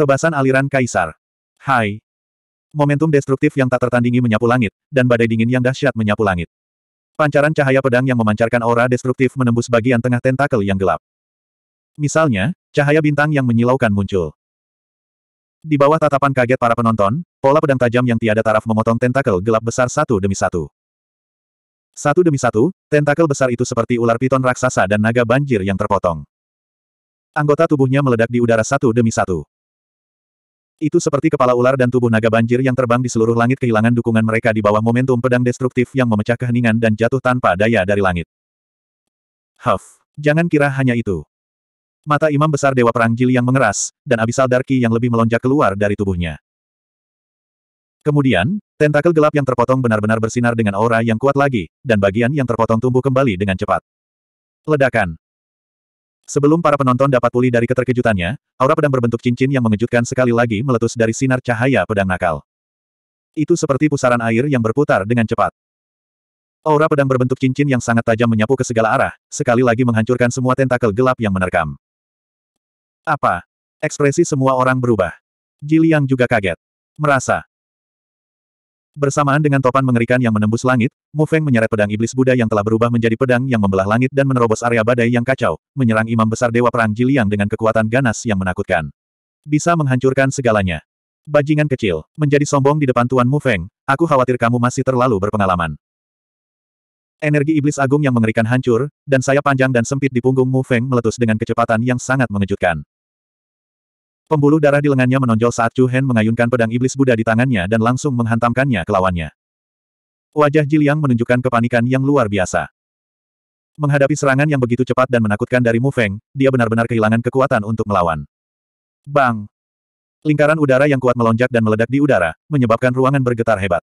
Tebasan aliran kaisar. Hai. Momentum destruktif yang tak tertandingi menyapu langit, dan badai dingin yang dahsyat menyapu langit. Pancaran cahaya pedang yang memancarkan aura destruktif menembus bagian tengah tentakel yang gelap. Misalnya, cahaya bintang yang menyilaukan muncul. Di bawah tatapan kaget para penonton, pola pedang tajam yang tiada taraf memotong tentakel gelap besar satu demi satu. Satu demi satu, tentakel besar itu seperti ular piton raksasa dan naga banjir yang terpotong. Anggota tubuhnya meledak di udara satu demi satu. Itu seperti kepala ular dan tubuh naga banjir yang terbang di seluruh langit kehilangan dukungan mereka di bawah momentum pedang destruktif yang memecah keheningan dan jatuh tanpa daya dari langit. Huff. Jangan kira hanya itu. Mata imam besar Dewa Perang Jili yang mengeras, dan abisal darki yang lebih melonjak keluar dari tubuhnya. Kemudian, tentakel gelap yang terpotong benar-benar bersinar dengan aura yang kuat lagi, dan bagian yang terpotong tumbuh kembali dengan cepat. Ledakan. Sebelum para penonton dapat pulih dari keterkejutannya, aura pedang berbentuk cincin yang mengejutkan sekali lagi meletus dari sinar cahaya pedang nakal. Itu seperti pusaran air yang berputar dengan cepat. Aura pedang berbentuk cincin yang sangat tajam menyapu ke segala arah, sekali lagi menghancurkan semua tentakel gelap yang menerkam. Apa? Ekspresi semua orang berubah. Jiliang juga kaget. Merasa, Bersamaan dengan topan mengerikan yang menembus langit, Mu Feng menyeret pedang iblis Buddha yang telah berubah menjadi pedang yang membelah langit dan menerobos area badai yang kacau, menyerang imam besar Dewa Perang Jiliang dengan kekuatan ganas yang menakutkan. Bisa menghancurkan segalanya. Bajingan kecil, menjadi sombong di depan Tuan Mu Feng, aku khawatir kamu masih terlalu berpengalaman. Energi iblis agung yang mengerikan hancur, dan sayap panjang dan sempit di punggung Mu Feng meletus dengan kecepatan yang sangat mengejutkan. Pembuluh darah di lengannya menonjol saat Chu Hen mengayunkan pedang iblis Buddha di tangannya dan langsung menghantamkannya ke lawannya. Wajah Jiliang menunjukkan kepanikan yang luar biasa. Menghadapi serangan yang begitu cepat dan menakutkan dari Mu Feng, dia benar-benar kehilangan kekuatan untuk melawan. Bang! Lingkaran udara yang kuat melonjak dan meledak di udara, menyebabkan ruangan bergetar hebat.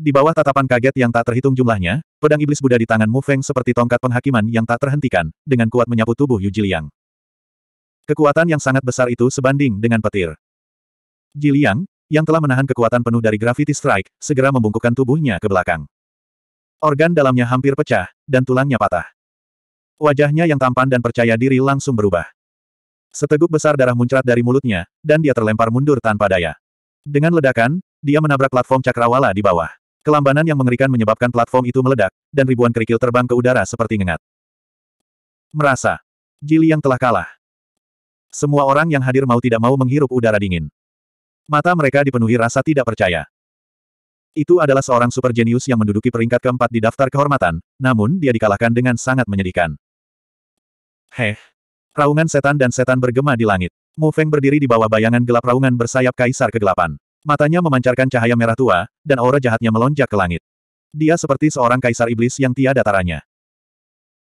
Di bawah tatapan kaget yang tak terhitung jumlahnya, pedang iblis Buddha di tangan Mu Feng seperti tongkat penghakiman yang tak terhentikan, dengan kuat menyapu tubuh Yu Jiliang. Kekuatan yang sangat besar itu sebanding dengan petir. Jiliang, yang telah menahan kekuatan penuh dari gravity strike, segera membungkukkan tubuhnya ke belakang. Organ dalamnya hampir pecah, dan tulangnya patah. Wajahnya yang tampan dan percaya diri langsung berubah. Seteguk besar darah muncrat dari mulutnya, dan dia terlempar mundur tanpa daya. Dengan ledakan, dia menabrak platform cakrawala di bawah. Kelambanan yang mengerikan menyebabkan platform itu meledak, dan ribuan kerikil terbang ke udara seperti ngengat. Merasa. Jili telah kalah. Semua orang yang hadir mau tidak mau menghirup udara dingin. Mata mereka dipenuhi rasa tidak percaya. Itu adalah seorang super jenius yang menduduki peringkat keempat di daftar kehormatan, namun dia dikalahkan dengan sangat menyedihkan. Heh. Raungan setan dan setan bergema di langit. Mu Feng berdiri di bawah bayangan gelap raungan bersayap kaisar kegelapan. Matanya memancarkan cahaya merah tua, dan aura jahatnya melonjak ke langit. Dia seperti seorang kaisar iblis yang tiada taranya.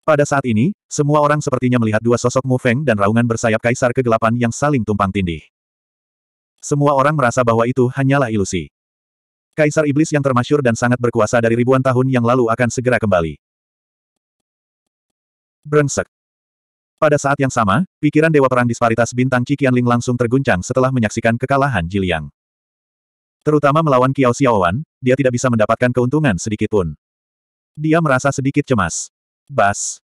Pada saat ini, semua orang sepertinya melihat dua sosok Mu Feng dan raungan bersayap kaisar kegelapan yang saling tumpang tindih. Semua orang merasa bahwa itu hanyalah ilusi. Kaisar iblis yang termasyur dan sangat berkuasa dari ribuan tahun yang lalu akan segera kembali. Brengsek. Pada saat yang sama, pikiran Dewa Perang Disparitas Bintang Cikianling langsung terguncang setelah menyaksikan kekalahan Jiliang. Terutama melawan Qiao Xiaowan, dia tidak bisa mendapatkan keuntungan sedikitpun. Dia merasa sedikit cemas. Bas.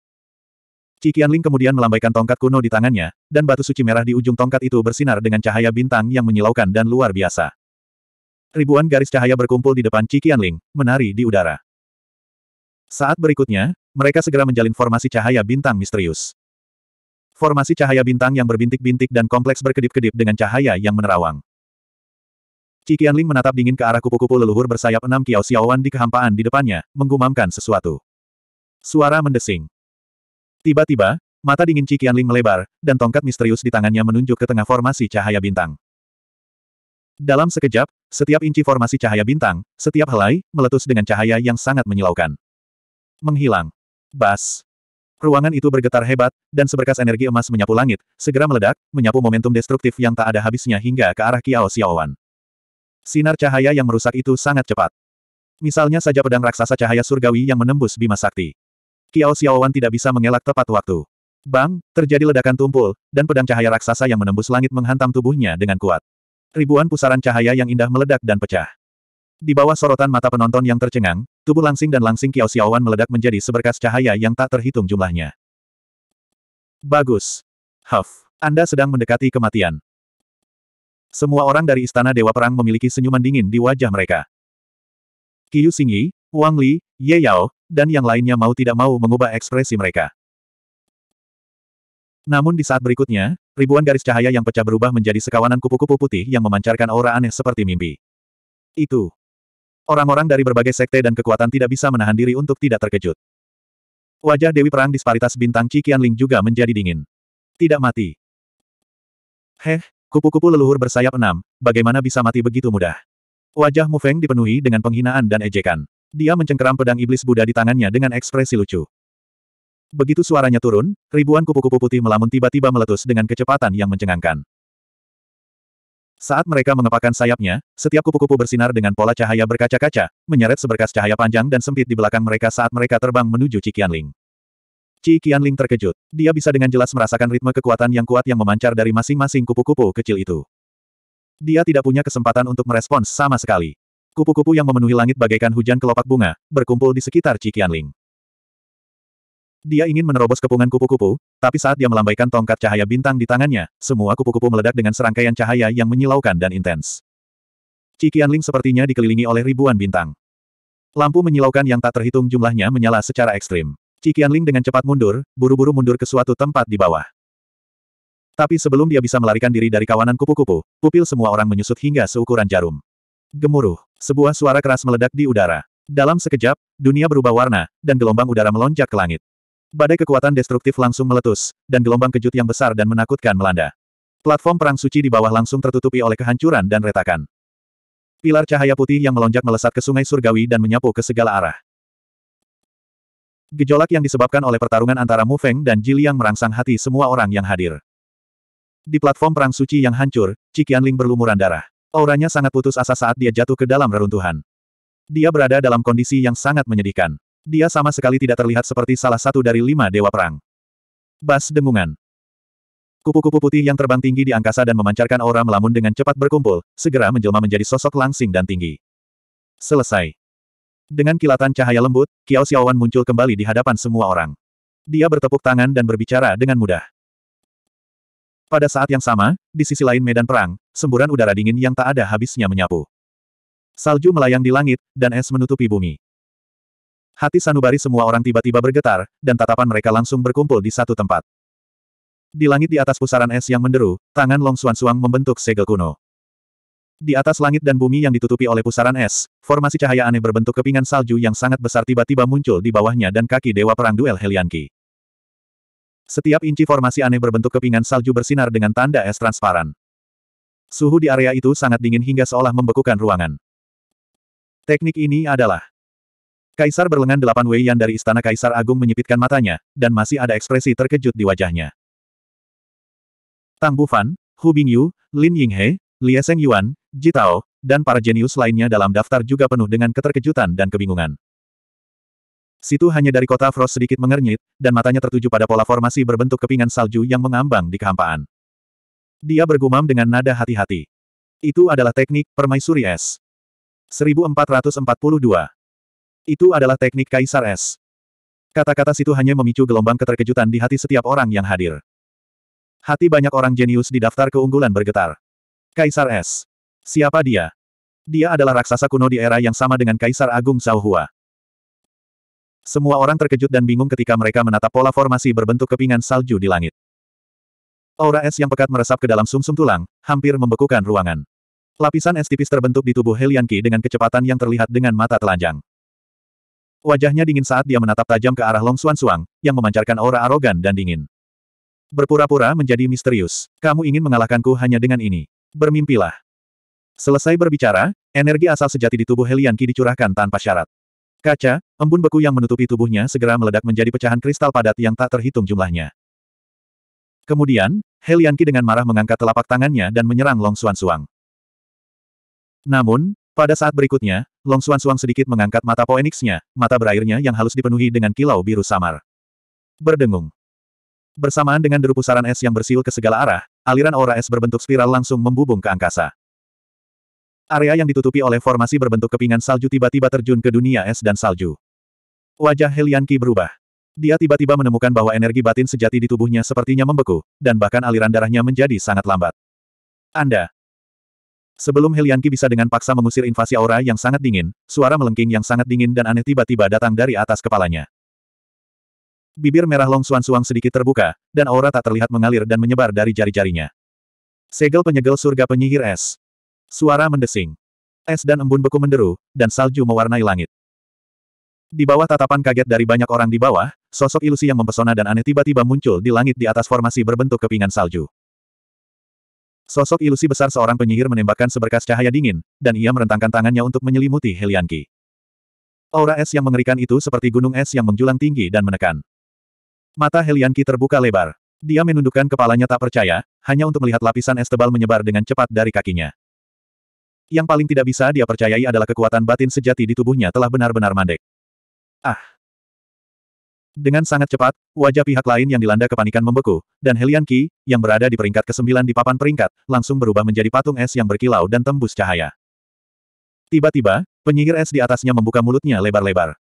Qianling kemudian melambaikan tongkat kuno di tangannya, dan batu suci merah di ujung tongkat itu bersinar dengan cahaya bintang yang menyilaukan dan luar biasa. Ribuan garis cahaya berkumpul di depan Qianling, menari di udara. Saat berikutnya, mereka segera menjalin formasi cahaya bintang misterius. Formasi cahaya bintang yang berbintik-bintik dan kompleks berkedip-kedip dengan cahaya yang menerawang. Qianling menatap dingin ke arah kupu-kupu leluhur bersayap enam Kiao Xiaowan di kehampaan di depannya, menggumamkan sesuatu. Suara mendesing. Tiba-tiba, mata dingin Ling melebar, dan tongkat misterius di tangannya menunjuk ke tengah formasi cahaya bintang. Dalam sekejap, setiap inci formasi cahaya bintang, setiap helai, meletus dengan cahaya yang sangat menyilaukan. Menghilang. Bas. Ruangan itu bergetar hebat, dan seberkas energi emas menyapu langit, segera meledak, menyapu momentum destruktif yang tak ada habisnya hingga ke arah Kiao Xiaowan. Sinar cahaya yang merusak itu sangat cepat. Misalnya saja pedang raksasa cahaya surgawi yang menembus Bima Sakti. Kiao Xiaowan tidak bisa mengelak tepat waktu. Bang, terjadi ledakan tumpul, dan pedang cahaya raksasa yang menembus langit menghantam tubuhnya dengan kuat. Ribuan pusaran cahaya yang indah meledak dan pecah. Di bawah sorotan mata penonton yang tercengang, tubuh langsing dan langsing Kiao Xiaowan meledak menjadi seberkas cahaya yang tak terhitung jumlahnya. Bagus. Huff, Anda sedang mendekati kematian. Semua orang dari Istana Dewa Perang memiliki senyuman dingin di wajah mereka. Qiu Xingyi, Wang Li, Ye Yao, dan yang lainnya mau tidak mau mengubah ekspresi mereka. Namun di saat berikutnya, ribuan garis cahaya yang pecah berubah menjadi sekawanan kupu-kupu putih yang memancarkan aura aneh seperti mimpi. Itu. Orang-orang dari berbagai sekte dan kekuatan tidak bisa menahan diri untuk tidak terkejut. Wajah Dewi Perang disparitas bintang Cikian Ling juga menjadi dingin. Tidak mati. Heh, kupu-kupu leluhur bersayap enam, bagaimana bisa mati begitu mudah? Wajah Mu Feng dipenuhi dengan penghinaan dan ejekan. Dia mencengkeram pedang iblis Buddha di tangannya dengan ekspresi lucu. Begitu suaranya turun, ribuan kupu-kupu putih melamun tiba-tiba meletus dengan kecepatan yang mencengangkan. Saat mereka mengepakkan sayapnya, setiap kupu-kupu bersinar dengan pola cahaya berkaca-kaca, menyeret seberkas cahaya panjang dan sempit di belakang mereka saat mereka terbang menuju Cikianling. Cikianling terkejut. Dia bisa dengan jelas merasakan ritme kekuatan yang kuat yang memancar dari masing-masing kupu-kupu kecil itu. Dia tidak punya kesempatan untuk merespons sama sekali. Kupu-kupu yang memenuhi langit bagaikan hujan kelopak bunga, berkumpul di sekitar Cikianling. Dia ingin menerobos kepungan kupu-kupu, tapi saat dia melambaikan tongkat cahaya bintang di tangannya, semua kupu-kupu meledak dengan serangkaian cahaya yang menyilaukan dan intens. Cikianling sepertinya dikelilingi oleh ribuan bintang. Lampu menyilaukan yang tak terhitung jumlahnya menyala secara ekstrim. Cikianling dengan cepat mundur, buru-buru mundur ke suatu tempat di bawah. Tapi sebelum dia bisa melarikan diri dari kawanan kupu-kupu, pupil semua orang menyusut hingga seukuran jarum. Gemuruh. Sebuah suara keras meledak di udara. Dalam sekejap, dunia berubah warna, dan gelombang udara melonjak ke langit. Badai kekuatan destruktif langsung meletus, dan gelombang kejut yang besar dan menakutkan melanda. Platform perang suci di bawah langsung tertutupi oleh kehancuran dan retakan. Pilar cahaya putih yang melonjak melesat ke sungai surgawi dan menyapu ke segala arah. Gejolak yang disebabkan oleh pertarungan antara Mu Feng dan Jili yang merangsang hati semua orang yang hadir. Di platform perang suci yang hancur, Cikian Ling berlumuran darah. Auranya sangat putus asa saat dia jatuh ke dalam reruntuhan. Dia berada dalam kondisi yang sangat menyedihkan. Dia sama sekali tidak terlihat seperti salah satu dari lima dewa perang. Bas dengungan. Kupu-kupu putih yang terbang tinggi di angkasa dan memancarkan aura melamun dengan cepat berkumpul, segera menjelma menjadi sosok langsing dan tinggi. Selesai. Dengan kilatan cahaya lembut, Kiao Xiaowan muncul kembali di hadapan semua orang. Dia bertepuk tangan dan berbicara dengan mudah. Pada saat yang sama, di sisi lain medan perang, semburan udara dingin yang tak ada habisnya menyapu. Salju melayang di langit, dan es menutupi bumi. Hati sanubari semua orang tiba-tiba bergetar, dan tatapan mereka langsung berkumpul di satu tempat. Di langit di atas pusaran es yang menderu, tangan Long Suan Suang membentuk segel kuno. Di atas langit dan bumi yang ditutupi oleh pusaran es, formasi cahaya aneh berbentuk kepingan salju yang sangat besar tiba-tiba muncul di bawahnya dan kaki Dewa Perang Duel Helianki. Setiap inci formasi aneh berbentuk kepingan salju bersinar dengan tanda es transparan. Suhu di area itu sangat dingin hingga seolah membekukan ruangan. Teknik ini adalah Kaisar berlengan delapan Wei Yan dari Istana Kaisar Agung menyipitkan matanya, dan masih ada ekspresi terkejut di wajahnya. Tang Bufan, Hu Bingyu, Lin Yinghe, Lieseng Yuan, Ji Tao, dan para jenius lainnya dalam daftar juga penuh dengan keterkejutan dan kebingungan. Situ hanya dari kota Frost sedikit mengernyit, dan matanya tertuju pada pola formasi berbentuk kepingan salju yang mengambang di kehampaan. Dia bergumam dengan nada hati-hati. Itu adalah teknik permaisuri es. 1442. Itu adalah teknik kaisar es. Kata-kata situ hanya memicu gelombang keterkejutan di hati setiap orang yang hadir. Hati banyak orang jenius di daftar keunggulan bergetar. Kaisar es. Siapa dia? Dia adalah raksasa kuno di era yang sama dengan Kaisar Agung Zhao Hua. Semua orang terkejut dan bingung ketika mereka menatap pola formasi berbentuk kepingan salju di langit. Aura es yang pekat meresap ke dalam sumsum -sum tulang, hampir membekukan ruangan. Lapisan es tipis terbentuk di tubuh Helian Qi dengan kecepatan yang terlihat dengan mata telanjang. Wajahnya dingin saat dia menatap tajam ke arah Long Suan Suang, yang memancarkan aura arogan dan dingin. Berpura-pura menjadi misterius. Kamu ingin mengalahkanku hanya dengan ini. Bermimpilah. Selesai berbicara, energi asal sejati di tubuh Helian Qi dicurahkan tanpa syarat. Kaca, embun beku yang menutupi tubuhnya segera meledak menjadi pecahan kristal padat yang tak terhitung jumlahnya. Kemudian, Helianki dengan marah mengangkat telapak tangannya dan menyerang Long Suan Suang. Namun, pada saat berikutnya, Long Suan Suang sedikit mengangkat mata poenixnya, mata berairnya yang halus dipenuhi dengan kilau biru samar. Berdengung. Bersamaan dengan deru pusaran es yang bersiul ke segala arah, aliran aura es berbentuk spiral langsung membubung ke angkasa. Area yang ditutupi oleh formasi berbentuk kepingan salju tiba-tiba terjun ke dunia es dan salju. Wajah Helianki berubah. Dia tiba-tiba menemukan bahwa energi batin sejati di tubuhnya sepertinya membeku, dan bahkan aliran darahnya menjadi sangat lambat. Anda. Sebelum Helianki bisa dengan paksa mengusir invasi aura yang sangat dingin, suara melengking yang sangat dingin dan aneh tiba-tiba datang dari atas kepalanya. Bibir merah Long Suan Suang sedikit terbuka, dan aura tak terlihat mengalir dan menyebar dari jari-jarinya. Segel penyegel surga penyihir es. Suara mendesing. Es dan embun beku menderu, dan salju mewarnai langit. Di bawah tatapan kaget dari banyak orang di bawah, sosok ilusi yang mempesona dan aneh tiba-tiba muncul di langit di atas formasi berbentuk kepingan salju. Sosok ilusi besar seorang penyihir menembakkan seberkas cahaya dingin, dan ia merentangkan tangannya untuk menyelimuti Helianki. Aura es yang mengerikan itu seperti gunung es yang menjulang tinggi dan menekan. Mata Helianki terbuka lebar. Dia menundukkan kepalanya tak percaya, hanya untuk melihat lapisan es tebal menyebar dengan cepat dari kakinya. Yang paling tidak bisa dia percayai adalah kekuatan batin sejati di tubuhnya telah benar-benar mandek. Ah! Dengan sangat cepat, wajah pihak lain yang dilanda kepanikan membeku, dan Helian Qi, yang berada di peringkat ke-9 di papan peringkat, langsung berubah menjadi patung es yang berkilau dan tembus cahaya. Tiba-tiba, penyihir es di atasnya membuka mulutnya lebar-lebar.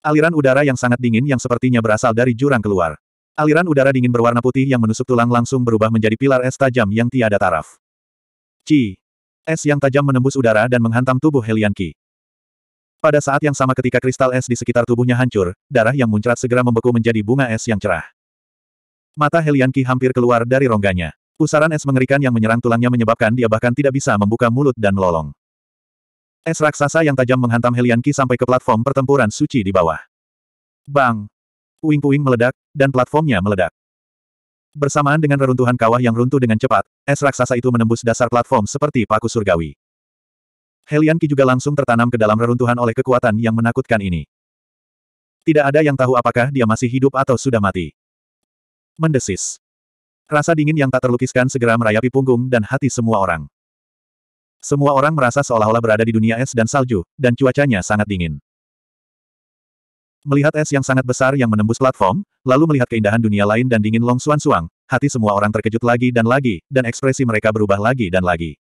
Aliran udara yang sangat dingin yang sepertinya berasal dari jurang keluar. Aliran udara dingin berwarna putih yang menusuk tulang langsung berubah menjadi pilar es tajam yang tiada taraf. Cii! Es yang tajam menembus udara dan menghantam tubuh Helian Qi. Pada saat yang sama ketika kristal es di sekitar tubuhnya hancur, darah yang muncrat segera membeku menjadi bunga es yang cerah. Mata Helian Qi hampir keluar dari rongganya. Pusaran es mengerikan yang menyerang tulangnya menyebabkan dia bahkan tidak bisa membuka mulut dan melolong. Es raksasa yang tajam menghantam Helian Qi sampai ke platform pertempuran suci di bawah. Bang! Puing-puing meledak, dan platformnya meledak. Bersamaan dengan reruntuhan kawah yang runtuh dengan cepat, es raksasa itu menembus dasar platform seperti paku surgawi. Helian Ki juga langsung tertanam ke dalam reruntuhan oleh kekuatan yang menakutkan ini. Tidak ada yang tahu apakah dia masih hidup atau sudah mati. Mendesis. Rasa dingin yang tak terlukiskan segera merayapi punggung dan hati semua orang. Semua orang merasa seolah-olah berada di dunia es dan salju, dan cuacanya sangat dingin. Melihat es yang sangat besar yang menembus platform, lalu melihat keindahan dunia lain dan dingin Long Suan Suang, hati semua orang terkejut lagi dan lagi, dan ekspresi mereka berubah lagi dan lagi.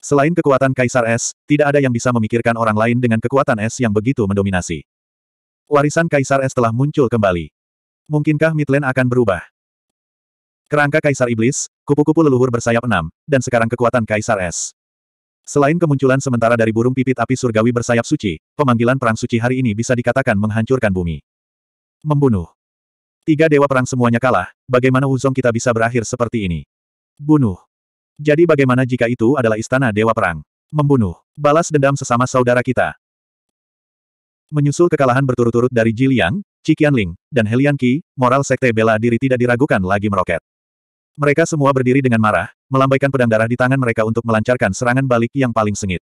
Selain kekuatan Kaisar Es, tidak ada yang bisa memikirkan orang lain dengan kekuatan es yang begitu mendominasi. Warisan Kaisar Es telah muncul kembali. Mungkinkah Midland akan berubah? Kerangka Kaisar Iblis, kupu-kupu leluhur bersayap enam, dan sekarang kekuatan Kaisar Es. Selain kemunculan sementara dari burung pipit api surgawi bersayap suci, pemanggilan perang suci hari ini bisa dikatakan menghancurkan bumi. Membunuh. Tiga dewa perang semuanya kalah, bagaimana Wuzong kita bisa berakhir seperti ini? Bunuh. Jadi bagaimana jika itu adalah istana dewa perang? Membunuh. Balas dendam sesama saudara kita. Menyusul kekalahan berturut-turut dari Ji Liang, Qi Qianling, dan Helian Qi, moral sekte bela diri tidak diragukan lagi meroket. Mereka semua berdiri dengan marah, melambaikan pedang darah di tangan mereka untuk melancarkan serangan balik yang paling sengit.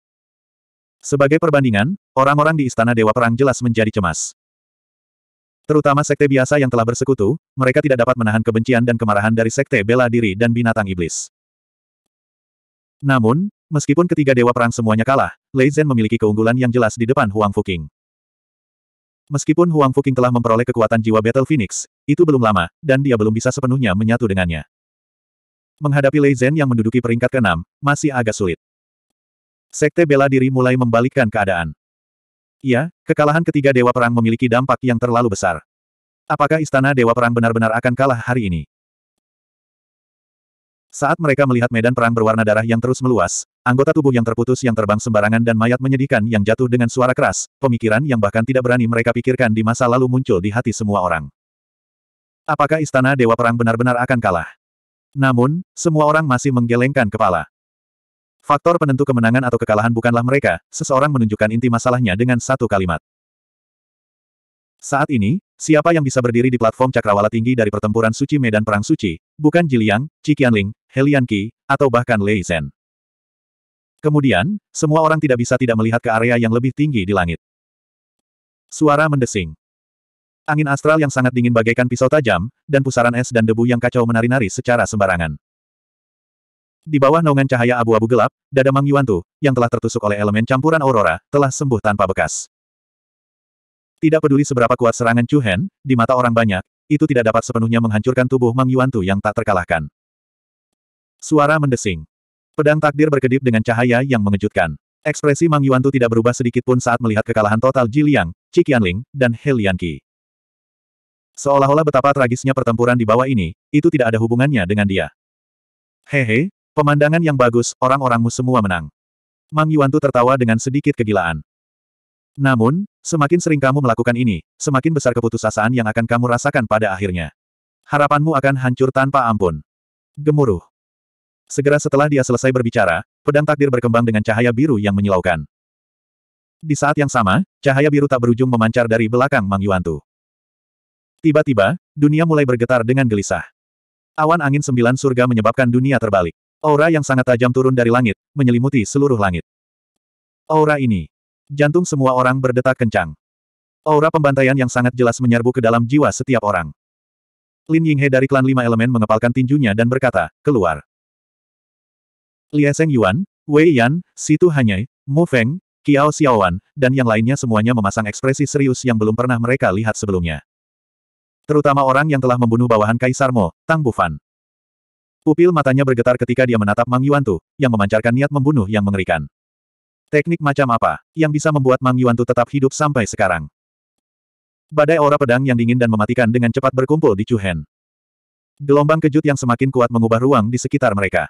Sebagai perbandingan, orang-orang di Istana Dewa Perang jelas menjadi cemas. Terutama sekte biasa yang telah bersekutu, mereka tidak dapat menahan kebencian dan kemarahan dari sekte bela diri dan binatang iblis. Namun, meskipun ketiga Dewa Perang semuanya kalah, Lei Zhen memiliki keunggulan yang jelas di depan Huang Fuqing. Meskipun Huang Fuqing telah memperoleh kekuatan jiwa Battle Phoenix, itu belum lama, dan dia belum bisa sepenuhnya menyatu dengannya menghadapi Lei Zhen yang menduduki peringkat ke-6, masih agak sulit. Sekte bela diri mulai membalikkan keadaan. Ya, kekalahan ketiga Dewa Perang memiliki dampak yang terlalu besar. Apakah Istana Dewa Perang benar-benar akan kalah hari ini? Saat mereka melihat medan perang berwarna darah yang terus meluas, anggota tubuh yang terputus yang terbang sembarangan dan mayat menyedihkan yang jatuh dengan suara keras, pemikiran yang bahkan tidak berani mereka pikirkan di masa lalu muncul di hati semua orang. Apakah istana Dewa Perang benar-benar akan kalah? Namun, semua orang masih menggelengkan kepala. Faktor penentu kemenangan atau kekalahan bukanlah mereka, seseorang menunjukkan inti masalahnya dengan satu kalimat. Saat ini, siapa yang bisa berdiri di platform cakrawala tinggi dari pertempuran suci Medan Perang Suci, bukan Jiliang, Qianling, Helianqi, atau bahkan Lei Zhen. Kemudian, semua orang tidak bisa tidak melihat ke area yang lebih tinggi di langit. Suara mendesing. Angin astral yang sangat dingin bagaikan pisau tajam, dan pusaran es dan debu yang kacau menari-nari secara sembarangan. Di bawah naungan cahaya abu-abu gelap, dada Mang Yuantu, yang telah tertusuk oleh elemen campuran aurora, telah sembuh tanpa bekas. Tidak peduli seberapa kuat serangan Chu Hen, di mata orang banyak, itu tidak dapat sepenuhnya menghancurkan tubuh Mang Yuantu yang tak terkalahkan. Suara mendesing. Pedang takdir berkedip dengan cahaya yang mengejutkan. Ekspresi Mang Yuantu tidak berubah sedikit pun saat melihat kekalahan total Ji Liang, Qi Qianling, dan He Qi. Seolah-olah betapa tragisnya pertempuran di bawah ini, itu tidak ada hubungannya dengan dia. Hehe, pemandangan yang bagus, orang-orangmu semua menang. Mang Yuantu tertawa dengan sedikit kegilaan. Namun, semakin sering kamu melakukan ini, semakin besar keputusasaan yang akan kamu rasakan pada akhirnya. Harapanmu akan hancur tanpa ampun. Gemuruh. Segera setelah dia selesai berbicara, pedang takdir berkembang dengan cahaya biru yang menyilaukan. Di saat yang sama, cahaya biru tak berujung memancar dari belakang Mang Yuantu. Tiba-tiba, dunia mulai bergetar dengan gelisah. Awan angin sembilan surga menyebabkan dunia terbalik. Aura yang sangat tajam turun dari langit, menyelimuti seluruh langit. Aura ini. Jantung semua orang berdetak kencang. Aura pembantaian yang sangat jelas menyerbu ke dalam jiwa setiap orang. Lin Yinghe dari klan lima elemen mengepalkan tinjunya dan berkata, keluar. Lia Seng Yuan, Wei Yan, Situ Hanyai, Mu Feng, Kiao Xiaowan, dan yang lainnya semuanya memasang ekspresi serius yang belum pernah mereka lihat sebelumnya. Terutama orang yang telah membunuh bawahan Kaisar Mo, Tang Bufan. Pupil matanya bergetar ketika dia menatap Mang Yuan Tu yang memancarkan niat membunuh yang mengerikan. Teknik macam apa, yang bisa membuat Mang Yuan Tu tetap hidup sampai sekarang? Badai aura pedang yang dingin dan mematikan dengan cepat berkumpul di Chu Hen Gelombang kejut yang semakin kuat mengubah ruang di sekitar mereka.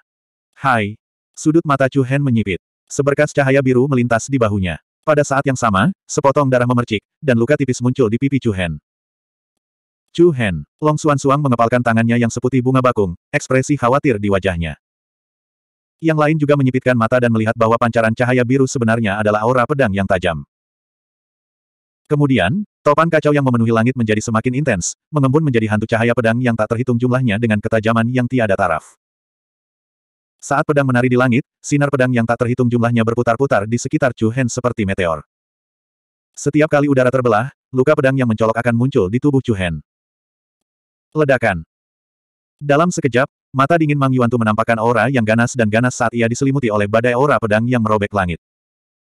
Hai! Sudut mata Chu Hen menyipit. Seberkas cahaya biru melintas di bahunya. Pada saat yang sama, sepotong darah memercik, dan luka tipis muncul di pipi Chu Hen Chu Hen, Long Xuan Suang mengepalkan tangannya yang seputih bunga bakung, ekspresi khawatir di wajahnya. Yang lain juga menyipitkan mata dan melihat bahwa pancaran cahaya biru sebenarnya adalah aura pedang yang tajam. Kemudian, topan kacau yang memenuhi langit menjadi semakin intens, mengembun menjadi hantu cahaya pedang yang tak terhitung jumlahnya dengan ketajaman yang tiada taraf. Saat pedang menari di langit, sinar pedang yang tak terhitung jumlahnya berputar-putar di sekitar Chu Hen seperti meteor. Setiap kali udara terbelah, luka pedang yang mencolok akan muncul di tubuh Chu Hen. Ledakan. Dalam sekejap, mata dingin Mang Yuan Tu menampakkan aura yang ganas dan ganas saat ia diselimuti oleh badai aura pedang yang merobek langit.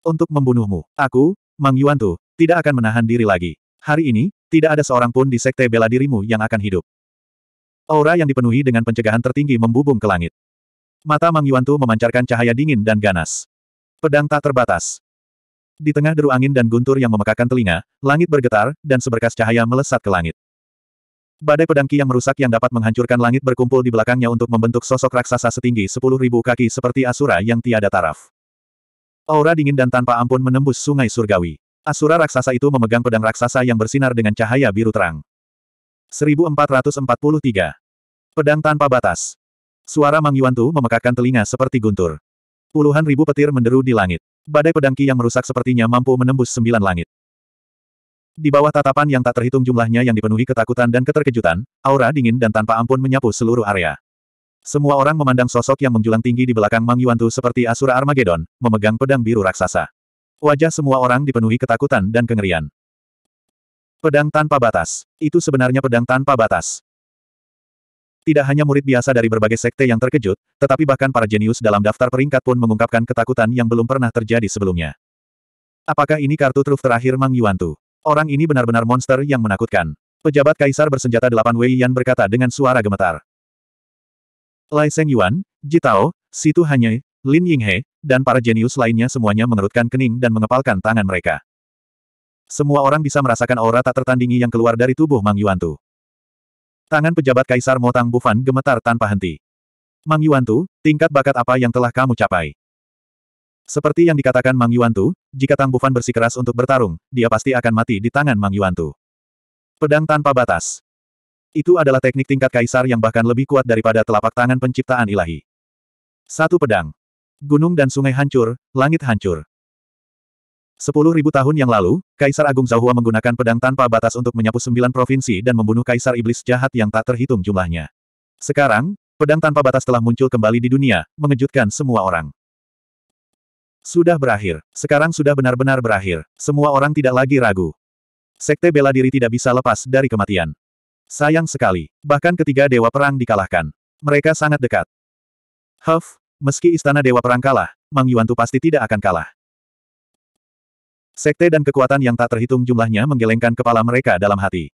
Untuk membunuhmu, aku, Mang Yuan Tu, tidak akan menahan diri lagi. Hari ini, tidak ada seorang pun di sekte bela dirimu yang akan hidup. Aura yang dipenuhi dengan pencegahan tertinggi membubung ke langit. Mata Mang Yuan Tu memancarkan cahaya dingin dan ganas. Pedang tak terbatas. Di tengah deru angin dan guntur yang memekakan telinga, langit bergetar, dan seberkas cahaya melesat ke langit. Badai pedangki yang merusak yang dapat menghancurkan langit berkumpul di belakangnya untuk membentuk sosok raksasa setinggi sepuluh ribu kaki seperti Asura yang tiada taraf. Aura dingin dan tanpa ampun menembus sungai surgawi. Asura raksasa itu memegang pedang raksasa yang bersinar dengan cahaya biru terang. 1443. Pedang tanpa batas. Suara Mang Yuan Tu memekakkan telinga seperti guntur. Puluhan ribu petir menderu di langit. Badai pedangki yang merusak sepertinya mampu menembus sembilan langit. Di bawah tatapan yang tak terhitung jumlahnya yang dipenuhi ketakutan dan keterkejutan, aura dingin dan tanpa ampun menyapu seluruh area. Semua orang memandang sosok yang menjulang tinggi di belakang Mang Yuan Tu seperti Asura Armageddon, memegang pedang biru raksasa. Wajah semua orang dipenuhi ketakutan dan kengerian. Pedang tanpa batas. Itu sebenarnya pedang tanpa batas. Tidak hanya murid biasa dari berbagai sekte yang terkejut, tetapi bahkan para jenius dalam daftar peringkat pun mengungkapkan ketakutan yang belum pernah terjadi sebelumnya. Apakah ini kartu truf terakhir Mang Yuan Tu? Orang ini benar-benar monster yang menakutkan. Pejabat kaisar bersenjata delapan Wei Yan berkata dengan suara gemetar. Lai Seng Yuan, Tao, Situ Hanye, Lin Yinghe, dan para jenius lainnya semuanya mengerutkan kening dan mengepalkan tangan mereka. Semua orang bisa merasakan aura tak tertandingi yang keluar dari tubuh Mang Yuan Tu. Tangan pejabat kaisar Motang Bufan gemetar tanpa henti. Mang Yuan Tu, tingkat bakat apa yang telah kamu capai? Seperti yang dikatakan Mang Yuan Tu, jika Tang Bufan bersikeras untuk bertarung, dia pasti akan mati di tangan Mang Yuan Tu. Pedang tanpa batas. Itu adalah teknik tingkat kaisar yang bahkan lebih kuat daripada telapak tangan penciptaan ilahi. Satu pedang. Gunung dan sungai hancur, langit hancur. Sepuluh ribu tahun yang lalu, Kaisar Agung Zawhua menggunakan pedang tanpa batas untuk menyapu sembilan provinsi dan membunuh Kaisar Iblis jahat yang tak terhitung jumlahnya. Sekarang, pedang tanpa batas telah muncul kembali di dunia, mengejutkan semua orang. Sudah berakhir. Sekarang sudah benar-benar berakhir. Semua orang tidak lagi ragu. Sekte bela diri tidak bisa lepas dari kematian. Sayang sekali. Bahkan ketiga Dewa Perang dikalahkan. Mereka sangat dekat. Huff, meski Istana Dewa Perang kalah, Mang Yuan Tu pasti tidak akan kalah. Sekte dan kekuatan yang tak terhitung jumlahnya menggelengkan kepala mereka dalam hati.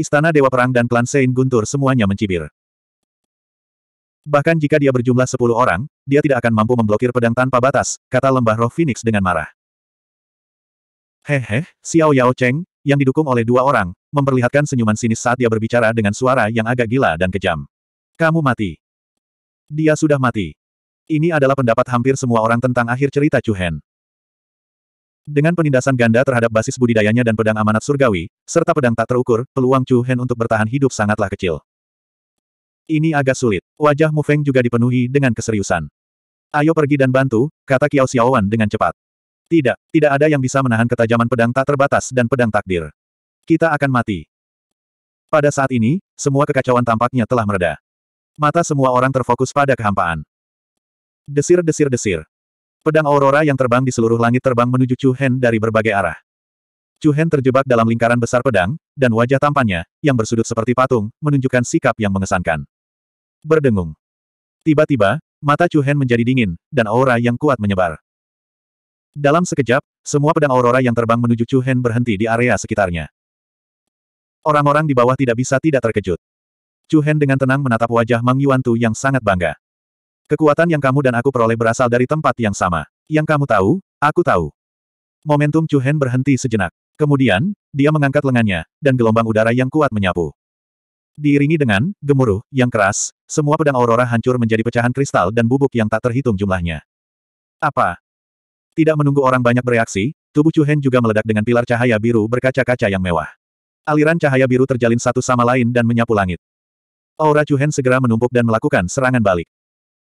Istana Dewa Perang dan klan Sein Guntur semuanya mencibir. Bahkan jika dia berjumlah sepuluh orang, dia tidak akan mampu memblokir pedang tanpa batas, kata lembah roh Phoenix dengan marah. Hehe, Xiao Yao Cheng, yang didukung oleh dua orang, memperlihatkan senyuman sinis saat dia berbicara dengan suara yang agak gila dan kejam. Kamu mati. Dia sudah mati. Ini adalah pendapat hampir semua orang tentang akhir cerita Chu Hen. Dengan penindasan ganda terhadap basis budidayanya dan pedang amanat surgawi, serta pedang tak terukur, peluang Chu Hen untuk bertahan hidup sangatlah kecil. Ini agak sulit. Wajah Mu Feng juga dipenuhi dengan keseriusan. Ayo pergi dan bantu, kata Kiao Xiaowan dengan cepat. Tidak, tidak ada yang bisa menahan ketajaman pedang tak terbatas dan pedang takdir. Kita akan mati. Pada saat ini, semua kekacauan tampaknya telah mereda. Mata semua orang terfokus pada kehampaan. Desir-desir-desir. Pedang aurora yang terbang di seluruh langit terbang menuju Chu Hen dari berbagai arah. Chu Hen terjebak dalam lingkaran besar pedang, dan wajah tampannya, yang bersudut seperti patung, menunjukkan sikap yang mengesankan berdengung. Tiba-tiba, mata Chu Hen menjadi dingin, dan aura yang kuat menyebar. Dalam sekejap, semua pedang aurora yang terbang menuju Chu Hen berhenti di area sekitarnya. Orang-orang di bawah tidak bisa tidak terkejut. Chu Hen dengan tenang menatap wajah Mang Tu yang sangat bangga. Kekuatan yang kamu dan aku peroleh berasal dari tempat yang sama. Yang kamu tahu, aku tahu. Momentum Chu Hen berhenti sejenak. Kemudian, dia mengangkat lengannya, dan gelombang udara yang kuat menyapu. Diiringi dengan gemuruh yang keras, semua pedang aurora hancur menjadi pecahan kristal dan bubuk yang tak terhitung jumlahnya. Apa? Tidak menunggu orang banyak bereaksi, tubuh Chuhen juga meledak dengan pilar cahaya biru berkaca-kaca yang mewah. Aliran cahaya biru terjalin satu sama lain dan menyapu langit. Aura Chuhen segera menumpuk dan melakukan serangan balik.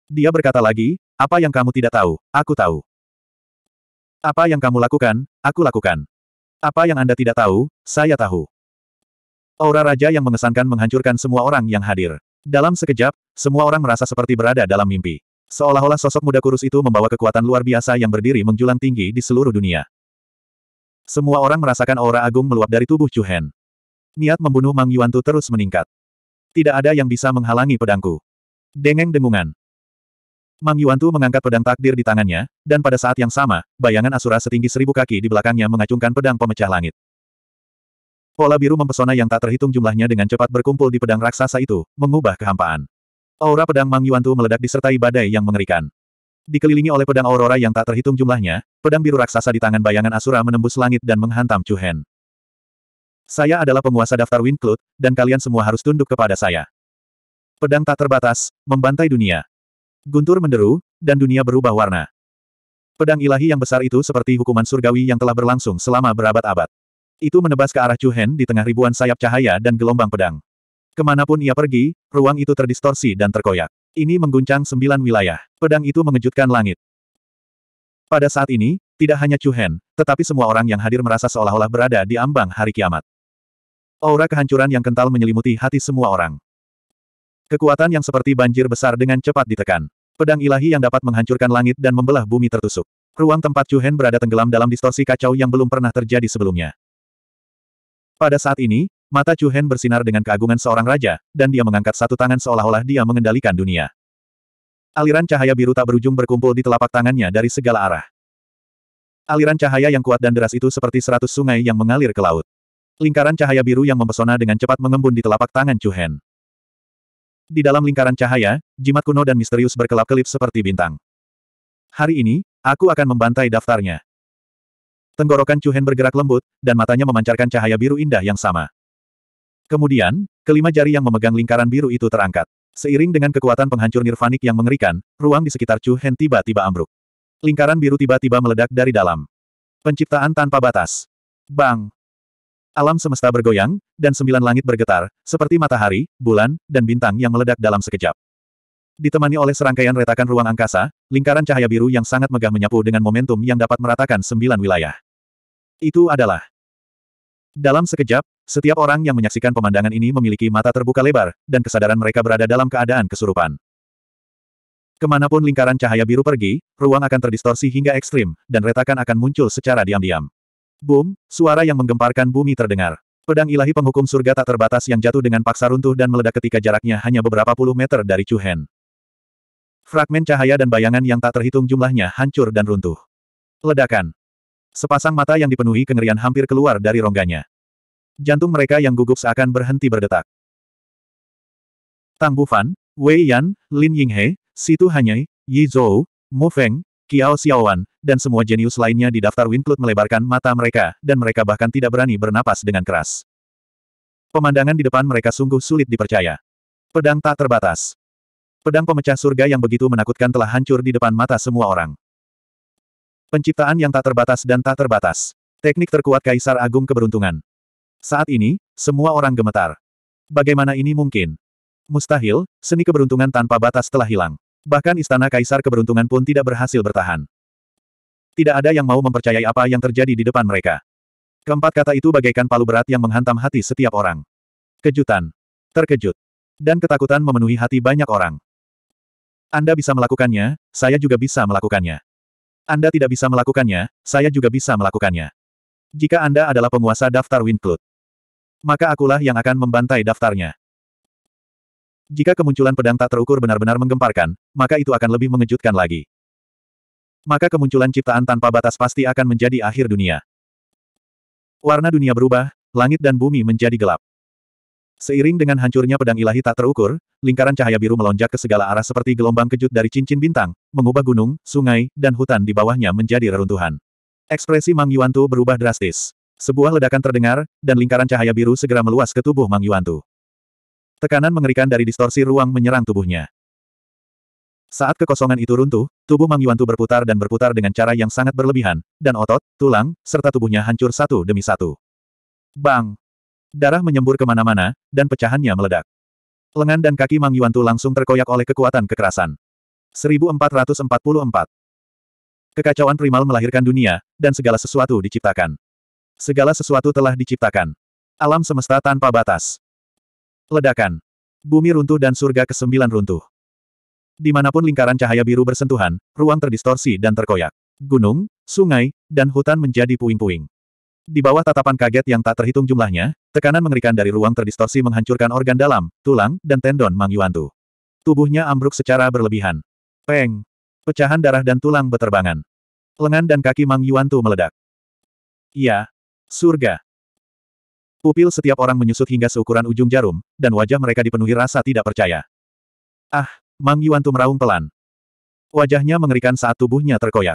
Dia berkata lagi, apa yang kamu tidak tahu, aku tahu. Apa yang kamu lakukan, aku lakukan. Apa yang Anda tidak tahu, saya tahu. Aura raja yang mengesankan menghancurkan semua orang yang hadir. Dalam sekejap, semua orang merasa seperti berada dalam mimpi. Seolah-olah sosok muda kurus itu membawa kekuatan luar biasa yang berdiri menjulang tinggi di seluruh dunia. Semua orang merasakan aura agung meluap dari tubuh Chu Hen. Niat membunuh Mang Yuan Tu terus meningkat. Tidak ada yang bisa menghalangi pedangku. Dengeng dengungan. Mang Yuan Tu mengangkat pedang takdir di tangannya, dan pada saat yang sama, bayangan Asura setinggi seribu kaki di belakangnya mengacungkan pedang pemecah langit. Pola biru mempesona yang tak terhitung jumlahnya dengan cepat berkumpul di pedang raksasa itu, mengubah kehampaan. Aura pedang Mang Yuan Tu meledak disertai badai yang mengerikan. Dikelilingi oleh pedang aurora yang tak terhitung jumlahnya, pedang biru raksasa di tangan bayangan Asura menembus langit dan menghantam Chu Hen. Saya adalah penguasa daftar Wind dan kalian semua harus tunduk kepada saya. Pedang tak terbatas, membantai dunia. Guntur menderu, dan dunia berubah warna. Pedang ilahi yang besar itu seperti hukuman surgawi yang telah berlangsung selama berabad-abad. Itu menebas ke arah Chu Hen di tengah ribuan sayap cahaya dan gelombang pedang. Kemanapun ia pergi, ruang itu terdistorsi dan terkoyak. Ini mengguncang sembilan wilayah. Pedang itu mengejutkan langit. Pada saat ini, tidak hanya Chu Hen, tetapi semua orang yang hadir merasa seolah-olah berada di ambang hari kiamat. Aura kehancuran yang kental menyelimuti hati semua orang. Kekuatan yang seperti banjir besar dengan cepat ditekan. Pedang ilahi yang dapat menghancurkan langit dan membelah bumi tertusuk. Ruang tempat Chu Hen berada tenggelam dalam distorsi kacau yang belum pernah terjadi sebelumnya. Pada saat ini, mata Chu Hen bersinar dengan keagungan seorang raja, dan dia mengangkat satu tangan seolah-olah dia mengendalikan dunia. Aliran cahaya biru tak berujung berkumpul di telapak tangannya dari segala arah. Aliran cahaya yang kuat dan deras itu seperti seratus sungai yang mengalir ke laut. Lingkaran cahaya biru yang mempesona dengan cepat mengembun di telapak tangan Chu Hen. Di dalam lingkaran cahaya, jimat kuno dan misterius berkelap-kelip seperti bintang. Hari ini, aku akan membantai daftarnya. Tenggorokan Chu Hen bergerak lembut, dan matanya memancarkan cahaya biru indah yang sama. Kemudian, kelima jari yang memegang lingkaran biru itu terangkat. Seiring dengan kekuatan penghancur nirvanik yang mengerikan, ruang di sekitar Chu Hen tiba-tiba ambruk. Lingkaran biru tiba-tiba meledak dari dalam. Penciptaan tanpa batas. Bang! Alam semesta bergoyang, dan sembilan langit bergetar, seperti matahari, bulan, dan bintang yang meledak dalam sekejap. Ditemani oleh serangkaian retakan ruang angkasa, lingkaran cahaya biru yang sangat megah menyapu dengan momentum yang dapat meratakan sembilan wilayah. Itu adalah. Dalam sekejap, setiap orang yang menyaksikan pemandangan ini memiliki mata terbuka lebar, dan kesadaran mereka berada dalam keadaan kesurupan. Kemanapun lingkaran cahaya biru pergi, ruang akan terdistorsi hingga ekstrim, dan retakan akan muncul secara diam-diam. Boom, suara yang menggemparkan bumi terdengar. Pedang ilahi penghukum surga tak terbatas yang jatuh dengan paksa runtuh dan meledak ketika jaraknya hanya beberapa puluh meter dari Chu Hen. Fragmen cahaya dan bayangan yang tak terhitung jumlahnya hancur dan runtuh. Ledakan. Sepasang mata yang dipenuhi kengerian hampir keluar dari rongganya. Jantung mereka yang gugup seakan berhenti berdetak. Tang Bufan, Wei Yan, Lin Yinghe, Situ Hanyai, Yi Zhou, Mu Feng, Qiao Xiaowan, dan semua jenius lainnya di daftar Winklut melebarkan mata mereka, dan mereka bahkan tidak berani bernapas dengan keras. Pemandangan di depan mereka sungguh sulit dipercaya. Pedang tak terbatas. Pedang pemecah surga yang begitu menakutkan telah hancur di depan mata semua orang. Penciptaan yang tak terbatas dan tak terbatas. Teknik terkuat Kaisar Agung Keberuntungan. Saat ini, semua orang gemetar. Bagaimana ini mungkin? Mustahil, seni keberuntungan tanpa batas telah hilang. Bahkan istana Kaisar Keberuntungan pun tidak berhasil bertahan. Tidak ada yang mau mempercayai apa yang terjadi di depan mereka. Keempat kata itu bagaikan palu berat yang menghantam hati setiap orang. Kejutan. Terkejut. Dan ketakutan memenuhi hati banyak orang. Anda bisa melakukannya, saya juga bisa melakukannya. Anda tidak bisa melakukannya, saya juga bisa melakukannya. Jika Anda adalah penguasa daftar Winclut, maka akulah yang akan membantai daftarnya. Jika kemunculan pedang tak terukur benar-benar menggemparkan, maka itu akan lebih mengejutkan lagi. Maka kemunculan ciptaan tanpa batas pasti akan menjadi akhir dunia. Warna dunia berubah, langit dan bumi menjadi gelap. Seiring dengan hancurnya pedang ilahi tak terukur, lingkaran cahaya biru melonjak ke segala arah seperti gelombang kejut dari cincin bintang, mengubah gunung, sungai, dan hutan di bawahnya menjadi reruntuhan. Ekspresi Mang Yuantu berubah drastis. Sebuah ledakan terdengar, dan lingkaran cahaya biru segera meluas ke tubuh Mang Yuantu. Tekanan mengerikan dari distorsi ruang menyerang tubuhnya. Saat kekosongan itu runtuh, tubuh Mang Yuantu berputar dan berputar dengan cara yang sangat berlebihan, dan otot, tulang, serta tubuhnya hancur satu demi satu. Bang! Darah menyembur kemana-mana, dan pecahannya meledak. Lengan dan kaki Mang Yuan Tu langsung terkoyak oleh kekuatan kekerasan. 1444 Kekacauan primal melahirkan dunia, dan segala sesuatu diciptakan. Segala sesuatu telah diciptakan. Alam semesta tanpa batas. Ledakan. Bumi runtuh dan surga kesembilan runtuh. Dimanapun lingkaran cahaya biru bersentuhan, ruang terdistorsi dan terkoyak. Gunung, sungai, dan hutan menjadi puing-puing. Di bawah tatapan kaget yang tak terhitung jumlahnya, tekanan mengerikan dari ruang terdistorsi menghancurkan organ dalam, tulang, dan tendon Mang Yuantu. Tubuhnya ambruk secara berlebihan. Peng! Pecahan darah dan tulang beterbangan. Lengan dan kaki Mang Yuantu meledak. Iya. Surga. Pupil setiap orang menyusut hingga seukuran ujung jarum, dan wajah mereka dipenuhi rasa tidak percaya. Ah, Mang Yuantu meraung pelan. Wajahnya mengerikan saat tubuhnya terkoyak.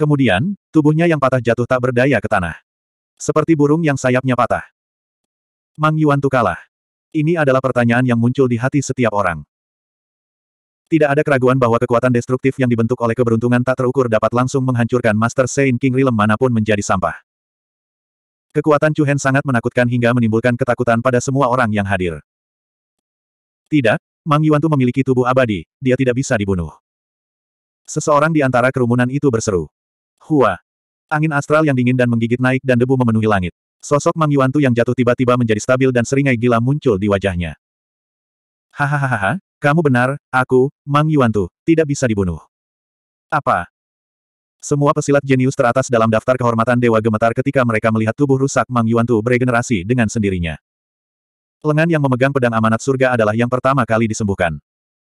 Kemudian, tubuhnya yang patah jatuh tak berdaya ke tanah. Seperti burung yang sayapnya patah. Mang Yuan Tu kalah. Ini adalah pertanyaan yang muncul di hati setiap orang. Tidak ada keraguan bahwa kekuatan destruktif yang dibentuk oleh keberuntungan tak terukur dapat langsung menghancurkan Master Saint King Rilem manapun menjadi sampah. Kekuatan Chu Heng sangat menakutkan hingga menimbulkan ketakutan pada semua orang yang hadir. Tidak, Mang Yuan Tu memiliki tubuh abadi, dia tidak bisa dibunuh. Seseorang di antara kerumunan itu berseru. Hua, Angin astral yang dingin dan menggigit naik dan debu memenuhi langit. Sosok Mang Yuan Tu yang jatuh tiba-tiba menjadi stabil dan seringai gila muncul di wajahnya. Hahaha, kamu benar, aku, Mang Yuan Tu, tidak bisa dibunuh. Apa? Semua pesilat jenius teratas dalam daftar kehormatan dewa gemetar ketika mereka melihat tubuh rusak Mang Yuan Tu beregenerasi dengan sendirinya. Lengan yang memegang pedang amanat surga adalah yang pertama kali disembuhkan.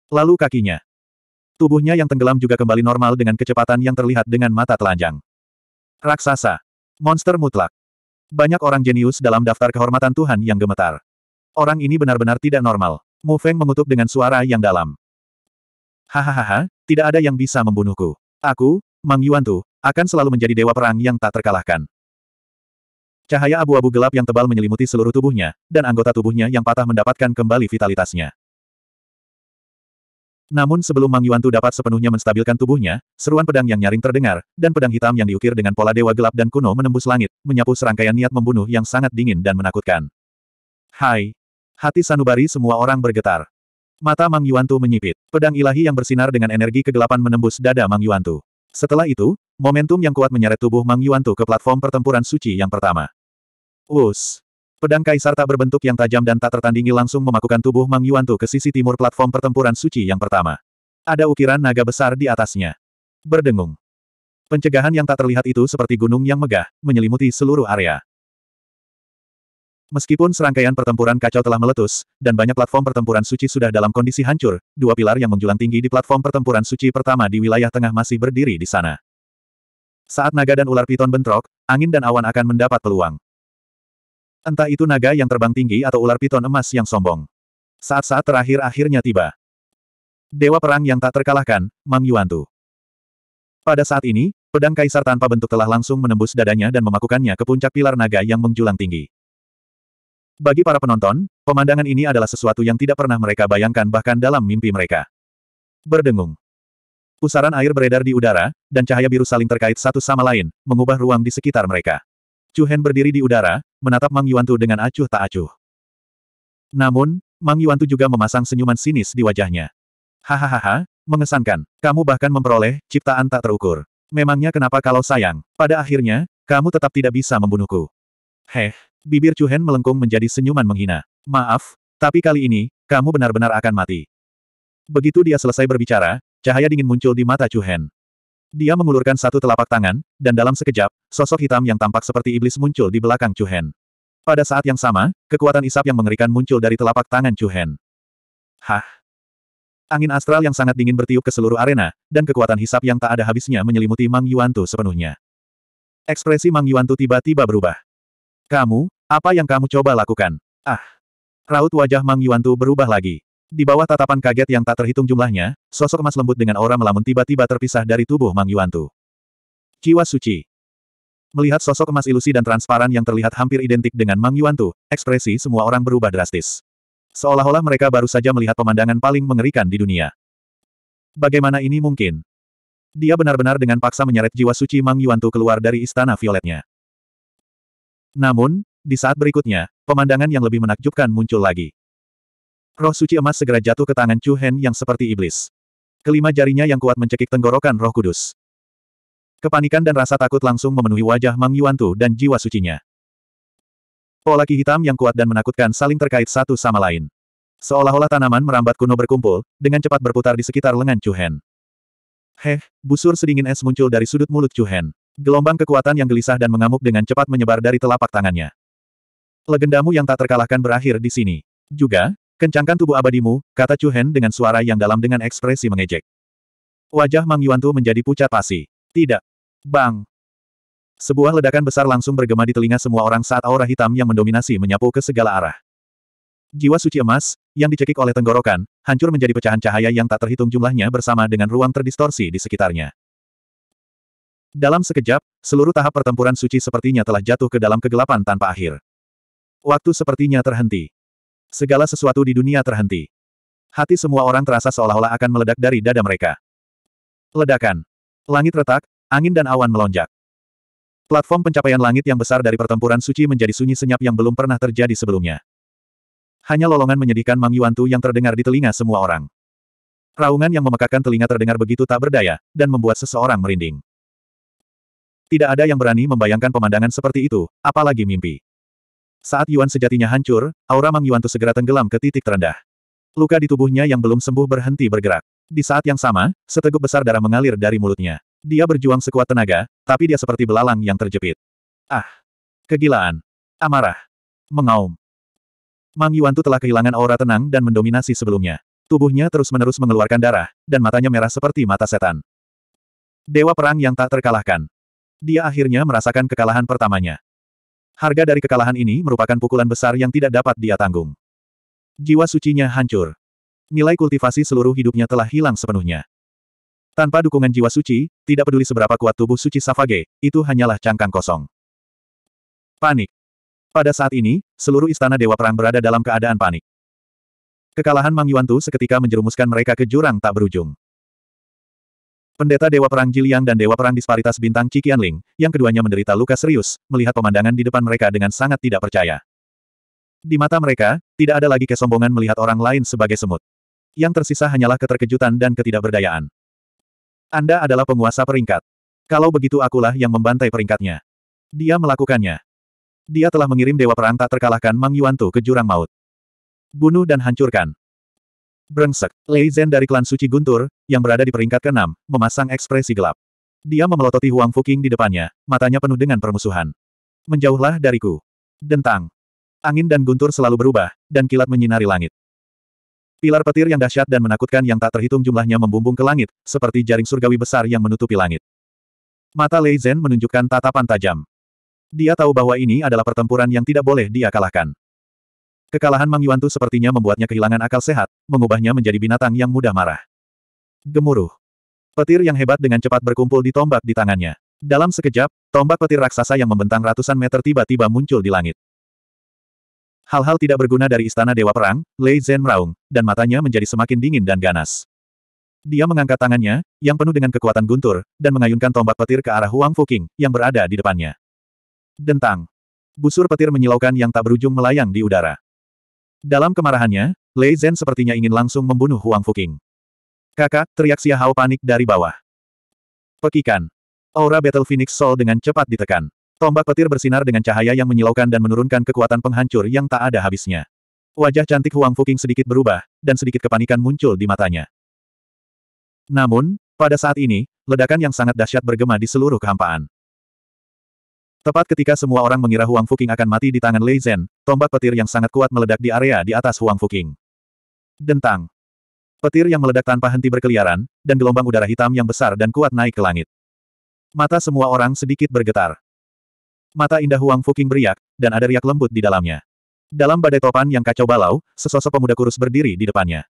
Lalu kakinya. Tubuhnya yang tenggelam juga kembali normal dengan kecepatan yang terlihat dengan mata telanjang. Raksasa. Monster mutlak. Banyak orang jenius dalam daftar kehormatan Tuhan yang gemetar. Orang ini benar-benar tidak normal. Mu Feng mengutuk dengan suara yang dalam. Hahaha, tidak ada yang bisa membunuhku. Aku, Mang Yuan Tu, akan selalu menjadi dewa perang yang tak terkalahkan. Cahaya abu-abu gelap yang tebal menyelimuti seluruh tubuhnya, dan anggota tubuhnya yang patah mendapatkan kembali vitalitasnya. Namun sebelum Mang Yuan Tu dapat sepenuhnya menstabilkan tubuhnya, seruan pedang yang nyaring terdengar, dan pedang hitam yang diukir dengan pola dewa gelap dan kuno menembus langit, menyapu serangkaian niat membunuh yang sangat dingin dan menakutkan. Hai! Hati sanubari semua orang bergetar. Mata Mang Yuan Tu menyipit. Pedang ilahi yang bersinar dengan energi kegelapan menembus dada Mang Yuan Tu. Setelah itu, momentum yang kuat menyeret tubuh Mang Yuan Tu ke platform pertempuran suci yang pertama. Us! Pedang kaisar tak berbentuk yang tajam dan tak tertandingi langsung memakukan tubuh Mang Yuantu ke sisi timur platform pertempuran suci yang pertama. Ada ukiran naga besar di atasnya. Berdengung. Pencegahan yang tak terlihat itu seperti gunung yang megah, menyelimuti seluruh area. Meskipun serangkaian pertempuran kacau telah meletus, dan banyak platform pertempuran suci sudah dalam kondisi hancur, dua pilar yang menjulang tinggi di platform pertempuran suci pertama di wilayah tengah masih berdiri di sana. Saat naga dan ular piton bentrok, angin dan awan akan mendapat peluang. Entah itu naga yang terbang tinggi atau ular piton emas yang sombong. Saat-saat terakhir akhirnya tiba. Dewa perang yang tak terkalahkan, Mang Yuantu. Pada saat ini, pedang kaisar tanpa bentuk telah langsung menembus dadanya dan memakukannya ke puncak pilar naga yang menjulang tinggi. Bagi para penonton, pemandangan ini adalah sesuatu yang tidak pernah mereka bayangkan bahkan dalam mimpi mereka. Berdengung. Pusaran air beredar di udara, dan cahaya biru saling terkait satu sama lain, mengubah ruang di sekitar mereka. Chu Hen berdiri di udara, menatap Mang Yuantu dengan acuh tak acuh. Namun, Mang Yuantu juga memasang senyuman sinis di wajahnya. Hahaha, mengesankan. Kamu bahkan memperoleh ciptaan tak terukur. Memangnya kenapa kalau sayang, pada akhirnya, kamu tetap tidak bisa membunuhku. Heh, bibir Chu Hen melengkung menjadi senyuman menghina. Maaf, tapi kali ini, kamu benar-benar akan mati. Begitu dia selesai berbicara, cahaya dingin muncul di mata Chu Hen. Dia mengulurkan satu telapak tangan, dan dalam sekejap, sosok hitam yang tampak seperti iblis muncul di belakang Chu Hen. Pada saat yang sama, kekuatan isap yang mengerikan muncul dari telapak tangan Chu Hen. Hah? Angin astral yang sangat dingin bertiup ke seluruh arena, dan kekuatan hisap yang tak ada habisnya menyelimuti Mang Yuantu sepenuhnya. Ekspresi Mang Yuantu tiba-tiba berubah. Kamu, apa yang kamu coba lakukan? Ah! Raut wajah Mang Yuantu berubah lagi. Di bawah tatapan kaget yang tak terhitung jumlahnya, sosok emas lembut dengan aura melamun tiba-tiba terpisah dari tubuh Mang Yuantu. Jiwa suci. Melihat sosok emas ilusi dan transparan yang terlihat hampir identik dengan Mang Yuantu, ekspresi semua orang berubah drastis. Seolah-olah mereka baru saja melihat pemandangan paling mengerikan di dunia. Bagaimana ini mungkin? Dia benar-benar dengan paksa menyeret jiwa suci Mang Yuantu keluar dari istana violetnya. Namun, di saat berikutnya, pemandangan yang lebih menakjubkan muncul lagi. Roh suci emas segera jatuh ke tangan Chu Hen yang seperti iblis. Kelima jarinya yang kuat mencekik tenggorokan roh kudus. Kepanikan dan rasa takut langsung memenuhi wajah Mang Yuantu dan jiwa sucinya. ki hitam yang kuat dan menakutkan saling terkait satu sama lain. Seolah-olah tanaman merambat kuno berkumpul, dengan cepat berputar di sekitar lengan Chu Hen. Heh, busur sedingin es muncul dari sudut mulut Chu Hen. Gelombang kekuatan yang gelisah dan mengamuk dengan cepat menyebar dari telapak tangannya. Legendamu yang tak terkalahkan berakhir di sini. Juga, Kencangkan tubuh abadimu, kata Chu Hen dengan suara yang dalam dengan ekspresi mengejek. Wajah Mang Yuan Tu menjadi pucat pasi. Tidak. Bang. Sebuah ledakan besar langsung bergema di telinga semua orang saat aura hitam yang mendominasi menyapu ke segala arah. Jiwa suci emas, yang dicekik oleh tenggorokan, hancur menjadi pecahan cahaya yang tak terhitung jumlahnya bersama dengan ruang terdistorsi di sekitarnya. Dalam sekejap, seluruh tahap pertempuran suci sepertinya telah jatuh ke dalam kegelapan tanpa akhir. Waktu sepertinya terhenti. Segala sesuatu di dunia terhenti. Hati semua orang terasa seolah-olah akan meledak dari dada mereka. Ledakan. Langit retak, angin dan awan melonjak. Platform pencapaian langit yang besar dari pertempuran suci menjadi sunyi senyap yang belum pernah terjadi sebelumnya. Hanya lolongan menyedihkan Mang Yuantu yang terdengar di telinga semua orang. Raungan yang memekakan telinga terdengar begitu tak berdaya, dan membuat seseorang merinding. Tidak ada yang berani membayangkan pemandangan seperti itu, apalagi mimpi. Saat Yuan sejatinya hancur, aura Mang Yuan Tu segera tenggelam ke titik terendah. Luka di tubuhnya yang belum sembuh berhenti bergerak. Di saat yang sama, seteguk besar darah mengalir dari mulutnya. Dia berjuang sekuat tenaga, tapi dia seperti belalang yang terjepit. Ah! Kegilaan! Amarah! Mengaum! Mang Yuan Tu telah kehilangan aura tenang dan mendominasi sebelumnya. Tubuhnya terus-menerus mengeluarkan darah, dan matanya merah seperti mata setan. Dewa perang yang tak terkalahkan. Dia akhirnya merasakan kekalahan pertamanya. Harga dari kekalahan ini merupakan pukulan besar yang tidak dapat dia tanggung. Jiwa sucinya hancur. Nilai kultivasi seluruh hidupnya telah hilang sepenuhnya. Tanpa dukungan jiwa suci, tidak peduli seberapa kuat tubuh suci Savage, itu hanyalah cangkang kosong. Panik. Pada saat ini, seluruh istana Dewa Perang berada dalam keadaan panik. Kekalahan Mang Tu seketika menjerumuskan mereka ke jurang tak berujung. Pendeta Dewa Perang Jiliang dan Dewa Perang Disparitas Bintang Cikianling, yang keduanya menderita luka serius, melihat pemandangan di depan mereka dengan sangat tidak percaya. Di mata mereka, tidak ada lagi kesombongan melihat orang lain sebagai semut. Yang tersisa hanyalah keterkejutan dan ketidakberdayaan. Anda adalah penguasa peringkat. Kalau begitu akulah yang membantai peringkatnya. Dia melakukannya. Dia telah mengirim Dewa Perang tak terkalahkan Mang Yuantu ke jurang maut. Bunuh dan hancurkan. Brengsek, Lei Zhen dari klan Suci Guntur, yang berada di peringkat ke-6, memasang ekspresi gelap. Dia memelototi Huang Fuking di depannya, matanya penuh dengan permusuhan. Menjauhlah dariku. Dentang. Angin dan guntur selalu berubah, dan kilat menyinari langit. Pilar petir yang dahsyat dan menakutkan yang tak terhitung jumlahnya membumbung ke langit, seperti jaring surgawi besar yang menutupi langit. Mata Lei Zhen menunjukkan tatapan tajam. Dia tahu bahwa ini adalah pertempuran yang tidak boleh dia kalahkan. Kekalahan Mang Yuantu sepertinya membuatnya kehilangan akal sehat, mengubahnya menjadi binatang yang mudah marah. Gemuruh. Petir yang hebat dengan cepat berkumpul di tombak di tangannya. Dalam sekejap, tombak petir raksasa yang membentang ratusan meter tiba-tiba muncul di langit. Hal-hal tidak berguna dari istana Dewa Perang, Lei Zhen meraung, dan matanya menjadi semakin dingin dan ganas. Dia mengangkat tangannya, yang penuh dengan kekuatan guntur, dan mengayunkan tombak petir ke arah Huang Fuqing, yang berada di depannya. Dentang. Busur petir menyilaukan yang tak berujung melayang di udara. Dalam kemarahannya, Lei Zhen sepertinya ingin langsung membunuh Huang Fuqing. Kakak, teriak Xia Hao panik dari bawah. Pekikan. Aura Battle Phoenix Soul dengan cepat ditekan. Tombak petir bersinar dengan cahaya yang menyilaukan dan menurunkan kekuatan penghancur yang tak ada habisnya. Wajah cantik Huang Fuqing sedikit berubah, dan sedikit kepanikan muncul di matanya. Namun, pada saat ini, ledakan yang sangat dahsyat bergema di seluruh kehampaan. Tepat ketika semua orang mengira Huang Fuqing akan mati di tangan Lei Zhen, tombak petir yang sangat kuat meledak di area di atas Huang Fuqing. Dentang. Petir yang meledak tanpa henti berkeliaran, dan gelombang udara hitam yang besar dan kuat naik ke langit. Mata semua orang sedikit bergetar. Mata indah Huang Fuqing beriak, dan ada riak lembut di dalamnya. Dalam badai topan yang kacau balau, sesosok pemuda kurus berdiri di depannya.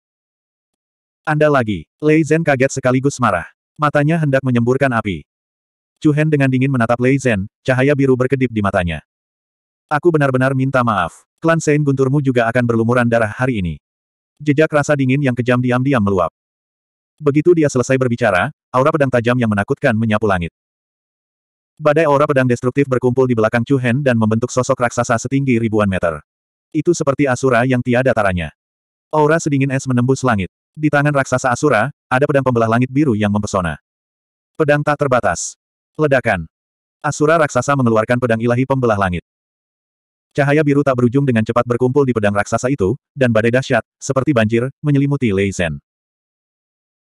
Anda lagi, Lei Zhen kaget sekaligus marah. Matanya hendak menyemburkan api. Chu Hen dengan dingin menatap Lei Zhen, cahaya biru berkedip di matanya. Aku benar-benar minta maaf. Klan Sein Gunturmu juga akan berlumuran darah hari ini. Jejak rasa dingin yang kejam diam-diam meluap. Begitu dia selesai berbicara, aura pedang tajam yang menakutkan menyapu langit. Badai aura pedang destruktif berkumpul di belakang Chu Hen dan membentuk sosok raksasa setinggi ribuan meter. Itu seperti Asura yang tiada taranya. Aura sedingin es menembus langit. Di tangan raksasa Asura, ada pedang pembelah langit biru yang mempesona. Pedang tak terbatas. Ledakan. Asura raksasa mengeluarkan pedang ilahi pembelah langit. Cahaya biru tak berujung dengan cepat berkumpul di pedang raksasa itu, dan badai dahsyat, seperti banjir, menyelimuti Lei Zhen.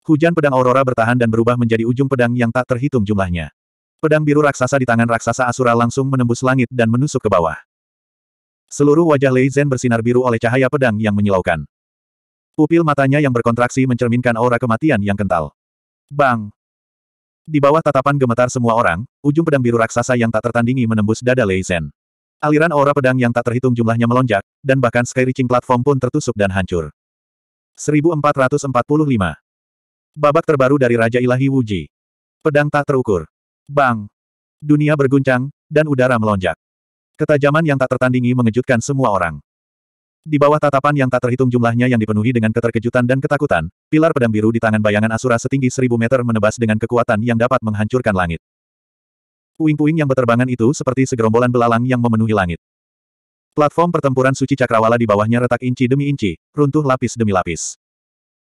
Hujan pedang aurora bertahan dan berubah menjadi ujung pedang yang tak terhitung jumlahnya. Pedang biru raksasa di tangan raksasa Asura langsung menembus langit dan menusuk ke bawah. Seluruh wajah Lei Zhen bersinar biru oleh cahaya pedang yang menyilaukan. Pupil matanya yang berkontraksi mencerminkan aura kematian yang kental. Bang! Di bawah tatapan gemetar semua orang, ujung pedang biru raksasa yang tak tertandingi menembus dada Lei Zhen. Aliran aura pedang yang tak terhitung jumlahnya melonjak, dan bahkan sky reaching platform pun tertusuk dan hancur. 1445. Babak terbaru dari Raja Ilahi Wuji. Pedang tak terukur. Bang! Dunia berguncang, dan udara melonjak. Ketajaman yang tak tertandingi mengejutkan semua orang. Di bawah tatapan yang tak terhitung jumlahnya yang dipenuhi dengan keterkejutan dan ketakutan, pilar pedang biru di tangan bayangan Asura setinggi seribu meter menebas dengan kekuatan yang dapat menghancurkan langit. Puing-puing yang berterbangan itu seperti segerombolan belalang yang memenuhi langit. Platform pertempuran suci cakrawala di bawahnya retak inci demi inci, runtuh lapis demi lapis.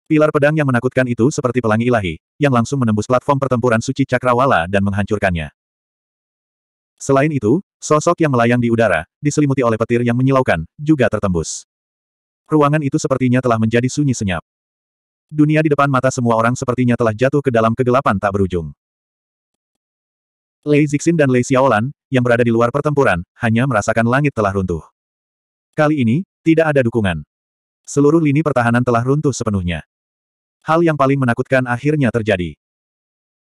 Pilar pedang yang menakutkan itu seperti pelangi ilahi, yang langsung menembus platform pertempuran suci cakrawala dan menghancurkannya. Selain itu, sosok yang melayang di udara, diselimuti oleh petir yang menyilaukan, juga tertembus. Ruangan itu sepertinya telah menjadi sunyi senyap. Dunia di depan mata semua orang sepertinya telah jatuh ke dalam kegelapan tak berujung. Lei Zixin dan Lei Xiaolan, yang berada di luar pertempuran, hanya merasakan langit telah runtuh. Kali ini, tidak ada dukungan. Seluruh lini pertahanan telah runtuh sepenuhnya. Hal yang paling menakutkan akhirnya terjadi.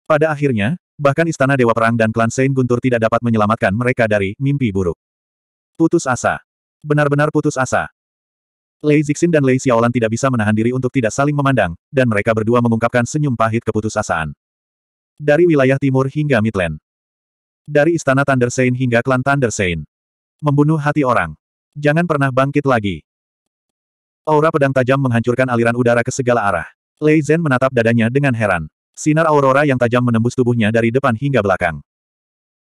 Pada akhirnya, bahkan Istana Dewa Perang dan Klan Saint Guntur tidak dapat menyelamatkan mereka dari mimpi buruk. Putus asa. Benar-benar putus asa. Lei Zixin dan Lei Xiaolan tidak bisa menahan diri untuk tidak saling memandang, dan mereka berdua mengungkapkan senyum pahit keputusasaan. Dari wilayah timur hingga Midland. Dari istana Thunder Sein hingga klan Thunder Sein. Membunuh hati orang. Jangan pernah bangkit lagi. Aura pedang tajam menghancurkan aliran udara ke segala arah. Lei Zhen menatap dadanya dengan heran. Sinar aurora yang tajam menembus tubuhnya dari depan hingga belakang.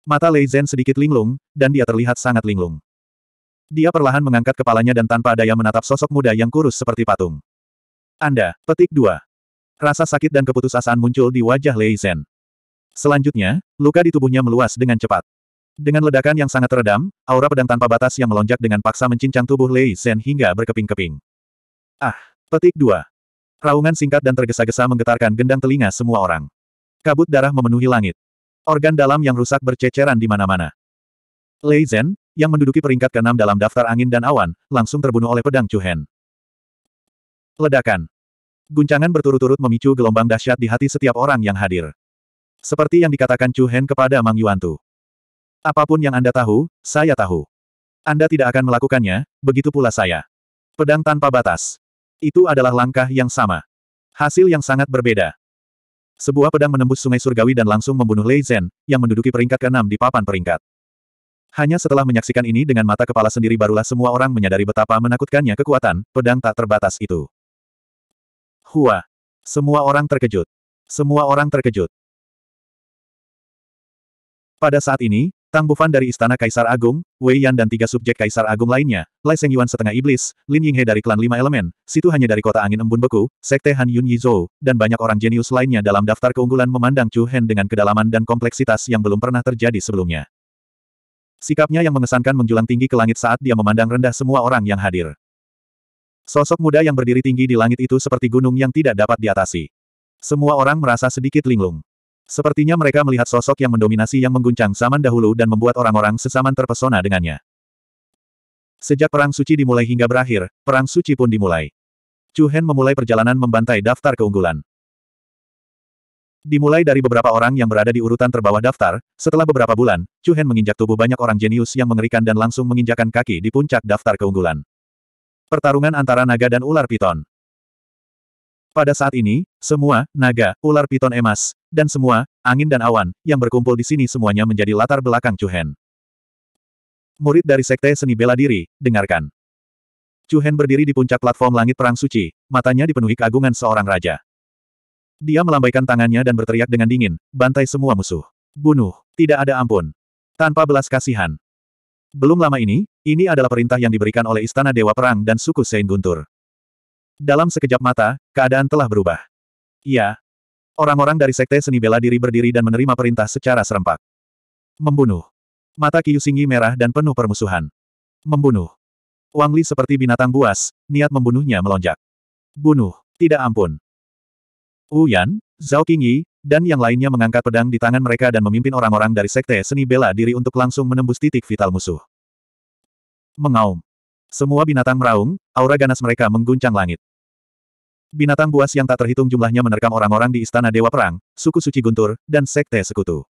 Mata Lei Zhen sedikit linglung, dan dia terlihat sangat linglung. Dia perlahan mengangkat kepalanya dan tanpa daya menatap sosok muda yang kurus seperti patung. Anda, petik dua. Rasa sakit dan keputusasaan muncul di wajah Lei Zhen. Selanjutnya, luka di tubuhnya meluas dengan cepat. Dengan ledakan yang sangat teredam, aura pedang tanpa batas yang melonjak dengan paksa mencincang tubuh Lei Zhen hingga berkeping-keping. Ah, petik dua. Raungan singkat dan tergesa-gesa menggetarkan gendang telinga semua orang. Kabut darah memenuhi langit. Organ dalam yang rusak berceceran di mana-mana. Lei Zhen, yang menduduki peringkat ke-6 dalam daftar angin dan awan, langsung terbunuh oleh pedang Chu Hen. Ledakan. Guncangan berturut-turut memicu gelombang dahsyat di hati setiap orang yang hadir. Seperti yang dikatakan Chu Hen kepada Mang Yuantu. Apapun yang Anda tahu, saya tahu. Anda tidak akan melakukannya, begitu pula saya. Pedang tanpa batas. Itu adalah langkah yang sama. Hasil yang sangat berbeda. Sebuah pedang menembus sungai surgawi dan langsung membunuh Lei Zhen, yang menduduki peringkat ke-6 di papan peringkat. Hanya setelah menyaksikan ini dengan mata kepala sendiri barulah semua orang menyadari betapa menakutkannya kekuatan, pedang tak terbatas itu. Hua. Semua orang terkejut. Semua orang terkejut. Pada saat ini, Tang Bufan dari Istana Kaisar Agung, Wei Yan dan tiga subjek Kaisar Agung lainnya, Lai Seng Yuan setengah iblis, Lin Yinghe dari klan lima elemen, Situ hanya dari kota angin embun beku, Sekte Han Yun Yizhou, dan banyak orang jenius lainnya dalam daftar keunggulan memandang Chu Hen dengan kedalaman dan kompleksitas yang belum pernah terjadi sebelumnya. Sikapnya yang mengesankan menjulang tinggi ke langit saat dia memandang rendah semua orang yang hadir. Sosok muda yang berdiri tinggi di langit itu seperti gunung yang tidak dapat diatasi. Semua orang merasa sedikit linglung. Sepertinya mereka melihat sosok yang mendominasi yang mengguncang zaman dahulu dan membuat orang-orang sesaman terpesona dengannya. Sejak Perang Suci dimulai hingga berakhir, Perang Suci pun dimulai. Chu Hen memulai perjalanan membantai daftar keunggulan. Dimulai dari beberapa orang yang berada di urutan terbawah daftar, setelah beberapa bulan, Chu Hen menginjak tubuh banyak orang jenius yang mengerikan dan langsung menginjakan kaki di puncak daftar keunggulan. Pertarungan antara naga dan ular piton. Pada saat ini, semua, naga, ular piton emas, dan semua, angin dan awan, yang berkumpul di sini semuanya menjadi latar belakang Chu Hen. Murid dari Sekte Seni Bela Diri, dengarkan. Chu Hen berdiri di puncak platform langit Perang Suci, matanya dipenuhi keagungan seorang raja. Dia melambaikan tangannya dan berteriak dengan dingin, bantai semua musuh. Bunuh, tidak ada ampun. Tanpa belas kasihan. Belum lama ini, ini adalah perintah yang diberikan oleh Istana Dewa Perang dan suku Sein Guntur. Dalam sekejap mata, keadaan telah berubah. Ya, Orang-orang dari Sekte Seni Bela Diri berdiri dan menerima perintah secara serempak. Membunuh. Mata Singi merah dan penuh permusuhan. Membunuh. Wang Li seperti binatang buas, niat membunuhnya melonjak. Bunuh, tidak ampun. Wu Yan, Zhao Qingyi, dan yang lainnya mengangkat pedang di tangan mereka dan memimpin orang-orang dari sekte seni bela diri untuk langsung menembus titik vital musuh. Mengaum. Semua binatang meraung, aura ganas mereka mengguncang langit. Binatang buas yang tak terhitung jumlahnya menerkam orang-orang di Istana Dewa Perang, Suku Suci Guntur, dan Sekte Sekutu.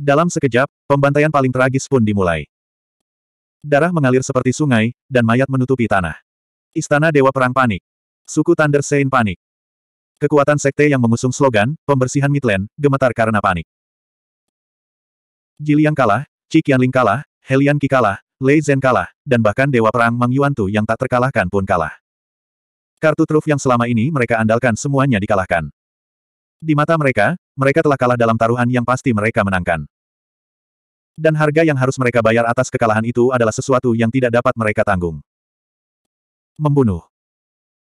Dalam sekejap, pembantaian paling tragis pun dimulai. Darah mengalir seperti sungai, dan mayat menutupi tanah. Istana Dewa Perang panik. Suku Thunder Saint panik. Kekuatan sekte yang mengusung slogan, pembersihan Midland, gemetar karena panik. Jiliang kalah, Qi Qianling kalah, Helian Qi kalah, Lei Zhen kalah, dan bahkan Dewa Perang Mang Yuantu yang tak terkalahkan pun kalah. Kartu truf yang selama ini mereka andalkan semuanya dikalahkan. Di mata mereka, mereka telah kalah dalam taruhan yang pasti mereka menangkan. Dan harga yang harus mereka bayar atas kekalahan itu adalah sesuatu yang tidak dapat mereka tanggung. Membunuh.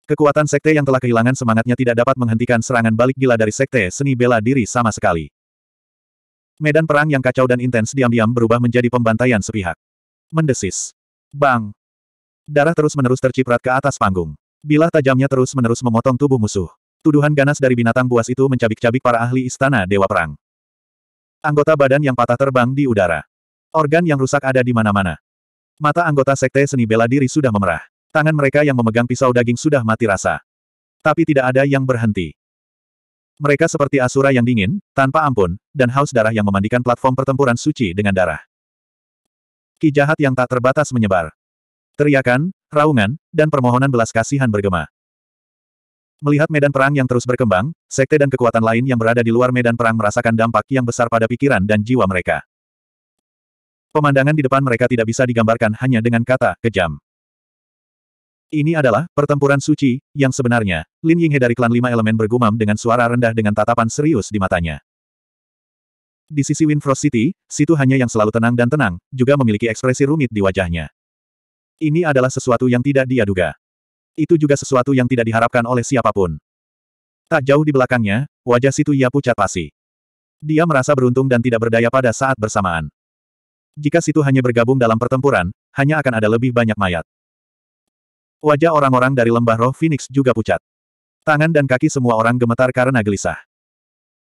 Kekuatan sekte yang telah kehilangan semangatnya tidak dapat menghentikan serangan balik gila dari sekte seni bela diri sama sekali. Medan perang yang kacau dan intens diam-diam berubah menjadi pembantaian sepihak. Mendesis. Bang. Darah terus-menerus terciprat ke atas panggung. Bilah tajamnya terus-menerus memotong tubuh musuh. Tuduhan ganas dari binatang buas itu mencabik-cabik para ahli istana Dewa Perang. Anggota badan yang patah terbang di udara. Organ yang rusak ada di mana-mana. Mata anggota sekte seni bela diri sudah memerah. Tangan mereka yang memegang pisau daging sudah mati rasa. Tapi tidak ada yang berhenti. Mereka seperti asura yang dingin, tanpa ampun, dan haus darah yang memandikan platform pertempuran suci dengan darah. Ki jahat yang tak terbatas menyebar. Teriakan, raungan, dan permohonan belas kasihan bergema. Melihat medan perang yang terus berkembang, sekte dan kekuatan lain yang berada di luar medan perang merasakan dampak yang besar pada pikiran dan jiwa mereka. Pemandangan di depan mereka tidak bisa digambarkan hanya dengan kata, kejam. Ini adalah pertempuran suci, yang sebenarnya, Lin Yinghe dari klan lima elemen bergumam dengan suara rendah dengan tatapan serius di matanya. Di sisi Winfrost City, situ hanya yang selalu tenang dan tenang, juga memiliki ekspresi rumit di wajahnya. Ini adalah sesuatu yang tidak dia duga. Itu juga sesuatu yang tidak diharapkan oleh siapapun. Tak jauh di belakangnya, wajah situ ia pucat pasi. Dia merasa beruntung dan tidak berdaya pada saat bersamaan. Jika situ hanya bergabung dalam pertempuran, hanya akan ada lebih banyak mayat. Wajah orang-orang dari lembah roh Phoenix juga pucat. Tangan dan kaki semua orang gemetar karena gelisah.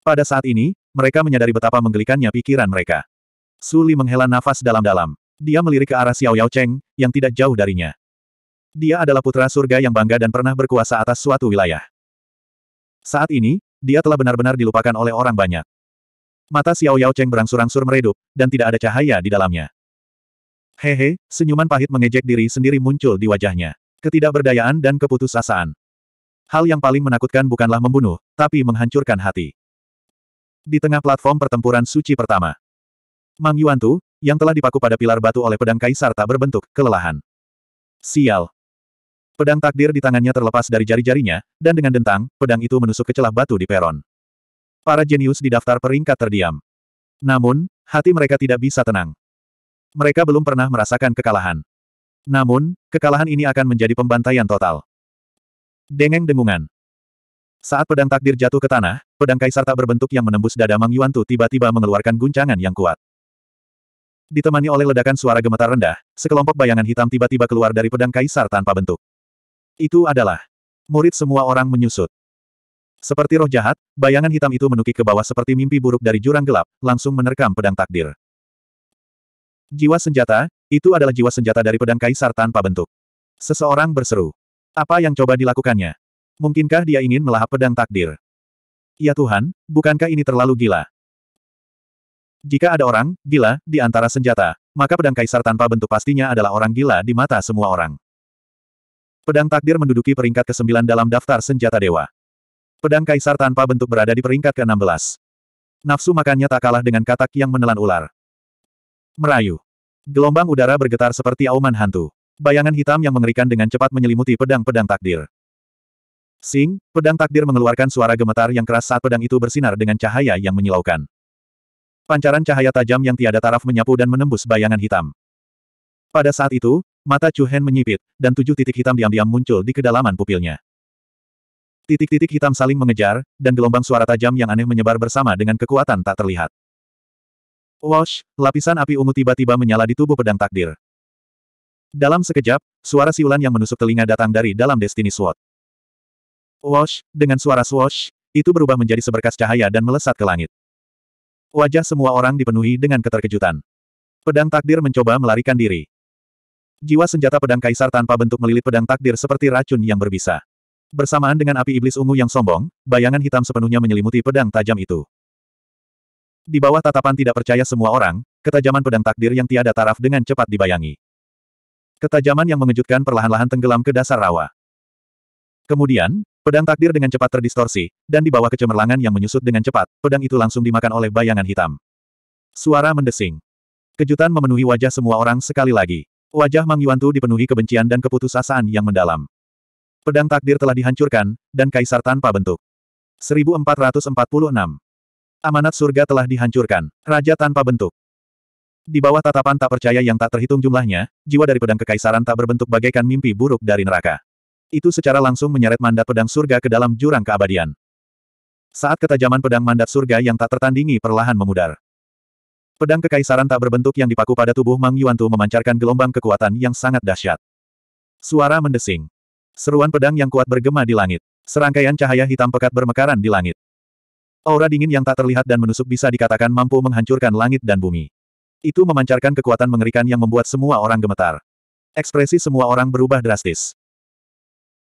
Pada saat ini, mereka menyadari betapa menggelikannya pikiran mereka. Suli menghela nafas dalam-dalam. Dia melirik ke arah Xiao Yao Cheng, yang tidak jauh darinya. Dia adalah putra surga yang bangga dan pernah berkuasa atas suatu wilayah. Saat ini, dia telah benar-benar dilupakan oleh orang banyak. Mata Xiao Yao Cheng berangsur-angsur meredup, dan tidak ada cahaya di dalamnya. Hehe, senyuman pahit mengejek diri sendiri muncul di wajahnya ketidakberdayaan dan keputusasaan. Hal yang paling menakutkan bukanlah membunuh, tapi menghancurkan hati. Di tengah platform pertempuran suci pertama, Mang Yuantu, yang telah dipaku pada pilar batu oleh pedang kaisar tak berbentuk, kelelahan. Sial. Pedang takdir di tangannya terlepas dari jari-jarinya, dan dengan dentang, pedang itu menusuk ke celah batu di peron. Para jenius di daftar peringkat terdiam. Namun, hati mereka tidak bisa tenang. Mereka belum pernah merasakan kekalahan. Namun, kekalahan ini akan menjadi pembantaian total. Dengeng dengungan. Saat pedang takdir jatuh ke tanah, pedang kaisar tak berbentuk yang menembus dada Mang Yuan Tu tiba-tiba mengeluarkan guncangan yang kuat. Ditemani oleh ledakan suara gemetar rendah, sekelompok bayangan hitam tiba-tiba keluar dari pedang kaisar tanpa bentuk. Itu adalah murid semua orang menyusut. Seperti roh jahat, bayangan hitam itu menukik ke bawah seperti mimpi buruk dari jurang gelap, langsung menerkam pedang takdir. Jiwa senjata, itu adalah jiwa senjata dari pedang kaisar tanpa bentuk. Seseorang berseru. Apa yang coba dilakukannya? Mungkinkah dia ingin melahap pedang takdir? Ya Tuhan, bukankah ini terlalu gila? Jika ada orang, gila, di antara senjata, maka pedang kaisar tanpa bentuk pastinya adalah orang gila di mata semua orang. Pedang takdir menduduki peringkat ke-9 dalam daftar senjata dewa. Pedang kaisar tanpa bentuk berada di peringkat ke-16. Nafsu makannya tak kalah dengan katak yang menelan ular. Merayu. Gelombang udara bergetar seperti auman hantu. Bayangan hitam yang mengerikan dengan cepat menyelimuti pedang-pedang takdir. Sing, pedang takdir mengeluarkan suara gemetar yang keras saat pedang itu bersinar dengan cahaya yang menyilaukan. Pancaran cahaya tajam yang tiada taraf menyapu dan menembus bayangan hitam. Pada saat itu, mata Chu Hen menyipit, dan tujuh titik hitam diam-diam muncul di kedalaman pupilnya. Titik-titik hitam saling mengejar, dan gelombang suara tajam yang aneh menyebar bersama dengan kekuatan tak terlihat. Wash, lapisan api ungu tiba-tiba menyala di tubuh pedang takdir. Dalam sekejap, suara siulan yang menusuk telinga datang dari dalam Destiny Sword. Wash, dengan suara swash, itu berubah menjadi seberkas cahaya dan melesat ke langit. Wajah semua orang dipenuhi dengan keterkejutan. Pedang takdir mencoba melarikan diri. Jiwa senjata pedang kaisar tanpa bentuk melilit pedang takdir seperti racun yang berbisa. Bersamaan dengan api iblis ungu yang sombong, bayangan hitam sepenuhnya menyelimuti pedang tajam itu. Di bawah tatapan tidak percaya semua orang, ketajaman pedang takdir yang tiada taraf dengan cepat dibayangi. Ketajaman yang mengejutkan perlahan-lahan tenggelam ke dasar rawa. Kemudian, pedang takdir dengan cepat terdistorsi, dan di bawah kecemerlangan yang menyusut dengan cepat, pedang itu langsung dimakan oleh bayangan hitam. Suara mendesing. Kejutan memenuhi wajah semua orang sekali lagi. Wajah Mang Tu dipenuhi kebencian dan keputusasaan yang mendalam. Pedang takdir telah dihancurkan, dan kaisar tanpa bentuk. 1446 Amanat surga telah dihancurkan. Raja tanpa bentuk. Di bawah tatapan tak percaya yang tak terhitung jumlahnya, jiwa dari pedang kekaisaran tak berbentuk bagaikan mimpi buruk dari neraka. Itu secara langsung menyeret mandat pedang surga ke dalam jurang keabadian. Saat ketajaman pedang mandat surga yang tak tertandingi perlahan memudar. Pedang kekaisaran tak berbentuk yang dipaku pada tubuh Mang Yuantu memancarkan gelombang kekuatan yang sangat dahsyat. Suara mendesing. Seruan pedang yang kuat bergema di langit. Serangkaian cahaya hitam pekat bermekaran di langit. Aura dingin yang tak terlihat dan menusuk bisa dikatakan mampu menghancurkan langit dan bumi. Itu memancarkan kekuatan mengerikan yang membuat semua orang gemetar. Ekspresi semua orang berubah drastis.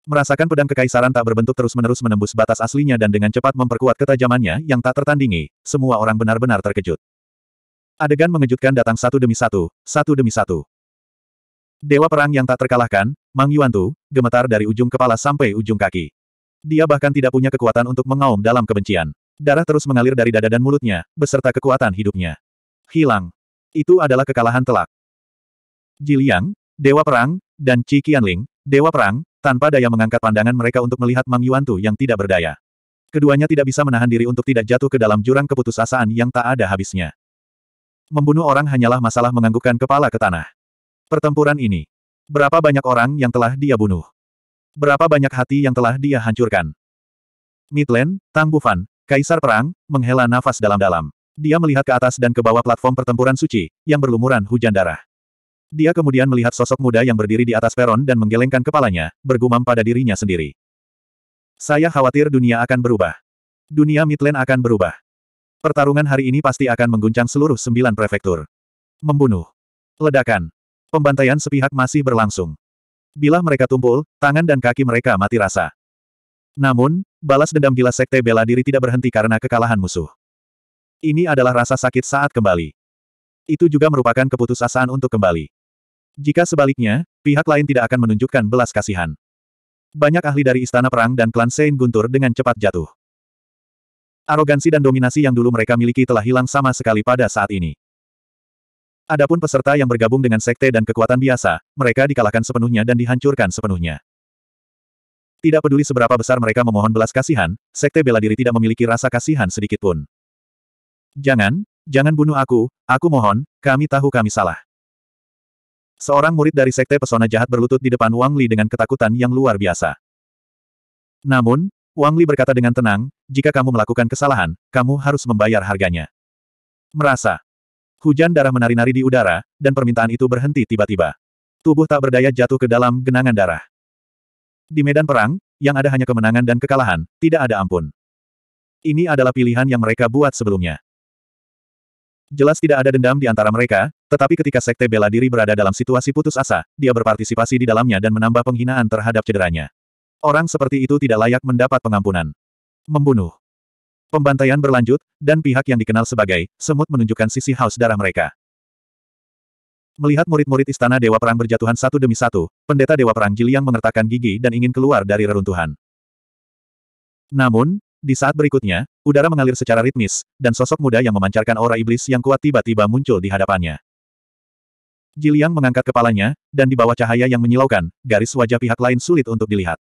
Merasakan pedang kekaisaran tak berbentuk terus-menerus menembus batas aslinya dan dengan cepat memperkuat ketajamannya yang tak tertandingi, semua orang benar-benar terkejut. Adegan mengejutkan datang satu demi satu, satu demi satu. Dewa perang yang tak terkalahkan, Mang Yuantu, gemetar dari ujung kepala sampai ujung kaki. Dia bahkan tidak punya kekuatan untuk mengaum dalam kebencian. Darah terus mengalir dari dada dan mulutnya, beserta kekuatan hidupnya. Hilang. Itu adalah kekalahan telak. Jiliang, Dewa Perang, dan Qi Qianling, Dewa Perang, tanpa daya mengangkat pandangan mereka untuk melihat Mang Yuantu yang tidak berdaya. Keduanya tidak bisa menahan diri untuk tidak jatuh ke dalam jurang keputusasaan yang tak ada habisnya. Membunuh orang hanyalah masalah menganggukkan kepala ke tanah. Pertempuran ini. Berapa banyak orang yang telah dia bunuh? Berapa banyak hati yang telah dia hancurkan? Midland, Tang Bufan, Kaisar Perang, menghela nafas dalam-dalam. Dia melihat ke atas dan ke bawah platform pertempuran suci, yang berlumuran hujan darah. Dia kemudian melihat sosok muda yang berdiri di atas peron dan menggelengkan kepalanya, bergumam pada dirinya sendiri. Saya khawatir dunia akan berubah. Dunia Midland akan berubah. Pertarungan hari ini pasti akan mengguncang seluruh sembilan prefektur. Membunuh. Ledakan. Pembantaian sepihak masih berlangsung. Bila mereka tumpul, tangan dan kaki mereka mati rasa. Namun, balas dendam gila sekte bela diri tidak berhenti karena kekalahan musuh. Ini adalah rasa sakit saat kembali. Itu juga merupakan keputusasaan untuk kembali. Jika sebaliknya, pihak lain tidak akan menunjukkan belas kasihan. Banyak ahli dari Istana Perang dan klan Sein Guntur dengan cepat jatuh. Arogansi dan dominasi yang dulu mereka miliki telah hilang sama sekali pada saat ini. Adapun peserta yang bergabung dengan sekte dan kekuatan biasa, mereka dikalahkan sepenuhnya dan dihancurkan sepenuhnya. Tidak peduli seberapa besar mereka memohon belas kasihan, sekte bela diri tidak memiliki rasa kasihan sedikit pun. Jangan, jangan bunuh aku, aku mohon, kami tahu kami salah. Seorang murid dari sekte pesona jahat berlutut di depan Wang Li dengan ketakutan yang luar biasa. Namun, Wang Li berkata dengan tenang, jika kamu melakukan kesalahan, kamu harus membayar harganya. Merasa. Hujan darah menari-nari di udara, dan permintaan itu berhenti tiba-tiba. Tubuh tak berdaya jatuh ke dalam genangan darah. Di medan perang, yang ada hanya kemenangan dan kekalahan, tidak ada ampun. Ini adalah pilihan yang mereka buat sebelumnya. Jelas tidak ada dendam di antara mereka, tetapi ketika Sekte Bela Diri berada dalam situasi putus asa, dia berpartisipasi di dalamnya dan menambah penghinaan terhadap cederanya. Orang seperti itu tidak layak mendapat pengampunan. Membunuh. Pembantaian berlanjut, dan pihak yang dikenal sebagai semut menunjukkan sisi haus darah mereka. Melihat murid-murid istana Dewa Perang berjatuhan satu demi satu, pendeta Dewa Perang Jiliang mengertakkan gigi dan ingin keluar dari reruntuhan. Namun, di saat berikutnya, udara mengalir secara ritmis, dan sosok muda yang memancarkan aura iblis yang kuat tiba-tiba muncul di hadapannya. Jiliang mengangkat kepalanya, dan di bawah cahaya yang menyilaukan, garis wajah pihak lain sulit untuk dilihat.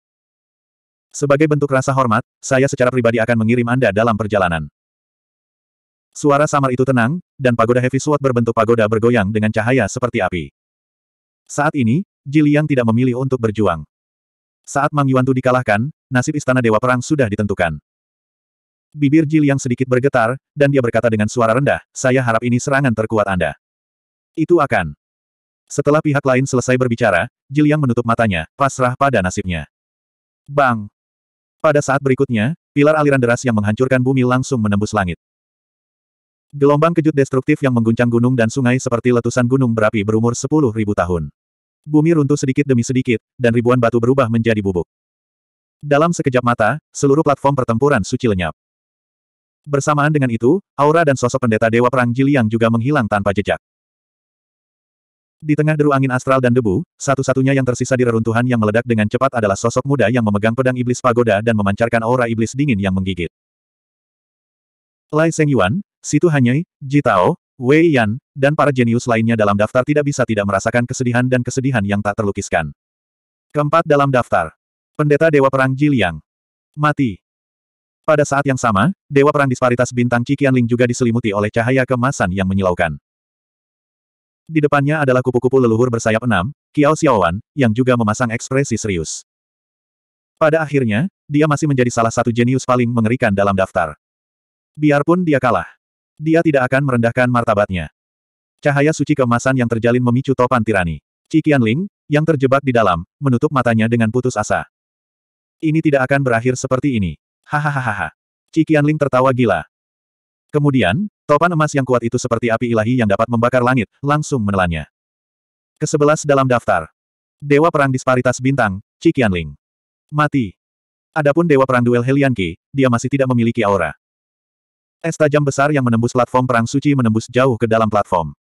Sebagai bentuk rasa hormat, saya secara pribadi akan mengirim Anda dalam perjalanan. Suara samar itu tenang, dan pagoda Heavy Sword berbentuk pagoda bergoyang dengan cahaya seperti api. Saat ini, Ji Liang tidak memilih untuk berjuang. Saat Mang Yuan Tu dikalahkan, nasib Istana Dewa Perang sudah ditentukan. Bibir Ji Liang sedikit bergetar, dan dia berkata dengan suara rendah, saya harap ini serangan terkuat Anda. Itu akan. Setelah pihak lain selesai berbicara, Ji Liang menutup matanya, pasrah pada nasibnya. Bang! Pada saat berikutnya, pilar aliran deras yang menghancurkan bumi langsung menembus langit. Gelombang kejut destruktif yang mengguncang gunung dan sungai seperti letusan gunung berapi berumur 10.000 tahun. Bumi runtuh sedikit demi sedikit, dan ribuan batu berubah menjadi bubuk. Dalam sekejap mata, seluruh platform pertempuran suci lenyap. Bersamaan dengan itu, aura dan sosok pendeta Dewa Perang Jiliang juga menghilang tanpa jejak. Di tengah deru angin astral dan debu, satu-satunya yang tersisa di reruntuhan yang meledak dengan cepat adalah sosok muda yang memegang pedang iblis pagoda dan memancarkan aura iblis dingin yang menggigit. Lai Seng Yuan, Situ Ji Tao, Wei Yan, dan para jenius lainnya dalam daftar tidak bisa tidak merasakan kesedihan dan kesedihan yang tak terlukiskan. Keempat dalam daftar. Pendeta Dewa Perang Jiliang. Mati. Pada saat yang sama, Dewa Perang Disparitas Bintang Qiqianling juga diselimuti oleh cahaya kemasan yang menyilaukan. Di depannya adalah kupu-kupu leluhur bersayap enam, Kiao Xiaowan, yang juga memasang ekspresi serius. Pada akhirnya, dia masih menjadi salah satu jenius paling mengerikan dalam daftar. Biarpun dia kalah. Dia tidak akan merendahkan martabatnya. Cahaya suci kemasan yang terjalin memicu topan tirani. Cikian Ling, yang terjebak di dalam, menutup matanya dengan putus asa. Ini tidak akan berakhir seperti ini. Hahaha. Cikian Ling tertawa gila. Kemudian, topan emas yang kuat itu seperti api ilahi yang dapat membakar langit, langsung menelannya. Kesebelas dalam daftar. Dewa Perang Disparitas Bintang, Cikian Ling. Mati. Adapun Dewa Perang Duel Helianki, dia masih tidak memiliki aura. Es tajam besar yang menembus platform Perang Suci menembus jauh ke dalam platform.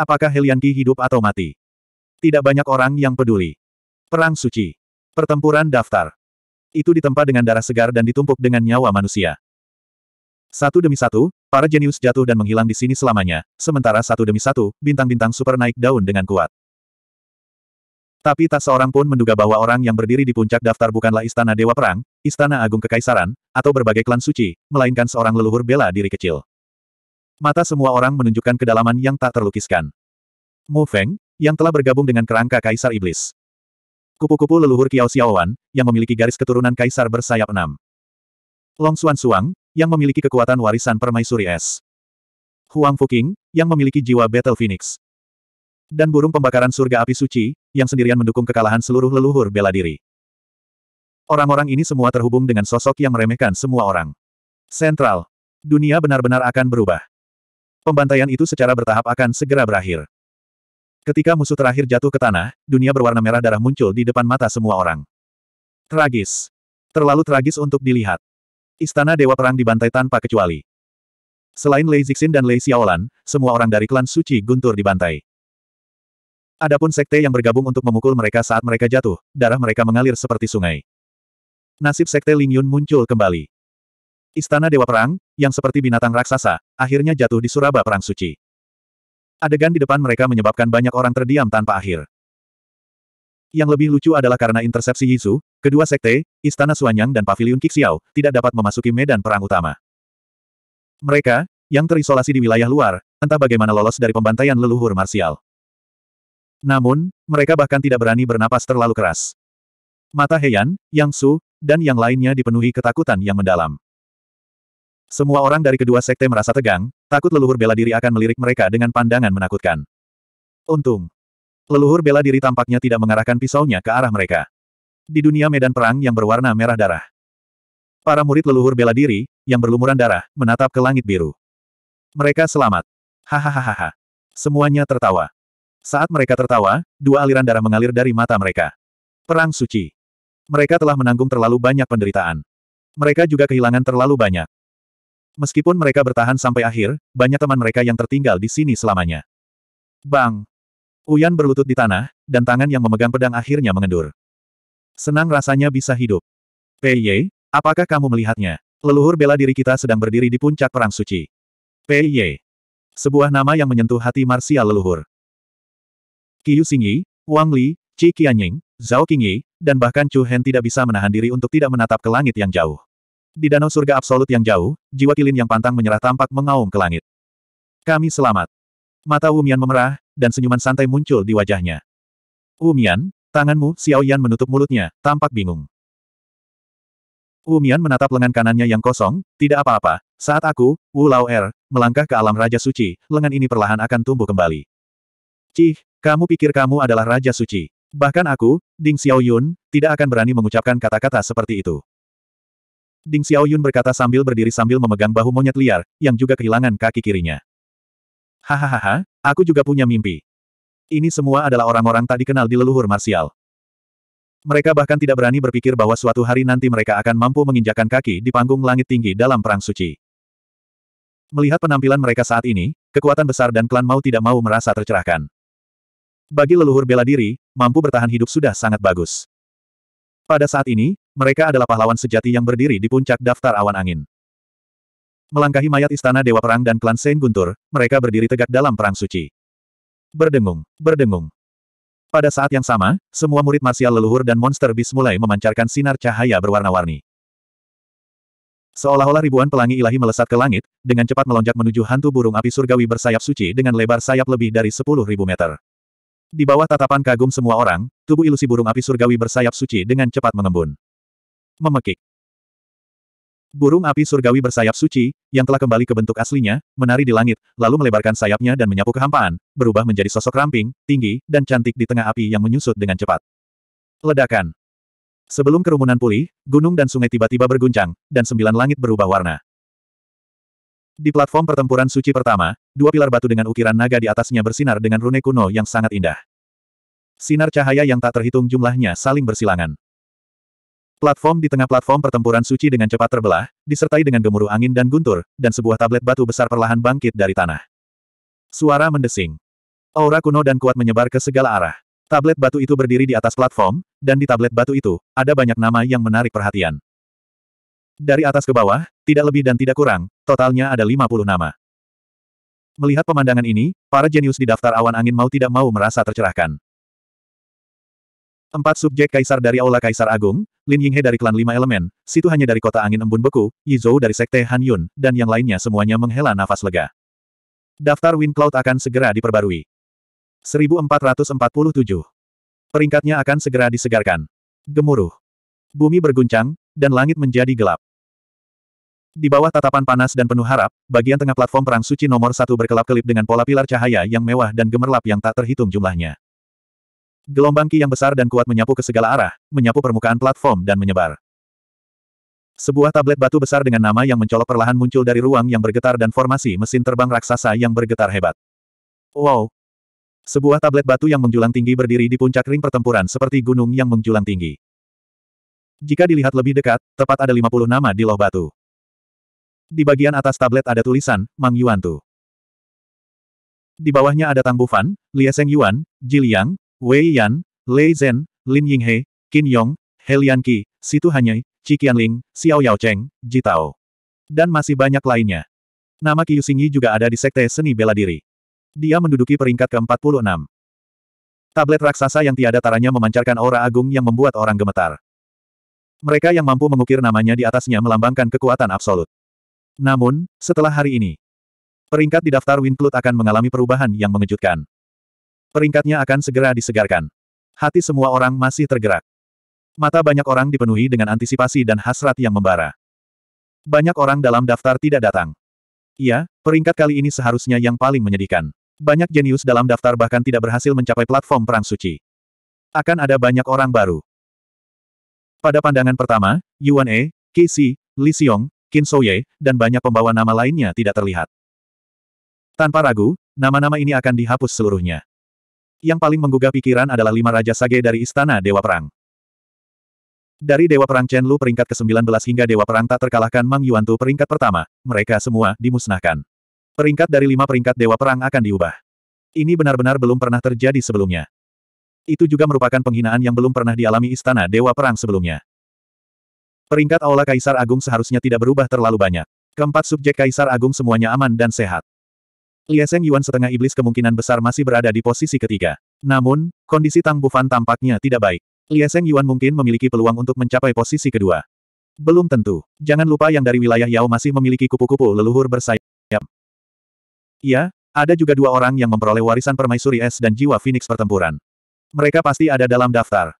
Apakah Helian hidup atau mati? Tidak banyak orang yang peduli. Perang Suci. Pertempuran daftar. Itu ditempa dengan darah segar dan ditumpuk dengan nyawa manusia. Satu demi satu, para jenius jatuh dan menghilang di sini selamanya, sementara satu demi satu, bintang-bintang super naik daun dengan kuat. Tapi tak seorang pun menduga bahwa orang yang berdiri di puncak daftar bukanlah istana Dewa Perang, Istana Agung Kekaisaran, atau berbagai klan suci, melainkan seorang leluhur bela diri kecil. Mata semua orang menunjukkan kedalaman yang tak terlukiskan. Mu Feng, yang telah bergabung dengan kerangka Kaisar Iblis. Kupu-kupu leluhur Kiao Xiaowan, yang memiliki garis keturunan Kaisar bersayap enam. Long Xuan Suang, yang memiliki kekuatan warisan permaisuri es. Huang King yang memiliki jiwa Battle Phoenix. Dan burung pembakaran surga api suci, yang sendirian mendukung kekalahan seluruh leluhur bela diri. Orang-orang ini semua terhubung dengan sosok yang meremehkan semua orang. Sentral. Dunia benar-benar akan berubah. Pembantaian itu secara bertahap akan segera berakhir. Ketika musuh terakhir jatuh ke tanah, dunia berwarna merah darah muncul di depan mata semua orang. Tragis. Terlalu tragis untuk dilihat. Istana Dewa Perang dibantai tanpa kecuali. Selain Lei Zixin dan Lei Xiaolan, semua orang dari klan suci guntur dibantai. Adapun sekte yang bergabung untuk memukul mereka saat mereka jatuh, darah mereka mengalir seperti sungai. Nasib Sekte Ling Yun muncul kembali. Istana Dewa Perang, yang seperti binatang raksasa, akhirnya jatuh di Suraba Perang Suci. Adegan di depan mereka menyebabkan banyak orang terdiam tanpa akhir. Yang lebih lucu adalah karena intersepsi Yizu, kedua sekte, Istana Suanyang dan Paviliun Kixiao, tidak dapat memasuki medan perang utama. Mereka, yang terisolasi di wilayah luar, entah bagaimana lolos dari pembantaian leluhur marsial. Namun, mereka bahkan tidak berani bernapas terlalu keras. Mata Heian, Yang Su, dan yang lainnya dipenuhi ketakutan yang mendalam. Semua orang dari kedua sekte merasa tegang, takut leluhur bela diri akan melirik mereka dengan pandangan menakutkan. Untung, leluhur bela diri tampaknya tidak mengarahkan pisaunya ke arah mereka. Di dunia medan perang yang berwarna merah darah, para murid leluhur bela diri, yang berlumuran darah, menatap ke langit biru. Mereka selamat. Hahaha. Semuanya tertawa. Saat mereka tertawa, dua aliran darah mengalir dari mata mereka. Perang suci. Mereka telah menanggung terlalu banyak penderitaan. Mereka juga kehilangan terlalu banyak. Meskipun mereka bertahan sampai akhir, banyak teman mereka yang tertinggal di sini selamanya. Bang! Uyan berlutut di tanah, dan tangan yang memegang pedang akhirnya mengendur. Senang rasanya bisa hidup. Pei Ye, apakah kamu melihatnya? Leluhur bela diri kita sedang berdiri di puncak Perang Suci. Pei Ye, Sebuah nama yang menyentuh hati marsial leluhur. Qiyu Xingyi, Wang Li, Qi Qianying, Zhao Qingyi, dan bahkan Chu Hen tidak bisa menahan diri untuk tidak menatap ke langit yang jauh. Di danau surga absolut yang jauh, jiwa Kilin yang pantang menyerah tampak mengaum ke langit. Kami selamat. Mata Wumian memerah, dan senyuman santai muncul di wajahnya. Wumian, tanganmu, Xiao Yan menutup mulutnya, tampak bingung. Wumian menatap lengan kanannya yang kosong, tidak apa-apa, saat aku, Wu Lao Er, melangkah ke alam Raja Suci, lengan ini perlahan akan tumbuh kembali. Cih, kamu pikir kamu adalah Raja Suci. Bahkan aku, Ding Xiaoyun, tidak akan berani mengucapkan kata-kata seperti itu. Ding Xiaoyun berkata sambil berdiri sambil memegang bahu monyet liar, yang juga kehilangan kaki kirinya. Hahaha, aku juga punya mimpi. Ini semua adalah orang-orang tak dikenal di leluhur marsial. Mereka bahkan tidak berani berpikir bahwa suatu hari nanti mereka akan mampu menginjakan kaki di panggung langit tinggi dalam perang suci. Melihat penampilan mereka saat ini, kekuatan besar dan klan mau tidak mau merasa tercerahkan. Bagi leluhur bela diri, mampu bertahan hidup sudah sangat bagus. Pada saat ini, mereka adalah pahlawan sejati yang berdiri di puncak daftar awan angin. Melangkahi mayat istana Dewa Perang dan klan Saint Guntur, mereka berdiri tegak dalam perang suci. Berdengung, berdengung. Pada saat yang sama, semua murid marsial leluhur dan monster bis mulai memancarkan sinar cahaya berwarna-warni. Seolah-olah ribuan pelangi ilahi melesat ke langit, dengan cepat melonjak menuju hantu burung api surgawi bersayap suci dengan lebar sayap lebih dari 10.000 meter. Di bawah tatapan kagum semua orang, tubuh ilusi burung api surgawi bersayap suci dengan cepat mengembun. Memekik. Burung api surgawi bersayap suci, yang telah kembali ke bentuk aslinya, menari di langit, lalu melebarkan sayapnya dan menyapu kehampaan, berubah menjadi sosok ramping, tinggi, dan cantik di tengah api yang menyusut dengan cepat. Ledakan. Sebelum kerumunan pulih, gunung dan sungai tiba-tiba berguncang, dan sembilan langit berubah warna. Di platform pertempuran suci pertama, dua pilar batu dengan ukiran naga di atasnya bersinar dengan rune kuno yang sangat indah. Sinar cahaya yang tak terhitung jumlahnya saling bersilangan. Platform di tengah platform pertempuran suci dengan cepat terbelah, disertai dengan gemuruh angin dan guntur, dan sebuah tablet batu besar perlahan bangkit dari tanah. Suara mendesing. Aura kuno dan kuat menyebar ke segala arah. Tablet batu itu berdiri di atas platform, dan di tablet batu itu, ada banyak nama yang menarik perhatian. Dari atas ke bawah, tidak lebih dan tidak kurang, totalnya ada 50 nama. Melihat pemandangan ini, para jenius di daftar awan angin mau tidak mau merasa tercerahkan. Empat subjek kaisar dari Aula Kaisar Agung, Lin Yinghe dari klan Lima Elemen, Situ hanya dari kota angin embun beku, Yizhou dari sekte Han Yun, dan yang lainnya semuanya menghela nafas lega. Daftar Wind Cloud akan segera diperbarui. 1447. Peringkatnya akan segera disegarkan. Gemuruh. Bumi berguncang, dan langit menjadi gelap. Di bawah tatapan panas dan penuh harap, bagian tengah platform perang suci nomor satu berkelap-kelip dengan pola pilar cahaya yang mewah dan gemerlap yang tak terhitung jumlahnya. Gelombang ki yang besar dan kuat menyapu ke segala arah, menyapu permukaan platform dan menyebar. Sebuah tablet batu besar dengan nama yang mencolok perlahan muncul dari ruang yang bergetar dan formasi mesin terbang raksasa yang bergetar hebat. Wow! Sebuah tablet batu yang menjulang tinggi berdiri di puncak ring pertempuran seperti gunung yang menjulang tinggi. Jika dilihat lebih dekat, tepat ada 50 nama di loh batu. Di bagian atas tablet ada tulisan, Mang Yuan Tu. Di bawahnya ada Tang Bufan, Lia Seng Yuan, Ji Liang, Wei Yan, Lei Zhen, Lin Yinghe, Qin Yong, He Qi, Situ Hanyai, Qi Ling, Xiao Yao Cheng, Ji Tao. Dan masih banyak lainnya. Nama Qiu Xingyi juga ada di Sekte Seni Bela Diri. Dia menduduki peringkat ke-46. Tablet raksasa yang tiada taranya memancarkan aura agung yang membuat orang gemetar. Mereka yang mampu mengukir namanya di atasnya melambangkan kekuatan absolut. Namun, setelah hari ini, peringkat di daftar Winclut akan mengalami perubahan yang mengejutkan. Peringkatnya akan segera disegarkan. Hati semua orang masih tergerak. Mata banyak orang dipenuhi dengan antisipasi dan hasrat yang membara. Banyak orang dalam daftar tidak datang. Iya, peringkat kali ini seharusnya yang paling menyedihkan. Banyak jenius dalam daftar bahkan tidak berhasil mencapai platform Perang Suci. Akan ada banyak orang baru. Pada pandangan pertama, Yuan E, Qi Si, Li Xiong, Qin Souye, dan banyak pembawa nama lainnya tidak terlihat. Tanpa ragu, nama-nama ini akan dihapus seluruhnya. Yang paling menggugah pikiran adalah lima Raja Sage dari Istana Dewa Perang. Dari Dewa Perang Chen Lu peringkat ke-19 hingga Dewa Perang tak terkalahkan Mang Yuantu peringkat pertama, mereka semua dimusnahkan. Peringkat dari lima peringkat Dewa Perang akan diubah. Ini benar-benar belum pernah terjadi sebelumnya. Itu juga merupakan penghinaan yang belum pernah dialami Istana Dewa Perang sebelumnya. Peringkat Aula Kaisar Agung seharusnya tidak berubah terlalu banyak. Keempat subjek Kaisar Agung semuanya aman dan sehat. Lieseng Yuan setengah iblis kemungkinan besar masih berada di posisi ketiga. Namun, kondisi Tang Bufan tampaknya tidak baik. Lieseng Yuan mungkin memiliki peluang untuk mencapai posisi kedua. Belum tentu. Jangan lupa yang dari wilayah Yao masih memiliki kupu-kupu leluhur bersayap. Ya, ada juga dua orang yang memperoleh warisan permaisuri es dan jiwa Phoenix pertempuran. Mereka pasti ada dalam daftar.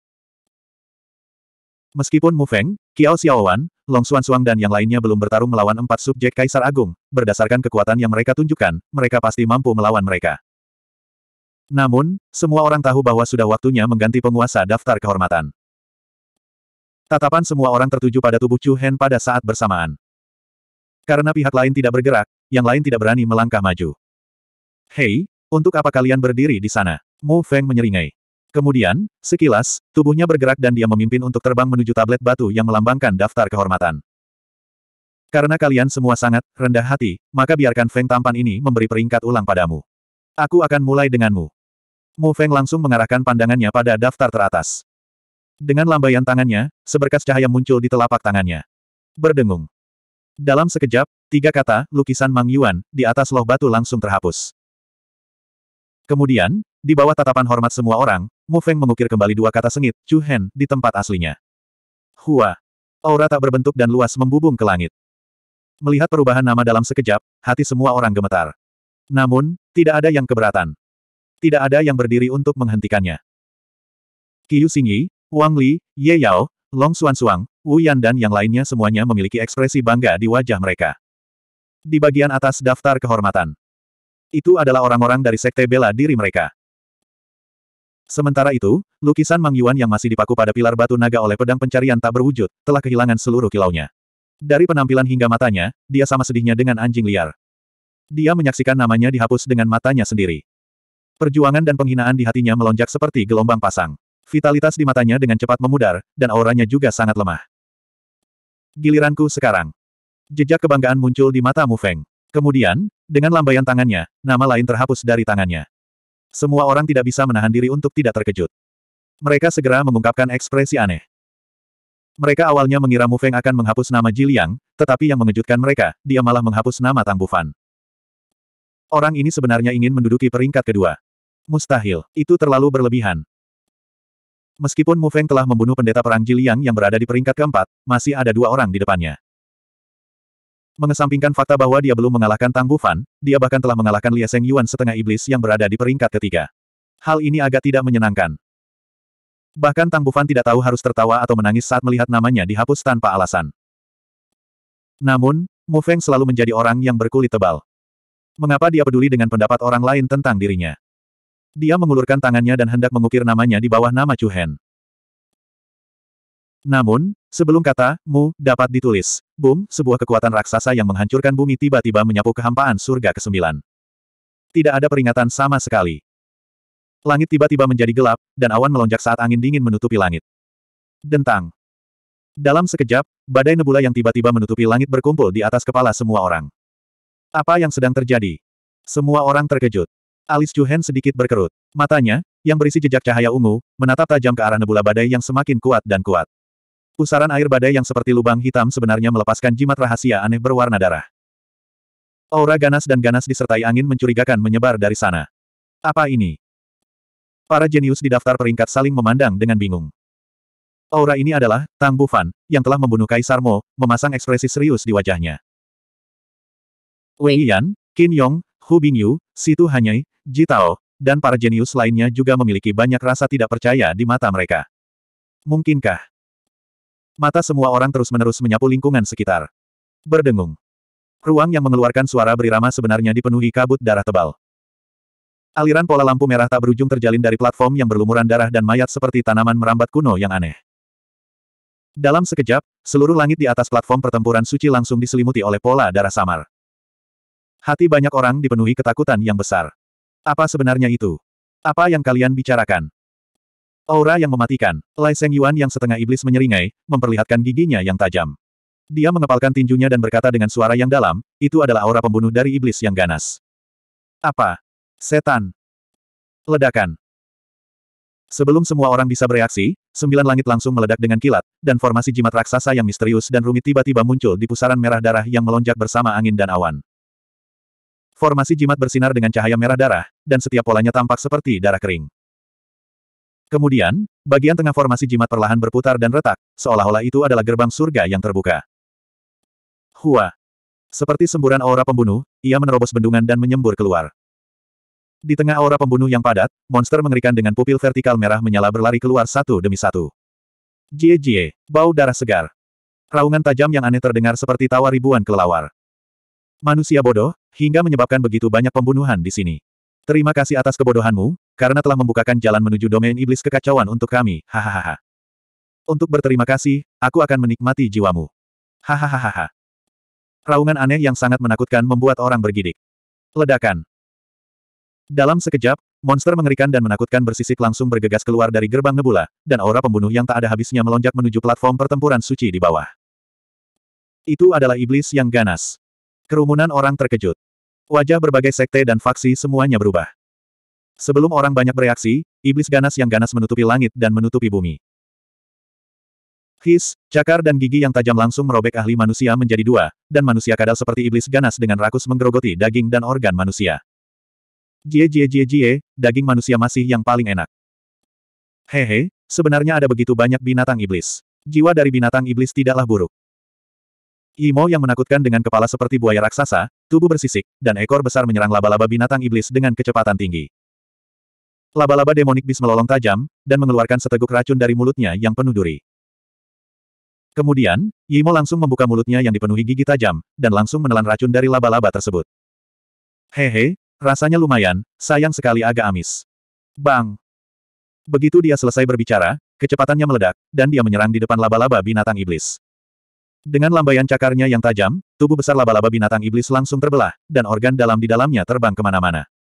Meskipun Mu Feng, Qiao Xiaowan, Long Xuan Xuang dan yang lainnya belum bertarung melawan empat subjek Kaisar Agung, berdasarkan kekuatan yang mereka tunjukkan, mereka pasti mampu melawan mereka. Namun, semua orang tahu bahwa sudah waktunya mengganti penguasa daftar kehormatan. Tatapan semua orang tertuju pada tubuh Chu Hen pada saat bersamaan. Karena pihak lain tidak bergerak, yang lain tidak berani melangkah maju. Hei, untuk apa kalian berdiri di sana? Mu Feng menyeringai. Kemudian, sekilas, tubuhnya bergerak dan dia memimpin untuk terbang menuju tablet batu yang melambangkan daftar kehormatan. Karena kalian semua sangat rendah hati, maka biarkan Feng tampan ini memberi peringkat ulang padamu. Aku akan mulai denganmu. Mu Feng langsung mengarahkan pandangannya pada daftar teratas. Dengan lambaian tangannya, seberkas cahaya muncul di telapak tangannya. Berdengung. Dalam sekejap, tiga kata, lukisan Mang Yuan, di atas loh batu langsung terhapus. Kemudian, di bawah tatapan hormat semua orang, Mu Feng mengukir kembali dua kata sengit, Chu Hen, di tempat aslinya. Hua. Aura tak berbentuk dan luas membubung ke langit. Melihat perubahan nama dalam sekejap, hati semua orang gemetar. Namun, tidak ada yang keberatan. Tidak ada yang berdiri untuk menghentikannya. Qiu Xingyi, Wang Li, Ye Yao, Long Xuan Suang, Wu Yan dan yang lainnya semuanya memiliki ekspresi bangga di wajah mereka. Di bagian atas daftar kehormatan. Itu adalah orang-orang dari sekte bela diri mereka. Sementara itu, lukisan Mang Yuan yang masih dipaku pada pilar batu naga oleh pedang pencarian tak berwujud, telah kehilangan seluruh kilaunya. Dari penampilan hingga matanya, dia sama sedihnya dengan anjing liar. Dia menyaksikan namanya dihapus dengan matanya sendiri. Perjuangan dan penghinaan di hatinya melonjak seperti gelombang pasang. Vitalitas di matanya dengan cepat memudar, dan auranya juga sangat lemah. Giliranku sekarang. Jejak kebanggaan muncul di mata Mu Feng. Kemudian, dengan lambaian tangannya, nama lain terhapus dari tangannya. Semua orang tidak bisa menahan diri untuk tidak terkejut. Mereka segera mengungkapkan ekspresi aneh. Mereka awalnya mengira Mu Feng akan menghapus nama Jiliang, tetapi yang mengejutkan mereka, dia malah menghapus nama Tang Bufan. Orang ini sebenarnya ingin menduduki peringkat kedua. Mustahil, itu terlalu berlebihan. Meskipun Mu Feng telah membunuh pendeta perang Jiliang yang berada di peringkat keempat, masih ada dua orang di depannya. Mengesampingkan fakta bahwa dia belum mengalahkan Tang Bufan, dia bahkan telah mengalahkan Lia Seng Yuan setengah iblis yang berada di peringkat ketiga. Hal ini agak tidak menyenangkan. Bahkan Tang Bufan tidak tahu harus tertawa atau menangis saat melihat namanya dihapus tanpa alasan. Namun, Mu Feng selalu menjadi orang yang berkulit tebal. Mengapa dia peduli dengan pendapat orang lain tentang dirinya? Dia mengulurkan tangannya dan hendak mengukir namanya di bawah nama Chu Hen. Namun, sebelum kata, mu, dapat ditulis, boom, sebuah kekuatan raksasa yang menghancurkan bumi tiba-tiba menyapu kehampaan surga ke-9. Tidak ada peringatan sama sekali. Langit tiba-tiba menjadi gelap, dan awan melonjak saat angin dingin menutupi langit. Dentang. Dalam sekejap, badai nebula yang tiba-tiba menutupi langit berkumpul di atas kepala semua orang. Apa yang sedang terjadi? Semua orang terkejut. Alis Juhen sedikit berkerut. Matanya, yang berisi jejak cahaya ungu, menatap tajam ke arah nebula badai yang semakin kuat dan kuat. Pusaran air badai yang seperti lubang hitam sebenarnya melepaskan jimat rahasia aneh berwarna darah. Aura ganas dan ganas disertai angin mencurigakan menyebar dari sana. Apa ini? Para jenius di daftar peringkat saling memandang dengan bingung. Aura ini adalah Tang Bufan, yang telah membunuh Kaisar Mo, memasang ekspresi serius di wajahnya. Wei Yan, Qin Yong, Hu Bingyu, Situ Hanyai, Ji Tao, dan para jenius lainnya juga memiliki banyak rasa tidak percaya di mata mereka. Mungkinkah Mata semua orang terus-menerus menyapu lingkungan sekitar. Berdengung. Ruang yang mengeluarkan suara berirama sebenarnya dipenuhi kabut darah tebal. Aliran pola lampu merah tak berujung terjalin dari platform yang berlumuran darah dan mayat seperti tanaman merambat kuno yang aneh. Dalam sekejap, seluruh langit di atas platform pertempuran suci langsung diselimuti oleh pola darah samar. Hati banyak orang dipenuhi ketakutan yang besar. Apa sebenarnya itu? Apa yang kalian bicarakan? Aura yang mematikan, Lai Seng Yuan yang setengah iblis menyeringai, memperlihatkan giginya yang tajam. Dia mengepalkan tinjunya dan berkata dengan suara yang dalam, itu adalah aura pembunuh dari iblis yang ganas. Apa? Setan. Ledakan. Sebelum semua orang bisa bereaksi, sembilan langit langsung meledak dengan kilat, dan formasi jimat raksasa yang misterius dan rumit tiba-tiba muncul di pusaran merah darah yang melonjak bersama angin dan awan. Formasi jimat bersinar dengan cahaya merah darah, dan setiap polanya tampak seperti darah kering. Kemudian, bagian tengah formasi jimat perlahan berputar dan retak, seolah-olah itu adalah gerbang surga yang terbuka. Hua! Seperti semburan aura pembunuh, ia menerobos bendungan dan menyembur keluar. Di tengah aura pembunuh yang padat, monster mengerikan dengan pupil vertikal merah menyala berlari keluar satu demi satu. Jie jie, bau darah segar. Raungan tajam yang aneh terdengar seperti tawa ribuan kelelawar. Manusia bodoh, hingga menyebabkan begitu banyak pembunuhan di sini. Terima kasih atas kebodohanmu, karena telah membukakan jalan menuju domain iblis kekacauan untuk kami, hahaha. Untuk berterima kasih, aku akan menikmati jiwamu. Hahaha. Raungan aneh yang sangat menakutkan membuat orang bergidik. Ledakan. Dalam sekejap, monster mengerikan dan menakutkan bersisik langsung bergegas keluar dari gerbang nebula, dan aura pembunuh yang tak ada habisnya melonjak menuju platform pertempuran suci di bawah. Itu adalah iblis yang ganas. Kerumunan orang terkejut. Wajah berbagai sekte dan faksi semuanya berubah. Sebelum orang banyak bereaksi, iblis ganas yang ganas menutupi langit dan menutupi bumi. His, cakar dan gigi yang tajam langsung merobek ahli manusia menjadi dua, dan manusia kadal seperti iblis ganas dengan rakus menggerogoti daging dan organ manusia. Jie jie jie jie, daging manusia masih yang paling enak. Hehe, sebenarnya ada begitu banyak binatang iblis. Jiwa dari binatang iblis tidaklah buruk. Imo yang menakutkan dengan kepala seperti buaya raksasa, tubuh bersisik, dan ekor besar menyerang laba-laba binatang iblis dengan kecepatan tinggi. Laba-laba demonik bis melolong tajam, dan mengeluarkan seteguk racun dari mulutnya yang penuh duri. Kemudian, Yimo langsung membuka mulutnya yang dipenuhi gigi tajam, dan langsung menelan racun dari laba-laba tersebut. Hehe, rasanya lumayan, sayang sekali agak amis. Bang! Begitu dia selesai berbicara, kecepatannya meledak, dan dia menyerang di depan laba-laba binatang iblis. Dengan lambaian cakarnya yang tajam, tubuh besar laba-laba binatang iblis langsung terbelah, dan organ dalam di dalamnya terbang kemana-mana.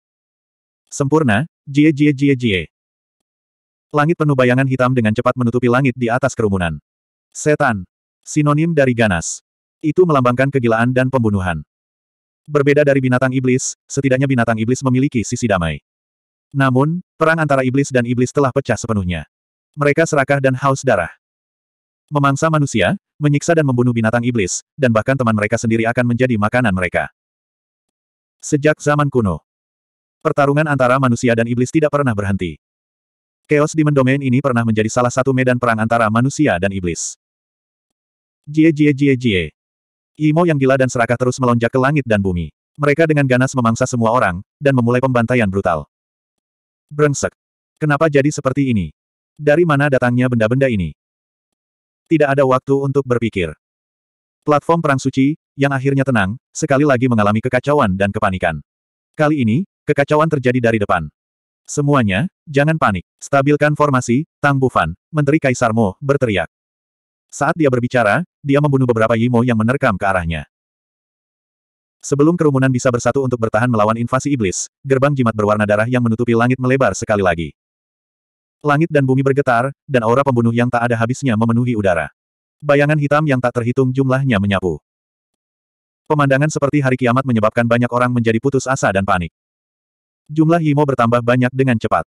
Sempurna, jie jie jie jie. Langit penuh bayangan hitam dengan cepat menutupi langit di atas kerumunan. Setan. Sinonim dari ganas. Itu melambangkan kegilaan dan pembunuhan. Berbeda dari binatang iblis, setidaknya binatang iblis memiliki sisi damai. Namun, perang antara iblis dan iblis telah pecah sepenuhnya. Mereka serakah dan haus darah. Memangsa manusia, menyiksa dan membunuh binatang iblis, dan bahkan teman mereka sendiri akan menjadi makanan mereka. Sejak zaman kuno, Pertarungan antara manusia dan iblis tidak pernah berhenti. Chaos di Domain ini pernah menjadi salah satu medan perang antara manusia dan iblis. Jie jie jie jie. Imo yang gila dan serakah terus melonjak ke langit dan bumi. Mereka dengan ganas memangsa semua orang, dan memulai pembantaian brutal. Brengsek. Kenapa jadi seperti ini? Dari mana datangnya benda-benda ini? Tidak ada waktu untuk berpikir. Platform Perang Suci, yang akhirnya tenang, sekali lagi mengalami kekacauan dan kepanikan. Kali ini, Kekacauan terjadi dari depan. Semuanya, jangan panik. Stabilkan formasi, Tang Bufan, Menteri Kaisar Mo, berteriak. Saat dia berbicara, dia membunuh beberapa Yimo yang menerkam ke arahnya. Sebelum kerumunan bisa bersatu untuk bertahan melawan invasi iblis, gerbang jimat berwarna darah yang menutupi langit melebar sekali lagi. Langit dan bumi bergetar, dan aura pembunuh yang tak ada habisnya memenuhi udara. Bayangan hitam yang tak terhitung jumlahnya menyapu. Pemandangan seperti hari kiamat menyebabkan banyak orang menjadi putus asa dan panik. Jumlah Yimo bertambah banyak dengan cepat.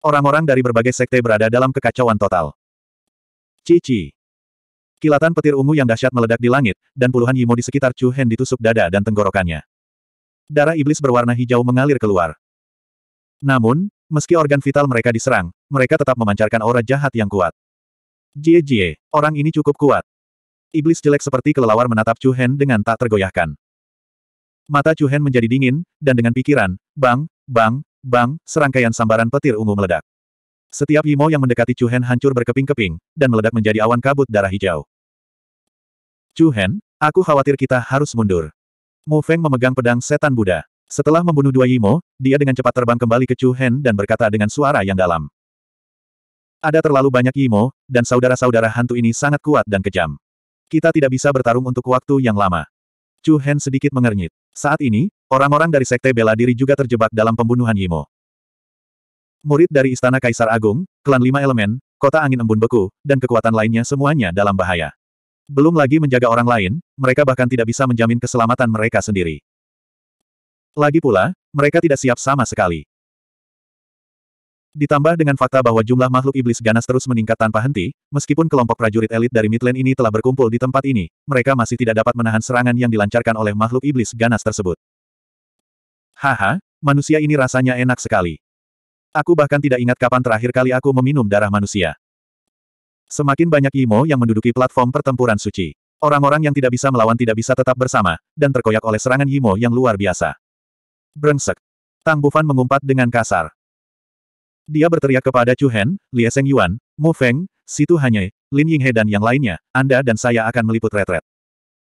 Orang-orang dari berbagai sekte berada dalam kekacauan total. Cici. Kilatan petir ungu yang dahsyat meledak di langit, dan puluhan Yimo di sekitar Chu Hen ditusuk dada dan tenggorokannya. Darah iblis berwarna hijau mengalir keluar. Namun, meski organ vital mereka diserang, mereka tetap memancarkan aura jahat yang kuat. Jie Jie, orang ini cukup kuat. Iblis jelek seperti kelelawar menatap Chu Hen dengan tak tergoyahkan. Mata Chu Hen menjadi dingin, dan dengan pikiran, Bang, bang, bang, serangkaian sambaran petir ungu meledak. Setiap Yimo yang mendekati Chu Hen hancur berkeping-keping, dan meledak menjadi awan kabut darah hijau. Chu Hen, aku khawatir kita harus mundur. Mu Feng memegang pedang setan Buddha. Setelah membunuh dua Yimo, dia dengan cepat terbang kembali ke Chu Hen dan berkata dengan suara yang dalam. Ada terlalu banyak Yimo, dan saudara-saudara hantu ini sangat kuat dan kejam. Kita tidak bisa bertarung untuk waktu yang lama. Chu Hen sedikit mengernyit. Saat ini, orang-orang dari Sekte Bela Diri juga terjebak dalam pembunuhan Yimo. Murid dari Istana Kaisar Agung, Klan Lima Elemen, Kota Angin Embun Beku, dan kekuatan lainnya semuanya dalam bahaya. Belum lagi menjaga orang lain, mereka bahkan tidak bisa menjamin keselamatan mereka sendiri. Lagi pula, mereka tidak siap sama sekali. Ditambah dengan fakta bahwa jumlah makhluk iblis ganas terus meningkat tanpa henti, meskipun kelompok prajurit elit dari Midland ini telah berkumpul di tempat ini, mereka masih tidak dapat menahan serangan yang dilancarkan oleh makhluk iblis ganas tersebut. Haha, manusia ini rasanya enak sekali. Aku bahkan tidak ingat kapan terakhir kali aku meminum darah manusia. Semakin banyak Imo yang menduduki platform pertempuran suci. Orang-orang yang tidak bisa melawan tidak bisa tetap bersama, dan terkoyak oleh serangan Yimo yang luar biasa. Brengsek. Tang Bufan mengumpat dengan kasar. Dia berteriak kepada Chu Hen, Lia Seng Yuan, Mo Feng, Situ Hanye, Lin Yinghe dan yang lainnya, Anda dan saya akan meliput retret.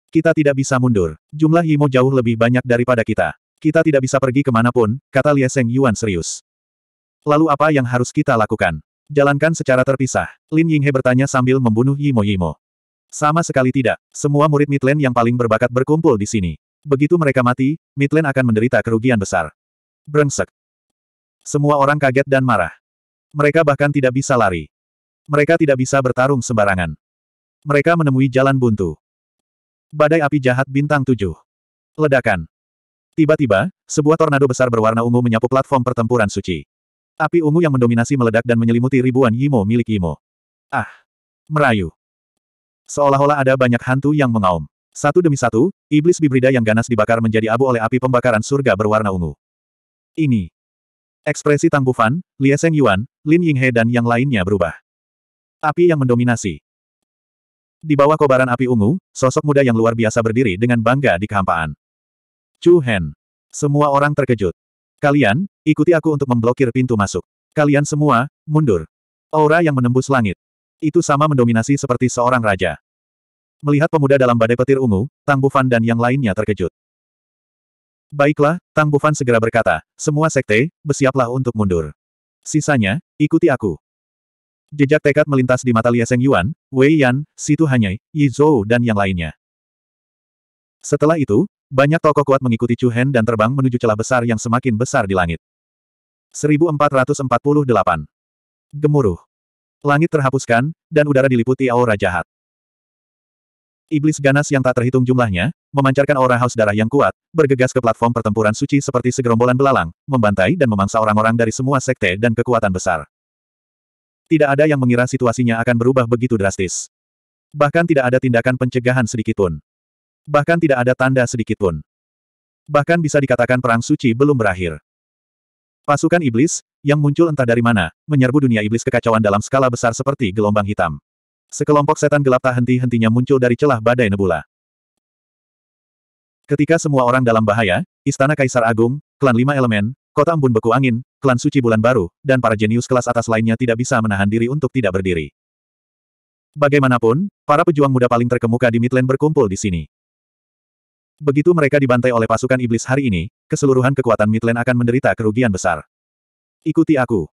Kita tidak bisa mundur. Jumlah Yimo jauh lebih banyak daripada kita. Kita tidak bisa pergi kemanapun, kata Lia Seng Yuan serius. Lalu apa yang harus kita lakukan? Jalankan secara terpisah. Lin Yinghe bertanya sambil membunuh Yimo Yimo. Sama sekali tidak. Semua murid Midland yang paling berbakat berkumpul di sini. Begitu mereka mati, Midland akan menderita kerugian besar. Brengsek. Semua orang kaget dan marah. Mereka bahkan tidak bisa lari. Mereka tidak bisa bertarung sembarangan. Mereka menemui jalan buntu. Badai api jahat bintang tujuh. Ledakan. Tiba-tiba, sebuah tornado besar berwarna ungu menyapu platform pertempuran suci. Api ungu yang mendominasi meledak dan menyelimuti ribuan Yimo milik Yimo. Ah! Merayu. Seolah-olah ada banyak hantu yang mengaum. Satu demi satu, iblis bibrida yang ganas dibakar menjadi abu oleh api pembakaran surga berwarna ungu. Ini Ekspresi Tang Bufan, Lie Seng Yuan, Lin Yinghe dan yang lainnya berubah. Api yang mendominasi. Di bawah kobaran api ungu, sosok muda yang luar biasa berdiri dengan bangga di kehampaan. Chu Hen. Semua orang terkejut. Kalian, ikuti aku untuk memblokir pintu masuk. Kalian semua, mundur. Aura yang menembus langit. Itu sama mendominasi seperti seorang raja. Melihat pemuda dalam badai petir ungu, Tang Bufan dan yang lainnya terkejut. Baiklah, Tang Bufan segera berkata, semua sekte, bersiaplah untuk mundur. Sisanya, ikuti aku. Jejak tekad melintas di mata Lia Seng Yuan, Wei Yan, Situ Hanyai, Yi Zhou dan yang lainnya. Setelah itu, banyak tokoh kuat mengikuti Chu Hen dan terbang menuju celah besar yang semakin besar di langit. 1448. Gemuruh. Langit terhapuskan, dan udara diliputi aura jahat. Iblis ganas yang tak terhitung jumlahnya, memancarkan aura haus darah yang kuat, bergegas ke platform pertempuran suci seperti segerombolan belalang, membantai dan memangsa orang-orang dari semua sekte dan kekuatan besar. Tidak ada yang mengira situasinya akan berubah begitu drastis. Bahkan tidak ada tindakan pencegahan sedikitpun. Bahkan tidak ada tanda sedikitpun. Bahkan bisa dikatakan perang suci belum berakhir. Pasukan iblis, yang muncul entah dari mana, menyerbu dunia iblis kekacauan dalam skala besar seperti gelombang hitam. Sekelompok setan gelap tak henti-hentinya muncul dari celah badai nebula. Ketika semua orang dalam bahaya, Istana Kaisar Agung, Klan Lima Elemen, Kota Embun Beku Angin, Klan Suci Bulan Baru, dan para jenius kelas atas lainnya tidak bisa menahan diri untuk tidak berdiri. Bagaimanapun, para pejuang muda paling terkemuka di Midland berkumpul di sini. Begitu mereka dibantai oleh pasukan iblis hari ini, keseluruhan kekuatan Midland akan menderita kerugian besar. Ikuti aku.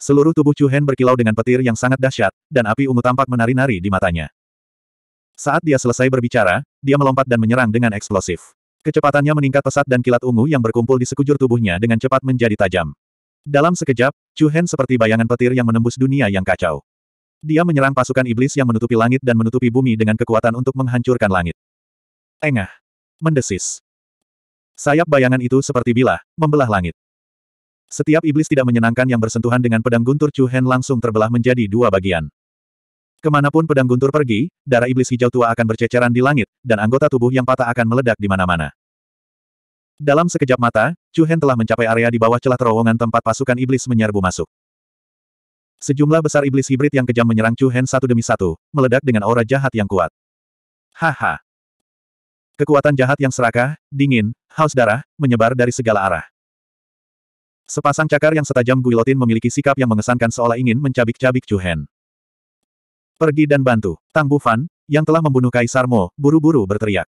Seluruh tubuh Chu Hen berkilau dengan petir yang sangat dahsyat, dan api ungu tampak menari-nari di matanya. Saat dia selesai berbicara, dia melompat dan menyerang dengan eksplosif. Kecepatannya meningkat pesat dan kilat ungu yang berkumpul di sekujur tubuhnya dengan cepat menjadi tajam. Dalam sekejap, Chu Hen seperti bayangan petir yang menembus dunia yang kacau. Dia menyerang pasukan iblis yang menutupi langit dan menutupi bumi dengan kekuatan untuk menghancurkan langit. Engah. Mendesis. Sayap bayangan itu seperti bilah, membelah langit. Setiap iblis tidak menyenangkan yang bersentuhan dengan pedang guntur Chu Hen langsung terbelah menjadi dua bagian. Kemanapun pedang guntur pergi, darah iblis hijau tua akan berceceran di langit, dan anggota tubuh yang patah akan meledak di mana-mana. Dalam sekejap mata, Chu Hen telah mencapai area di bawah celah terowongan tempat pasukan iblis menyerbu masuk. Sejumlah besar iblis hibrid yang kejam menyerang Chu Hen satu demi satu, meledak dengan aura jahat yang kuat. Haha. Kekuatan jahat yang serakah, dingin, haus darah, menyebar dari segala arah. Sepasang cakar yang setajam Guilotin memiliki sikap yang mengesankan seolah ingin mencabik-cabik Chu Pergi dan bantu. Tang Bufan, yang telah membunuh Kaisar Mo, buru-buru berteriak.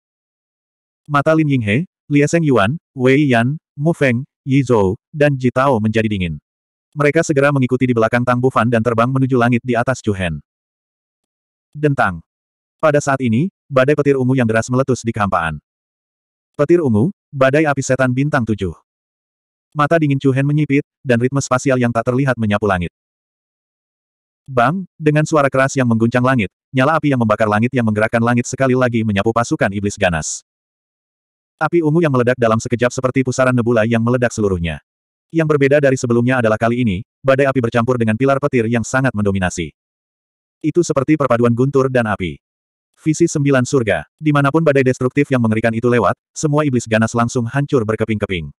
Mata Lin Yinghe, Lia Seng Yuan, Wei Yan, Mu Feng, Yi Zhou, dan Ji Tao menjadi dingin. Mereka segera mengikuti di belakang Tang Bufan dan terbang menuju langit di atas Chu Dentang. Pada saat ini, badai petir ungu yang deras meletus di kehampaan. Petir ungu, badai api setan bintang tujuh. Mata dingin Chuhen menyipit, dan ritme spasial yang tak terlihat menyapu langit. Bang, dengan suara keras yang mengguncang langit, nyala api yang membakar langit yang menggerakkan langit sekali lagi menyapu pasukan iblis ganas. Api ungu yang meledak dalam sekejap seperti pusaran nebula yang meledak seluruhnya. Yang berbeda dari sebelumnya adalah kali ini, badai api bercampur dengan pilar petir yang sangat mendominasi. Itu seperti perpaduan guntur dan api. Visi sembilan surga, dimanapun badai destruktif yang mengerikan itu lewat, semua iblis ganas langsung hancur berkeping-keping.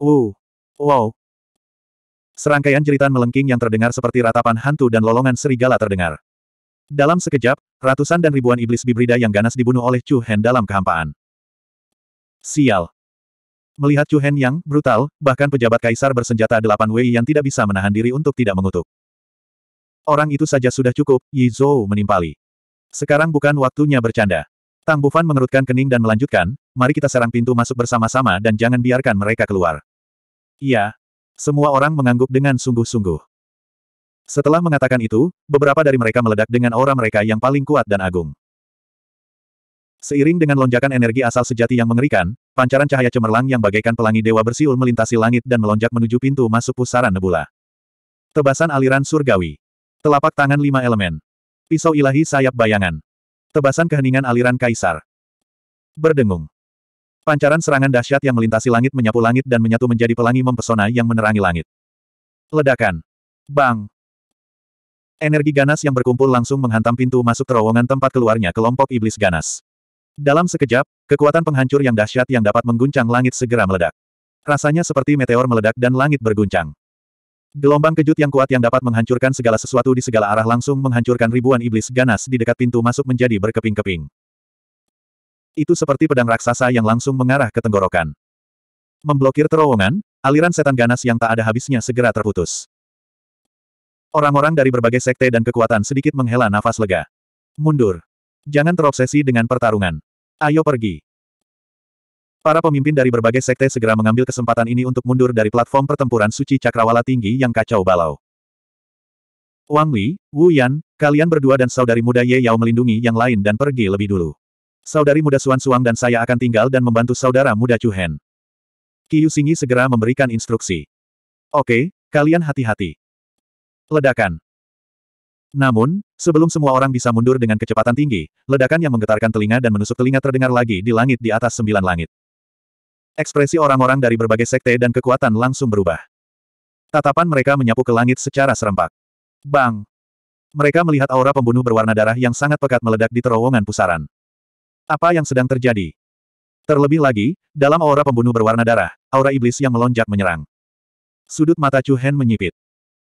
Wow. Oh, wow. Serangkaian jeritan melengking yang terdengar seperti ratapan hantu dan lolongan serigala terdengar. Dalam sekejap, ratusan dan ribuan iblis bibrida yang ganas dibunuh oleh Chu Hen dalam kehampaan. Sial. Melihat Chu Hen yang brutal, bahkan pejabat kaisar bersenjata delapan Wei yang tidak bisa menahan diri untuk tidak mengutuk. Orang itu saja sudah cukup, Yi Zhou menimpali. Sekarang bukan waktunya bercanda. Tang Bufan mengerutkan kening dan melanjutkan, mari kita serang pintu masuk bersama-sama dan jangan biarkan mereka keluar. Iya. Semua orang mengangguk dengan sungguh-sungguh. Setelah mengatakan itu, beberapa dari mereka meledak dengan aura mereka yang paling kuat dan agung. Seiring dengan lonjakan energi asal sejati yang mengerikan, pancaran cahaya cemerlang yang bagaikan pelangi dewa bersiul melintasi langit dan melonjak menuju pintu masuk pusaran nebula. Tebasan aliran surgawi. Telapak tangan lima elemen. Pisau ilahi sayap bayangan. Tebasan keheningan aliran kaisar. Berdengung. Pancaran serangan dahsyat yang melintasi langit menyapu langit dan menyatu menjadi pelangi mempesona yang menerangi langit. Ledakan. Bang. Energi ganas yang berkumpul langsung menghantam pintu masuk terowongan tempat keluarnya kelompok iblis ganas. Dalam sekejap, kekuatan penghancur yang dahsyat yang dapat mengguncang langit segera meledak. Rasanya seperti meteor meledak dan langit berguncang. Gelombang kejut yang kuat yang dapat menghancurkan segala sesuatu di segala arah langsung menghancurkan ribuan iblis ganas di dekat pintu masuk menjadi berkeping-keping. Itu seperti pedang raksasa yang langsung mengarah ke tenggorokan. Memblokir terowongan, aliran setan ganas yang tak ada habisnya segera terputus. Orang-orang dari berbagai sekte dan kekuatan sedikit menghela nafas lega. Mundur. Jangan terobsesi dengan pertarungan. Ayo pergi. Para pemimpin dari berbagai sekte segera mengambil kesempatan ini untuk mundur dari platform pertempuran suci cakrawala tinggi yang kacau balau. Wang Li, Wu Yan, kalian berdua dan saudari muda Ye Yao melindungi yang lain dan pergi lebih dulu. Saudari muda Suan Suang dan saya akan tinggal dan membantu saudara muda Chu Hen. Yu Xingyi segera memberikan instruksi. Oke, kalian hati-hati. Ledakan. Namun, sebelum semua orang bisa mundur dengan kecepatan tinggi, ledakan yang menggetarkan telinga dan menusuk telinga terdengar lagi di langit di atas sembilan langit. Ekspresi orang-orang dari berbagai sekte dan kekuatan langsung berubah. Tatapan mereka menyapu ke langit secara serempak. Bang! Mereka melihat aura pembunuh berwarna darah yang sangat pekat meledak di terowongan pusaran. Apa yang sedang terjadi? Terlebih lagi, dalam aura pembunuh berwarna darah, aura iblis yang melonjak menyerang. Sudut mata Chu Hen menyipit.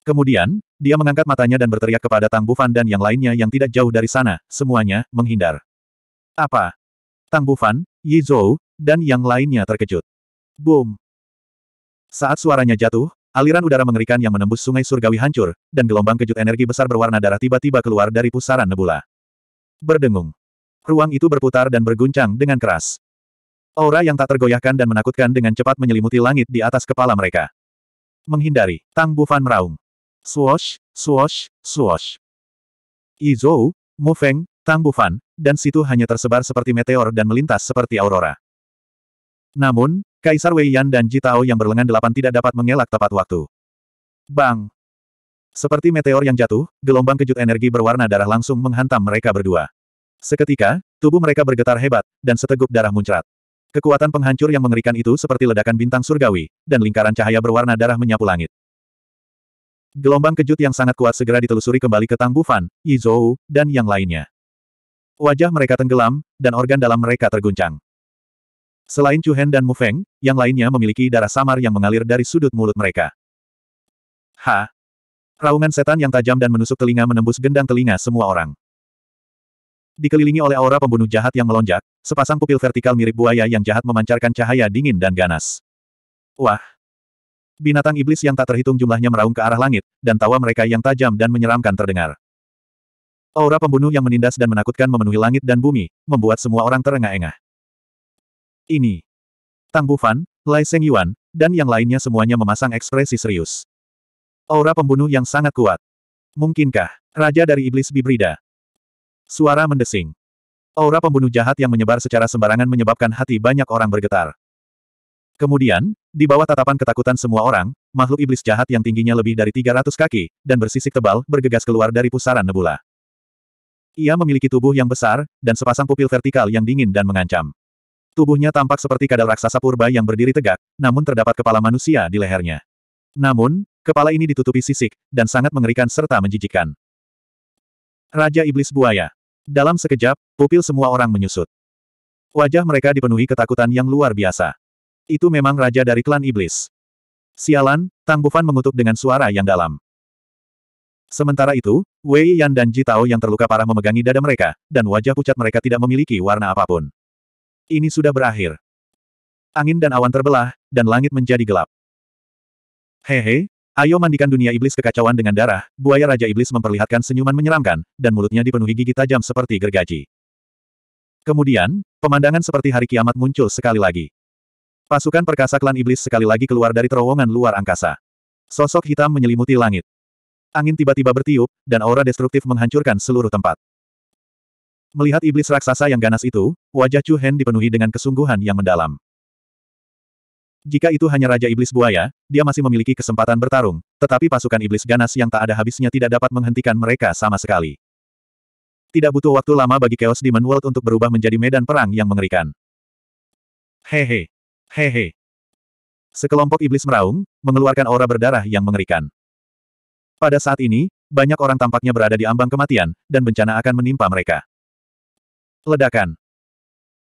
Kemudian, dia mengangkat matanya dan berteriak kepada Tang Bufan dan yang lainnya yang tidak jauh dari sana, semuanya, menghindar. Apa? Tang Bufan, Yi Zhou, dan yang lainnya terkejut. Boom! Saat suaranya jatuh, aliran udara mengerikan yang menembus sungai surgawi hancur, dan gelombang kejut energi besar berwarna darah tiba-tiba keluar dari pusaran nebula. Berdengung. Ruang itu berputar dan berguncang dengan keras. Aura yang tak tergoyahkan dan menakutkan dengan cepat menyelimuti langit di atas kepala mereka. Menghindari, Tang Bufan meraung. swosh, swosh. swosh. Izou, Feng, Tang Bufan, dan situ hanya tersebar seperti meteor dan melintas seperti aurora. Namun, Kaisar Wei Yan dan Jitao yang berlengan delapan tidak dapat mengelak tepat waktu. Bang! Seperti meteor yang jatuh, gelombang kejut energi berwarna darah langsung menghantam mereka berdua. Seketika, tubuh mereka bergetar hebat, dan seteguk darah muncrat. Kekuatan penghancur yang mengerikan itu seperti ledakan bintang surgawi, dan lingkaran cahaya berwarna darah menyapu langit. Gelombang kejut yang sangat kuat segera ditelusuri kembali ke Tang Bufan, Yizou, dan yang lainnya. Wajah mereka tenggelam, dan organ dalam mereka terguncang. Selain Chu Hen dan Mu Feng, yang lainnya memiliki darah samar yang mengalir dari sudut mulut mereka. Ha! Raungan setan yang tajam dan menusuk telinga menembus gendang telinga semua orang. Dikelilingi oleh aura pembunuh jahat yang melonjak, sepasang pupil vertikal mirip buaya yang jahat memancarkan cahaya dingin dan ganas. Wah! Binatang iblis yang tak terhitung jumlahnya meraung ke arah langit, dan tawa mereka yang tajam dan menyeramkan terdengar. Aura pembunuh yang menindas dan menakutkan memenuhi langit dan bumi, membuat semua orang terengah-engah. Ini. Tang Bufan, Lai Seng Yuan, dan yang lainnya semuanya memasang ekspresi serius. Aura pembunuh yang sangat kuat. Mungkinkah, Raja dari Iblis Bibrida, Suara mendesing. Aura pembunuh jahat yang menyebar secara sembarangan menyebabkan hati banyak orang bergetar. Kemudian, di bawah tatapan ketakutan semua orang, makhluk iblis jahat yang tingginya lebih dari 300 kaki, dan bersisik tebal, bergegas keluar dari pusaran nebula. Ia memiliki tubuh yang besar, dan sepasang pupil vertikal yang dingin dan mengancam. Tubuhnya tampak seperti kadal raksasa purba yang berdiri tegak, namun terdapat kepala manusia di lehernya. Namun, kepala ini ditutupi sisik, dan sangat mengerikan serta menjijikkan. Raja Iblis Buaya. Dalam sekejap, pupil semua orang menyusut. Wajah mereka dipenuhi ketakutan yang luar biasa. Itu memang raja dari klan Iblis. Sialan, Tang Bufan mengutuk dengan suara yang dalam. Sementara itu, Wei Yan dan Ji Tao yang terluka parah memegangi dada mereka, dan wajah pucat mereka tidak memiliki warna apapun. Ini sudah berakhir. Angin dan awan terbelah, dan langit menjadi gelap. Hehe, Ayo mandikan dunia iblis kekacauan dengan darah, buaya Raja Iblis memperlihatkan senyuman menyeramkan, dan mulutnya dipenuhi gigi tajam seperti gergaji. Kemudian, pemandangan seperti hari kiamat muncul sekali lagi. Pasukan perkasa klan iblis sekali lagi keluar dari terowongan luar angkasa. Sosok hitam menyelimuti langit. Angin tiba-tiba bertiup, dan aura destruktif menghancurkan seluruh tempat. Melihat iblis raksasa yang ganas itu, wajah Chu Hen dipenuhi dengan kesungguhan yang mendalam. Jika itu hanya Raja Iblis Buaya, dia masih memiliki kesempatan bertarung, tetapi pasukan Iblis Ganas yang tak ada habisnya tidak dapat menghentikan mereka sama sekali. Tidak butuh waktu lama bagi Chaos Demon World untuk berubah menjadi medan perang yang mengerikan. Hehe. Hehe. Sekelompok iblis meraung, mengeluarkan aura berdarah yang mengerikan. Pada saat ini, banyak orang tampaknya berada di ambang kematian, dan bencana akan menimpa mereka. Ledakan.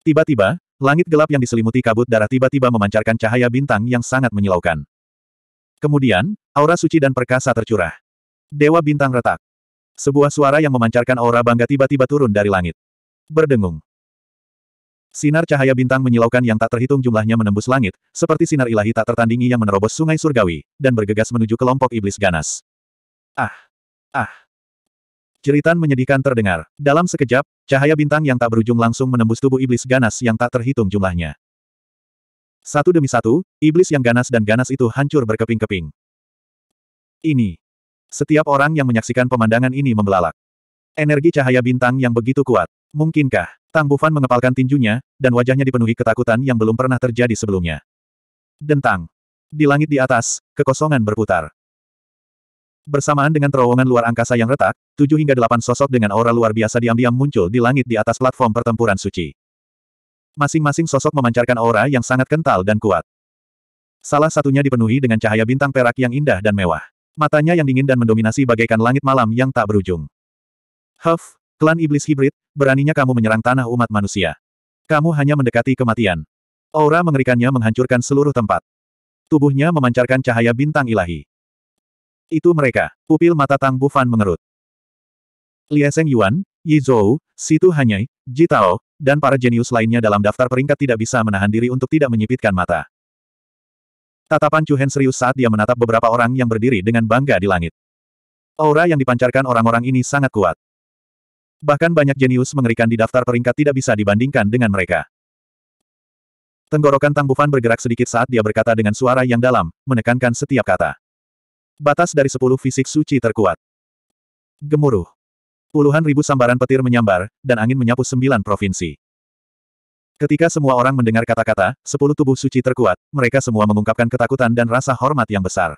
Tiba-tiba, Langit gelap yang diselimuti kabut darah tiba-tiba memancarkan cahaya bintang yang sangat menyilaukan. Kemudian, aura suci dan perkasa tercurah. Dewa bintang retak. Sebuah suara yang memancarkan aura bangga tiba-tiba turun dari langit. Berdengung. Sinar cahaya bintang menyilaukan yang tak terhitung jumlahnya menembus langit, seperti sinar ilahi tak tertandingi yang menerobos sungai surgawi, dan bergegas menuju kelompok iblis ganas. Ah! Ah! Jeritan menyedihkan terdengar. Dalam sekejap, cahaya bintang yang tak berujung langsung menembus tubuh iblis ganas yang tak terhitung jumlahnya. Satu demi satu, iblis yang ganas dan ganas itu hancur berkeping-keping. Ini. Setiap orang yang menyaksikan pemandangan ini membelalak. Energi cahaya bintang yang begitu kuat. Mungkinkah? Tang Bufan mengepalkan tinjunya, dan wajahnya dipenuhi ketakutan yang belum pernah terjadi sebelumnya. Dentang. Di langit di atas, kekosongan berputar. Bersamaan dengan terowongan luar angkasa yang retak, tujuh hingga delapan sosok dengan aura luar biasa diam-diam muncul di langit di atas platform pertempuran suci. Masing-masing sosok memancarkan aura yang sangat kental dan kuat. Salah satunya dipenuhi dengan cahaya bintang perak yang indah dan mewah. Matanya yang dingin dan mendominasi bagaikan langit malam yang tak berujung. Huff, klan iblis hibrid, beraninya kamu menyerang tanah umat manusia. Kamu hanya mendekati kematian. Aura mengerikannya menghancurkan seluruh tempat. Tubuhnya memancarkan cahaya bintang ilahi. Itu mereka. Pupil mata Tang Bufan mengerut. Lia Seng Yuan, Yi Zhou, Situ Hanyai, Ji Tao, dan para jenius lainnya dalam daftar peringkat tidak bisa menahan diri untuk tidak menyipitkan mata. Tatapan Chu Hen serius saat dia menatap beberapa orang yang berdiri dengan bangga di langit. Aura yang dipancarkan orang-orang ini sangat kuat. Bahkan banyak jenius mengerikan di daftar peringkat tidak bisa dibandingkan dengan mereka. Tenggorokan Tang Bufan bergerak sedikit saat dia berkata dengan suara yang dalam, menekankan setiap kata. Batas dari sepuluh fisik suci terkuat. Gemuruh. Puluhan ribu sambaran petir menyambar, dan angin menyapu sembilan provinsi. Ketika semua orang mendengar kata-kata, sepuluh tubuh suci terkuat, mereka semua mengungkapkan ketakutan dan rasa hormat yang besar.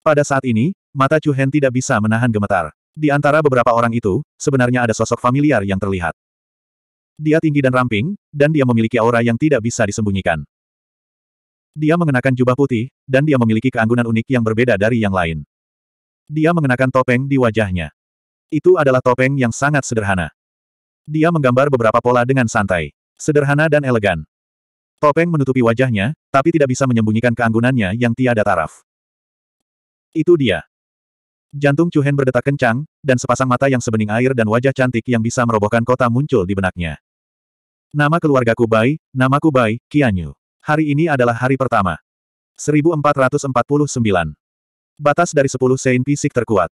Pada saat ini, mata Chu Hen tidak bisa menahan gemetar. Di antara beberapa orang itu, sebenarnya ada sosok familiar yang terlihat. Dia tinggi dan ramping, dan dia memiliki aura yang tidak bisa disembunyikan. Dia mengenakan jubah putih, dan dia memiliki keanggunan unik yang berbeda dari yang lain. Dia mengenakan topeng di wajahnya. Itu adalah topeng yang sangat sederhana. Dia menggambar beberapa pola dengan santai. Sederhana dan elegan. Topeng menutupi wajahnya, tapi tidak bisa menyembunyikan keanggunannya yang tiada taraf. Itu dia. Jantung Cuhen berdetak kencang, dan sepasang mata yang sebening air dan wajah cantik yang bisa merobohkan kota muncul di benaknya. Nama keluargaku Bai, namaku Bai, Kianyu. Hari ini adalah hari pertama. 1449. Batas dari 10 Sein Fisik terkuat.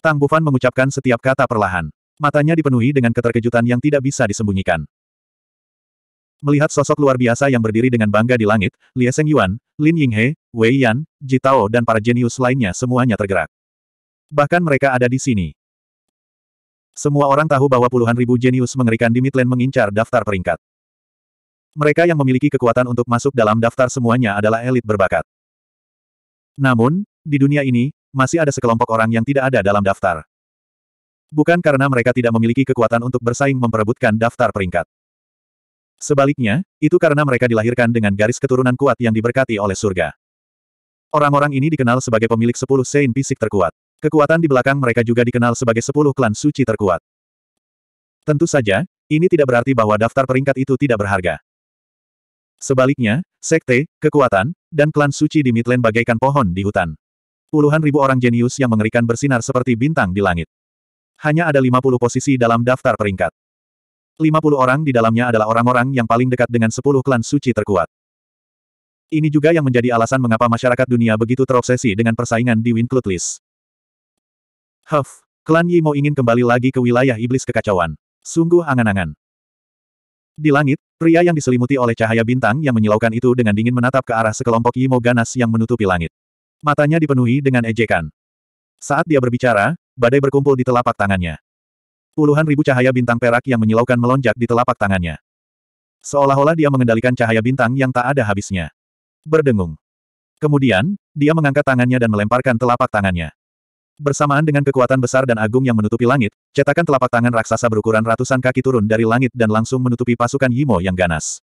Tang Bufan mengucapkan setiap kata perlahan. Matanya dipenuhi dengan keterkejutan yang tidak bisa disembunyikan. Melihat sosok luar biasa yang berdiri dengan bangga di langit, Lie Seng Yuan, Lin Yinghe, Wei Yan, Ji Tao dan para jenius lainnya semuanya tergerak. Bahkan mereka ada di sini. Semua orang tahu bahwa puluhan ribu jenius mengerikan di Midland mengincar daftar peringkat. Mereka yang memiliki kekuatan untuk masuk dalam daftar semuanya adalah elit berbakat. Namun, di dunia ini, masih ada sekelompok orang yang tidak ada dalam daftar. Bukan karena mereka tidak memiliki kekuatan untuk bersaing memperebutkan daftar peringkat. Sebaliknya, itu karena mereka dilahirkan dengan garis keturunan kuat yang diberkati oleh surga. Orang-orang ini dikenal sebagai pemilik 10 sein fisik terkuat. Kekuatan di belakang mereka juga dikenal sebagai 10 klan suci terkuat. Tentu saja, ini tidak berarti bahwa daftar peringkat itu tidak berharga. Sebaliknya, sekte, kekuatan, dan klan suci di Midland bagaikan pohon di hutan. Puluhan ribu orang jenius yang mengerikan bersinar seperti bintang di langit. Hanya ada 50 posisi dalam daftar peringkat. 50 orang di dalamnya adalah orang-orang yang paling dekat dengan 10 klan suci terkuat. Ini juga yang menjadi alasan mengapa masyarakat dunia begitu terobsesi dengan persaingan di Winclut List. Huff, klan Yimo ingin kembali lagi ke wilayah iblis kekacauan. Sungguh angan-angan. Di langit, pria yang diselimuti oleh cahaya bintang yang menyilaukan itu dengan dingin menatap ke arah sekelompok Yimo ganas yang menutupi langit. Matanya dipenuhi dengan ejekan. Saat dia berbicara, badai berkumpul di telapak tangannya. Puluhan ribu cahaya bintang perak yang menyilaukan melonjak di telapak tangannya. Seolah-olah dia mengendalikan cahaya bintang yang tak ada habisnya. Berdengung. Kemudian, dia mengangkat tangannya dan melemparkan telapak tangannya. Bersamaan dengan kekuatan besar dan agung yang menutupi langit, cetakan telapak tangan raksasa berukuran ratusan kaki turun dari langit dan langsung menutupi pasukan Yimo yang ganas.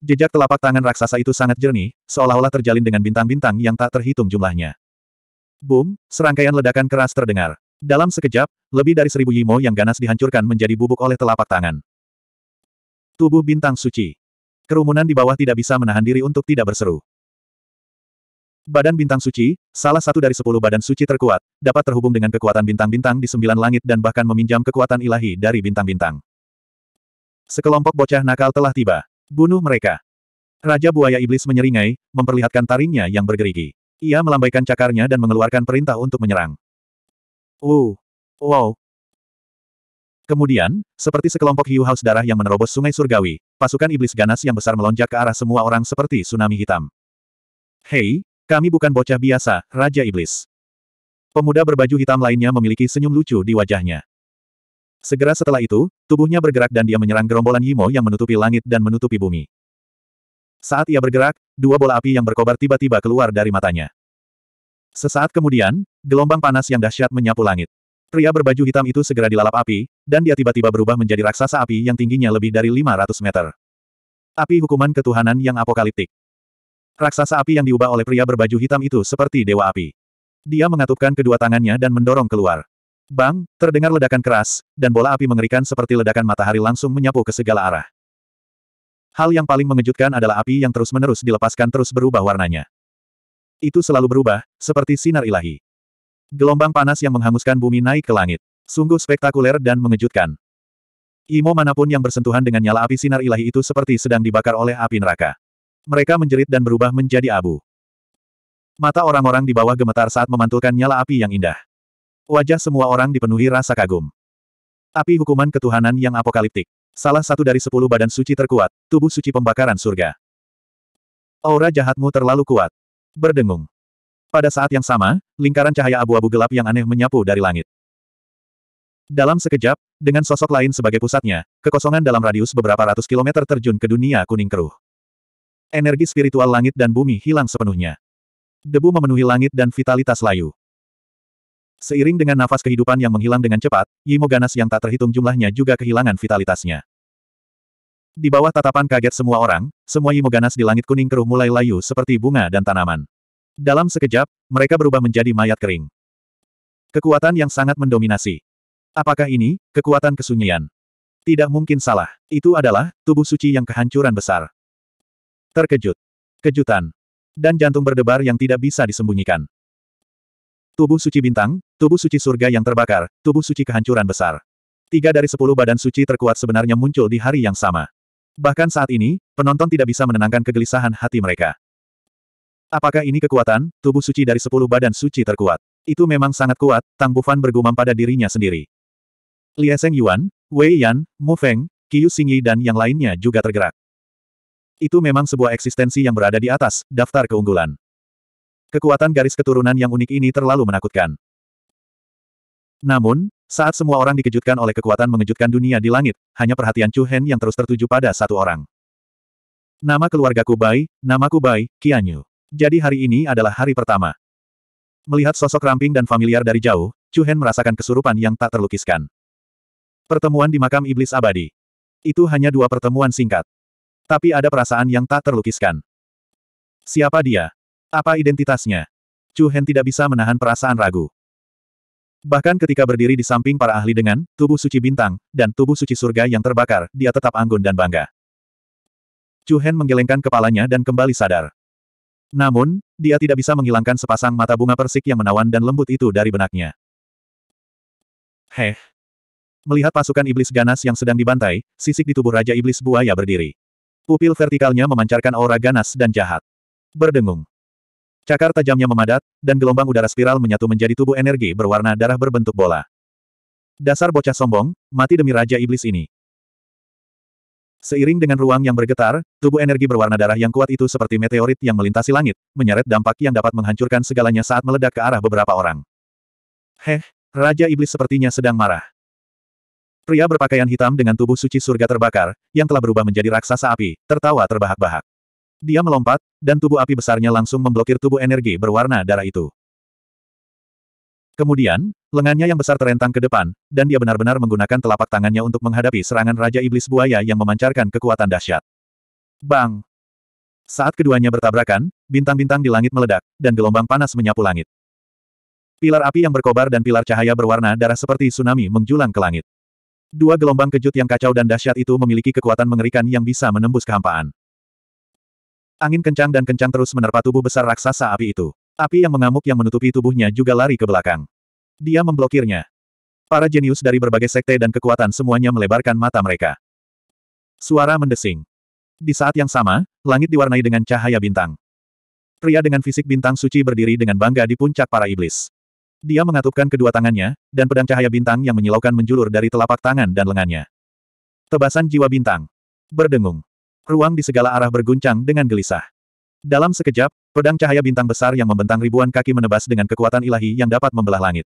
Jejak telapak tangan raksasa itu sangat jernih, seolah-olah terjalin dengan bintang-bintang yang tak terhitung jumlahnya. Boom, serangkaian ledakan keras terdengar. Dalam sekejap, lebih dari seribu Yimo yang ganas dihancurkan menjadi bubuk oleh telapak tangan. Tubuh bintang suci. Kerumunan di bawah tidak bisa menahan diri untuk tidak berseru. Badan Bintang Suci, salah satu dari sepuluh badan suci terkuat, dapat terhubung dengan kekuatan bintang-bintang di sembilan langit dan bahkan meminjam kekuatan ilahi dari bintang-bintang. Sekelompok bocah nakal telah tiba. Bunuh mereka. Raja Buaya Iblis menyeringai, memperlihatkan taringnya yang bergerigi. Ia melambaikan cakarnya dan mengeluarkan perintah untuk menyerang. Uh, wow. Kemudian, seperti sekelompok hiu haus darah yang menerobos sungai surgawi, pasukan iblis ganas yang besar melonjak ke arah semua orang seperti tsunami hitam. Hei, kami bukan bocah biasa, Raja Iblis. Pemuda berbaju hitam lainnya memiliki senyum lucu di wajahnya. Segera setelah itu, tubuhnya bergerak dan dia menyerang gerombolan Yimo yang menutupi langit dan menutupi bumi. Saat ia bergerak, dua bola api yang berkobar tiba-tiba keluar dari matanya. Sesaat kemudian, gelombang panas yang dahsyat menyapu langit. Pria berbaju hitam itu segera dilalap api, dan dia tiba-tiba berubah menjadi raksasa api yang tingginya lebih dari 500 meter. Api hukuman ketuhanan yang apokaliptik. Raksasa api yang diubah oleh pria berbaju hitam itu seperti dewa api. Dia mengatupkan kedua tangannya dan mendorong keluar. Bang, terdengar ledakan keras, dan bola api mengerikan seperti ledakan matahari langsung menyapu ke segala arah. Hal yang paling mengejutkan adalah api yang terus-menerus dilepaskan terus berubah warnanya. Itu selalu berubah, seperti sinar ilahi. Gelombang panas yang menghanguskan bumi naik ke langit. Sungguh spektakuler dan mengejutkan. Imo manapun yang bersentuhan dengan nyala api sinar ilahi itu seperti sedang dibakar oleh api neraka. Mereka menjerit dan berubah menjadi abu. Mata orang-orang di bawah gemetar saat memantulkan nyala api yang indah. Wajah semua orang dipenuhi rasa kagum. Api hukuman ketuhanan yang apokaliptik. Salah satu dari sepuluh badan suci terkuat, tubuh suci pembakaran surga. Aura jahatmu terlalu kuat. Berdengung. Pada saat yang sama, lingkaran cahaya abu-abu gelap yang aneh menyapu dari langit. Dalam sekejap, dengan sosok lain sebagai pusatnya, kekosongan dalam radius beberapa ratus kilometer terjun ke dunia kuning keruh. Energi spiritual langit dan bumi hilang sepenuhnya. Debu memenuhi langit dan vitalitas layu. Seiring dengan nafas kehidupan yang menghilang dengan cepat, Yimoganas yang tak terhitung jumlahnya juga kehilangan vitalitasnya. Di bawah tatapan kaget semua orang, semua Yimoganas di langit kuning keruh mulai layu seperti bunga dan tanaman. Dalam sekejap, mereka berubah menjadi mayat kering. Kekuatan yang sangat mendominasi. Apakah ini, kekuatan kesunyian? Tidak mungkin salah. Itu adalah, tubuh suci yang kehancuran besar. Terkejut. Kejutan. Dan jantung berdebar yang tidak bisa disembunyikan. Tubuh suci bintang, tubuh suci surga yang terbakar, tubuh suci kehancuran besar. Tiga dari sepuluh badan suci terkuat sebenarnya muncul di hari yang sama. Bahkan saat ini, penonton tidak bisa menenangkan kegelisahan hati mereka. Apakah ini kekuatan, tubuh suci dari sepuluh badan suci terkuat? Itu memang sangat kuat, Tang Bufan bergumam pada dirinya sendiri. Lia Seng Yuan, Wei Yan, Mu Feng, Qiu Xingyi dan yang lainnya juga tergerak. Itu memang sebuah eksistensi yang berada di atas daftar keunggulan. Kekuatan garis keturunan yang unik ini terlalu menakutkan. Namun, saat semua orang dikejutkan oleh kekuatan mengejutkan dunia di langit, hanya perhatian Chu Hen yang terus tertuju pada satu orang. Nama keluargaku Bai, namaku Bai, Qianyu. Jadi hari ini adalah hari pertama. Melihat sosok ramping dan familiar dari jauh, Chu Hen merasakan kesurupan yang tak terlukiskan. Pertemuan di makam iblis abadi. Itu hanya dua pertemuan singkat. Tapi ada perasaan yang tak terlukiskan. Siapa dia? Apa identitasnya? Chu Hen tidak bisa menahan perasaan ragu. Bahkan ketika berdiri di samping para ahli dengan tubuh suci bintang dan tubuh suci surga yang terbakar, dia tetap anggun dan bangga. Chu Hen menggelengkan kepalanya dan kembali sadar. Namun, dia tidak bisa menghilangkan sepasang mata bunga persik yang menawan dan lembut itu dari benaknya. Heh. Melihat pasukan iblis ganas yang sedang dibantai, sisik di tubuh Raja Iblis Buaya berdiri. Pupil vertikalnya memancarkan aura ganas dan jahat. Berdengung. Cakar tajamnya memadat, dan gelombang udara spiral menyatu menjadi tubuh energi berwarna darah berbentuk bola. Dasar bocah sombong, mati demi Raja Iblis ini. Seiring dengan ruang yang bergetar, tubuh energi berwarna darah yang kuat itu seperti meteorit yang melintasi langit, menyeret dampak yang dapat menghancurkan segalanya saat meledak ke arah beberapa orang. Heh, Raja Iblis sepertinya sedang marah. Pria berpakaian hitam dengan tubuh suci surga terbakar, yang telah berubah menjadi raksasa api, tertawa terbahak-bahak. Dia melompat, dan tubuh api besarnya langsung memblokir tubuh energi berwarna darah itu. Kemudian, lengannya yang besar terentang ke depan, dan dia benar-benar menggunakan telapak tangannya untuk menghadapi serangan Raja Iblis Buaya yang memancarkan kekuatan dahsyat. Bang! Saat keduanya bertabrakan, bintang-bintang di langit meledak, dan gelombang panas menyapu langit. Pilar api yang berkobar dan pilar cahaya berwarna darah seperti tsunami menjulang ke langit. Dua gelombang kejut yang kacau dan dahsyat itu memiliki kekuatan mengerikan yang bisa menembus kehampaan. Angin kencang dan kencang terus menerpa tubuh besar raksasa api itu. Api yang mengamuk yang menutupi tubuhnya juga lari ke belakang. Dia memblokirnya. Para jenius dari berbagai sekte dan kekuatan semuanya melebarkan mata mereka. Suara mendesing. Di saat yang sama, langit diwarnai dengan cahaya bintang. Pria dengan fisik bintang suci berdiri dengan bangga di puncak para iblis. Dia mengatupkan kedua tangannya, dan pedang cahaya bintang yang menyilaukan menjulur dari telapak tangan dan lengannya. Tebasan jiwa bintang. Berdengung. Ruang di segala arah berguncang dengan gelisah. Dalam sekejap, pedang cahaya bintang besar yang membentang ribuan kaki menebas dengan kekuatan ilahi yang dapat membelah langit.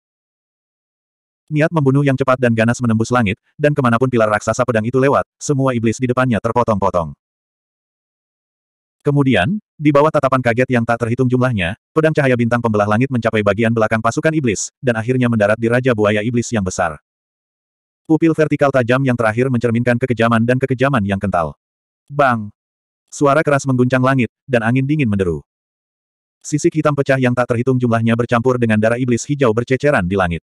Niat membunuh yang cepat dan ganas menembus langit, dan kemanapun pilar raksasa pedang itu lewat, semua iblis di depannya terpotong-potong. Kemudian, di bawah tatapan kaget yang tak terhitung jumlahnya, pedang cahaya bintang pembelah langit mencapai bagian belakang pasukan iblis, dan akhirnya mendarat di Raja Buaya Iblis yang besar. Pupil vertikal tajam yang terakhir mencerminkan kekejaman dan kekejaman yang kental. Bang! Suara keras mengguncang langit, dan angin dingin menderu. Sisik hitam pecah yang tak terhitung jumlahnya bercampur dengan darah iblis hijau berceceran di langit.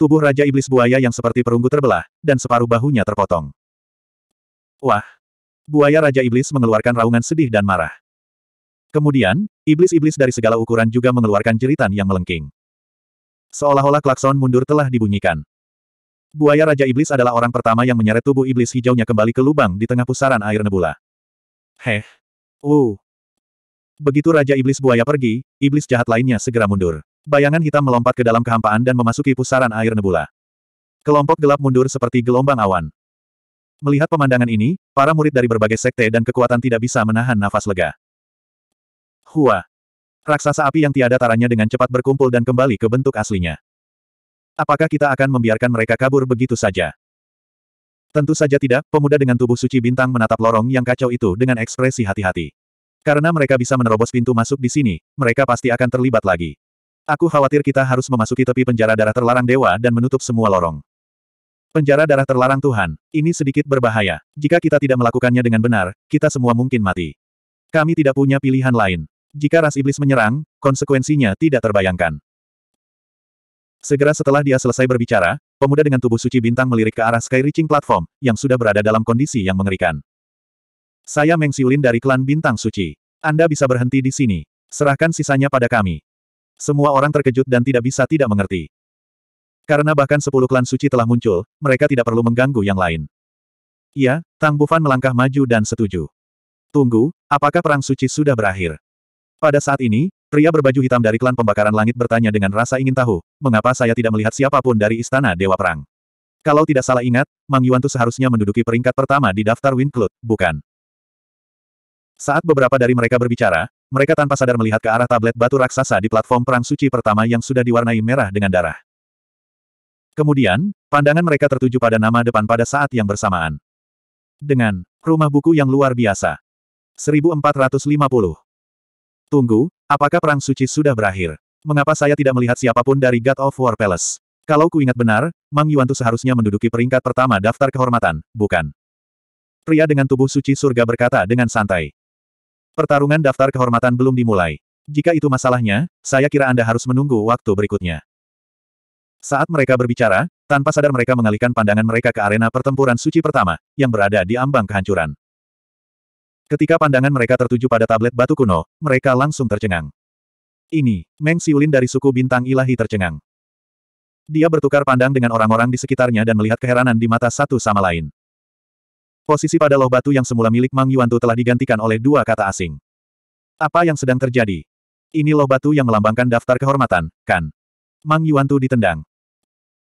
Tubuh Raja Iblis Buaya yang seperti perunggu terbelah, dan separuh bahunya terpotong. Wah, buaya Raja Iblis mengeluarkan raungan sedih dan marah. Kemudian, iblis-iblis dari segala ukuran juga mengeluarkan jeritan yang melengking. Seolah-olah klakson mundur telah dibunyikan. Buaya Raja Iblis adalah orang pertama yang menyeret tubuh iblis hijaunya kembali ke lubang di tengah pusaran air nebula. Heh. Uh. Begitu Raja Iblis buaya pergi, iblis jahat lainnya segera mundur. Bayangan hitam melompat ke dalam kehampaan dan memasuki pusaran air nebula. Kelompok gelap mundur seperti gelombang awan. Melihat pemandangan ini, para murid dari berbagai sekte dan kekuatan tidak bisa menahan nafas lega. Hua! Raksasa api yang tiada taranya dengan cepat berkumpul dan kembali ke bentuk aslinya. Apakah kita akan membiarkan mereka kabur begitu saja? Tentu saja tidak, pemuda dengan tubuh suci bintang menatap lorong yang kacau itu dengan ekspresi hati-hati. Karena mereka bisa menerobos pintu masuk di sini, mereka pasti akan terlibat lagi. Aku khawatir kita harus memasuki tepi penjara darah terlarang dewa dan menutup semua lorong. Penjara darah terlarang Tuhan, ini sedikit berbahaya. Jika kita tidak melakukannya dengan benar, kita semua mungkin mati. Kami tidak punya pilihan lain. Jika ras iblis menyerang, konsekuensinya tidak terbayangkan. Segera setelah dia selesai berbicara, pemuda dengan tubuh suci bintang melirik ke arah Sky Reaching Platform, yang sudah berada dalam kondisi yang mengerikan. Saya Meng Siulin dari klan Bintang Suci. Anda bisa berhenti di sini. Serahkan sisanya pada kami. Semua orang terkejut dan tidak bisa tidak mengerti. Karena bahkan sepuluh klan suci telah muncul, mereka tidak perlu mengganggu yang lain. Iya, Tang Bufan melangkah maju dan setuju. Tunggu, apakah perang suci sudah berakhir? Pada saat ini, pria berbaju hitam dari klan pembakaran langit bertanya dengan rasa ingin tahu, mengapa saya tidak melihat siapapun dari istana Dewa Perang? Kalau tidak salah ingat, Mang Yuan tuh seharusnya menduduki peringkat pertama di daftar Cloud, bukan? Saat beberapa dari mereka berbicara, mereka tanpa sadar melihat ke arah tablet batu raksasa di platform perang suci pertama yang sudah diwarnai merah dengan darah. Kemudian, pandangan mereka tertuju pada nama depan pada saat yang bersamaan. Dengan rumah buku yang luar biasa. 1450. Tunggu, apakah perang suci sudah berakhir? Mengapa saya tidak melihat siapapun dari God of War Palace? Kalau ku ingat benar, Mang tuh seharusnya menduduki peringkat pertama daftar kehormatan, bukan? Pria dengan tubuh suci surga berkata dengan santai. Pertarungan daftar kehormatan belum dimulai. Jika itu masalahnya, saya kira Anda harus menunggu waktu berikutnya. Saat mereka berbicara, tanpa sadar mereka mengalihkan pandangan mereka ke arena pertempuran suci pertama, yang berada di ambang kehancuran. Ketika pandangan mereka tertuju pada tablet batu kuno, mereka langsung tercengang. Ini, Meng Siulin dari suku bintang ilahi tercengang. Dia bertukar pandang dengan orang-orang di sekitarnya dan melihat keheranan di mata satu sama lain. Posisi pada loh batu yang semula milik Mang Yuan Tu telah digantikan oleh dua kata asing. Apa yang sedang terjadi? Ini loh batu yang melambangkan daftar kehormatan, kan? Mang Yuantu ditendang.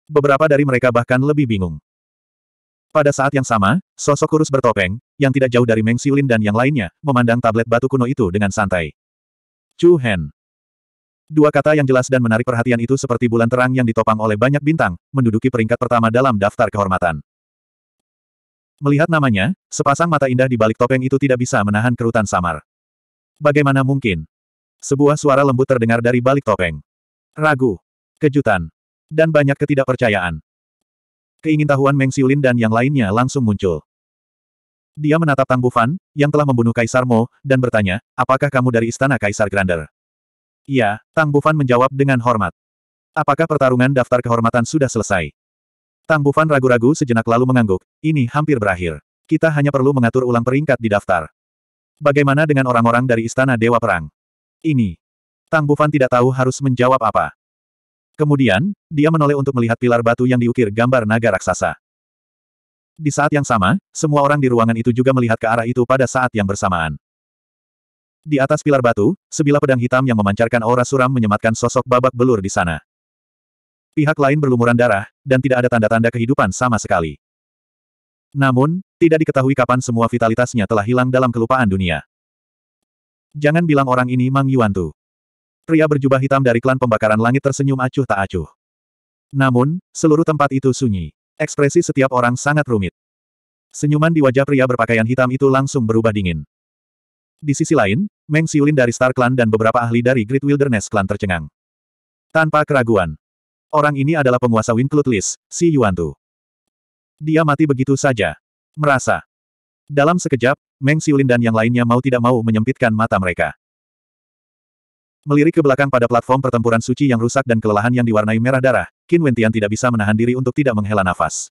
Beberapa dari mereka bahkan lebih bingung. Pada saat yang sama, sosok kurus bertopeng, yang tidak jauh dari Meng Xiulin dan yang lainnya, memandang tablet batu kuno itu dengan santai. Chu Hen. Dua kata yang jelas dan menarik perhatian itu seperti bulan terang yang ditopang oleh banyak bintang, menduduki peringkat pertama dalam daftar kehormatan. Melihat namanya, sepasang mata indah di balik topeng itu tidak bisa menahan kerutan samar. Bagaimana mungkin? Sebuah suara lembut terdengar dari balik topeng. Ragu kejutan, dan banyak ketidakpercayaan. Keingintahuan Meng Xiulin dan yang lainnya langsung muncul. Dia menatap Tang Bufan, yang telah membunuh Kaisar Mo, dan bertanya, apakah kamu dari Istana Kaisar Grander? Iya, Tang Bufan menjawab dengan hormat. Apakah pertarungan daftar kehormatan sudah selesai? Tang Bufan ragu-ragu sejenak lalu mengangguk, ini hampir berakhir. Kita hanya perlu mengatur ulang peringkat di daftar. Bagaimana dengan orang-orang dari Istana Dewa Perang? Ini. Tang Bufan tidak tahu harus menjawab apa. Kemudian, dia menoleh untuk melihat pilar batu yang diukir gambar naga raksasa. Di saat yang sama, semua orang di ruangan itu juga melihat ke arah itu pada saat yang bersamaan. Di atas pilar batu, sebilah pedang hitam yang memancarkan aura suram menyematkan sosok babak belur di sana. Pihak lain berlumuran darah, dan tidak ada tanda-tanda kehidupan sama sekali. Namun, tidak diketahui kapan semua vitalitasnya telah hilang dalam kelupaan dunia. Jangan bilang orang ini Mang Yuantu. Pria berjubah hitam dari klan pembakaran langit tersenyum acuh tak acuh. Namun, seluruh tempat itu sunyi. Ekspresi setiap orang sangat rumit. Senyuman di wajah pria berpakaian hitam itu langsung berubah dingin. Di sisi lain, Meng Xiulin dari Star Clan dan beberapa ahli dari Great Wilderness Clan tercengang. Tanpa keraguan. Orang ini adalah penguasa Winklut List, Si Yuan Tu. Dia mati begitu saja. Merasa. Dalam sekejap, Meng Xiulin dan yang lainnya mau tidak mau menyempitkan mata mereka. Melirik ke belakang pada platform pertempuran suci yang rusak dan kelelahan yang diwarnai merah darah, Qin Wentian tidak bisa menahan diri untuk tidak menghela nafas.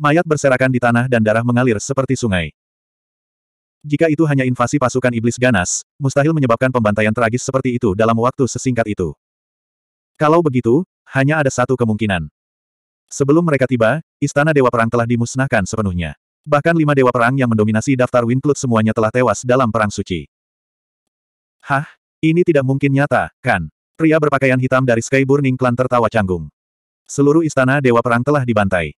Mayat berserakan di tanah dan darah mengalir seperti sungai. Jika itu hanya invasi pasukan iblis ganas, mustahil menyebabkan pembantaian tragis seperti itu dalam waktu sesingkat itu. Kalau begitu, hanya ada satu kemungkinan. Sebelum mereka tiba, Istana Dewa Perang telah dimusnahkan sepenuhnya. Bahkan lima Dewa Perang yang mendominasi daftar Winclut semuanya telah tewas dalam Perang Suci. Hah? Ini tidak mungkin nyata, kan? Pria berpakaian hitam dari Sky Burning Clan tertawa canggung. Seluruh istana Dewa Perang telah dibantai.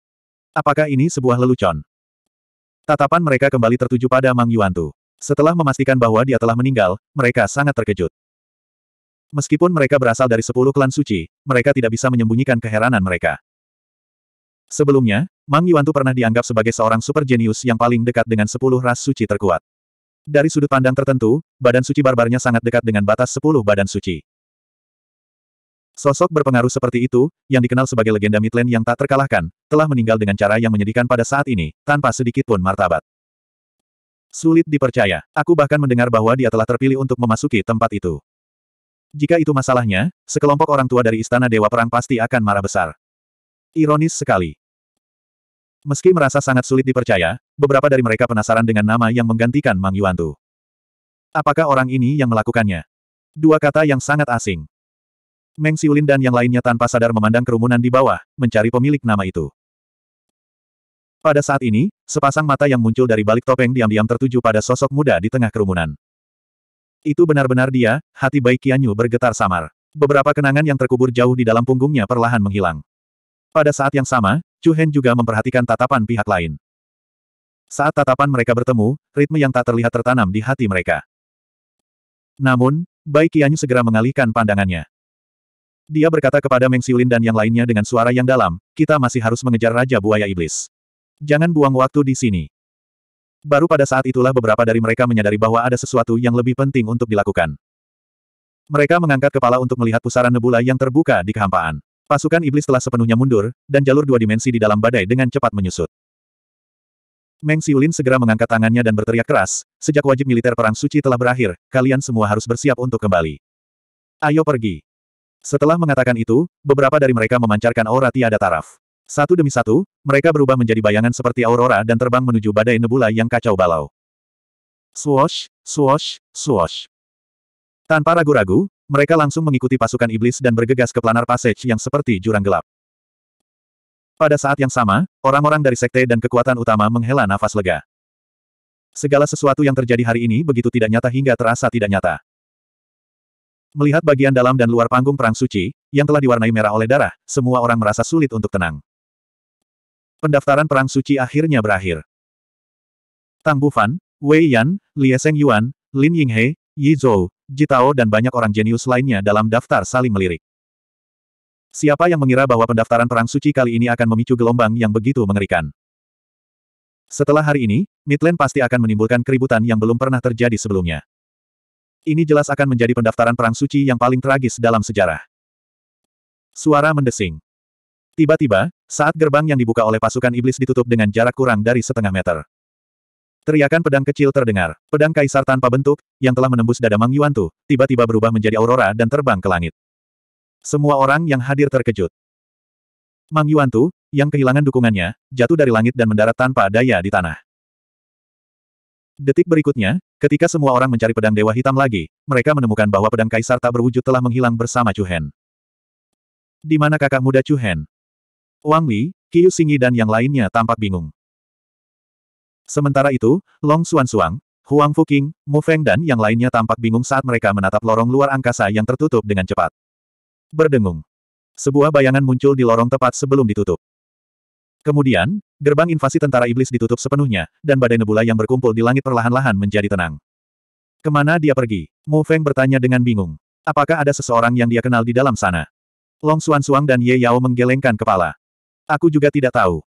Apakah ini sebuah lelucon? Tatapan mereka kembali tertuju pada Mang Yuantu. Setelah memastikan bahwa dia telah meninggal, mereka sangat terkejut. Meskipun mereka berasal dari sepuluh klan suci, mereka tidak bisa menyembunyikan keheranan mereka. Sebelumnya, Mang Yuantu pernah dianggap sebagai seorang super jenius yang paling dekat dengan sepuluh ras suci terkuat. Dari sudut pandang tertentu, badan suci barbarnya sangat dekat dengan batas sepuluh badan suci. Sosok berpengaruh seperti itu, yang dikenal sebagai legenda Midland yang tak terkalahkan, telah meninggal dengan cara yang menyedihkan pada saat ini, tanpa sedikit pun martabat. Sulit dipercaya. Aku bahkan mendengar bahwa dia telah terpilih untuk memasuki tempat itu. Jika itu masalahnya, sekelompok orang tua dari Istana Dewa Perang pasti akan marah besar. Ironis sekali. Meski merasa sangat sulit dipercaya, beberapa dari mereka penasaran dengan nama yang menggantikan Mang Yuantu. Apakah orang ini yang melakukannya? Dua kata yang sangat asing. Meng Siulin dan yang lainnya tanpa sadar memandang kerumunan di bawah, mencari pemilik nama itu. Pada saat ini, sepasang mata yang muncul dari balik topeng diam-diam tertuju pada sosok muda di tengah kerumunan. Itu benar-benar dia, hati baik Kianyu bergetar samar. Beberapa kenangan yang terkubur jauh di dalam punggungnya perlahan menghilang. Pada saat yang sama, Chu Hen juga memperhatikan tatapan pihak lain. Saat tatapan mereka bertemu, ritme yang tak terlihat tertanam di hati mereka. Namun, Bai Qianyu segera mengalihkan pandangannya. Dia berkata kepada Meng Xiulin dan yang lainnya dengan suara yang dalam, kita masih harus mengejar Raja Buaya Iblis. Jangan buang waktu di sini. Baru pada saat itulah beberapa dari mereka menyadari bahwa ada sesuatu yang lebih penting untuk dilakukan. Mereka mengangkat kepala untuk melihat pusaran nebula yang terbuka di kehampaan. Pasukan iblis telah sepenuhnya mundur, dan jalur dua dimensi di dalam badai dengan cepat menyusut. Meng Xiulin segera mengangkat tangannya dan berteriak keras, sejak wajib militer perang suci telah berakhir, kalian semua harus bersiap untuk kembali. Ayo pergi. Setelah mengatakan itu, beberapa dari mereka memancarkan aura tiada taraf. Satu demi satu, mereka berubah menjadi bayangan seperti aurora dan terbang menuju badai nebula yang kacau balau. Swosh, swosh, swosh. Tanpa ragu-ragu, mereka langsung mengikuti pasukan iblis dan bergegas ke planar passage yang seperti jurang gelap. Pada saat yang sama, orang-orang dari sekte dan kekuatan utama menghela nafas lega. Segala sesuatu yang terjadi hari ini begitu tidak nyata hingga terasa tidak nyata. Melihat bagian dalam dan luar panggung perang suci, yang telah diwarnai merah oleh darah, semua orang merasa sulit untuk tenang. Pendaftaran perang suci akhirnya berakhir. Tang Bufan, Wei Yan, Lieseng Seng Yuan, Lin Yinghe, Yi Zhou, Jitao dan banyak orang jenius lainnya dalam daftar saling melirik. Siapa yang mengira bahwa pendaftaran Perang Suci kali ini akan memicu gelombang yang begitu mengerikan? Setelah hari ini, Midland pasti akan menimbulkan keributan yang belum pernah terjadi sebelumnya. Ini jelas akan menjadi pendaftaran Perang Suci yang paling tragis dalam sejarah. Suara mendesing. Tiba-tiba, saat gerbang yang dibuka oleh pasukan iblis ditutup dengan jarak kurang dari setengah meter. Teriakan pedang kecil terdengar. Pedang kaisar tanpa bentuk, yang telah menembus dada Mang Yuan Tu, tiba-tiba berubah menjadi aurora dan terbang ke langit. Semua orang yang hadir terkejut. Mang Yuan Tu, yang kehilangan dukungannya, jatuh dari langit dan mendarat tanpa daya di tanah. Detik berikutnya, ketika semua orang mencari pedang dewa hitam lagi, mereka menemukan bahwa pedang kaisar tak berwujud telah menghilang bersama Chu Hen. Di mana kakak muda Chu Hen? Wang Li, Qiu Xingyi dan yang lainnya tampak bingung. Sementara itu, Long Xuan Xuan, Huang King, Mu Feng dan yang lainnya tampak bingung saat mereka menatap lorong luar angkasa yang tertutup dengan cepat. Berdengung. Sebuah bayangan muncul di lorong tepat sebelum ditutup. Kemudian, gerbang invasi tentara iblis ditutup sepenuhnya, dan badai nebula yang berkumpul di langit perlahan-lahan menjadi tenang. Kemana dia pergi? Mu Feng bertanya dengan bingung. Apakah ada seseorang yang dia kenal di dalam sana? Long Xuan Xuan dan Ye Yao menggelengkan kepala. Aku juga tidak tahu.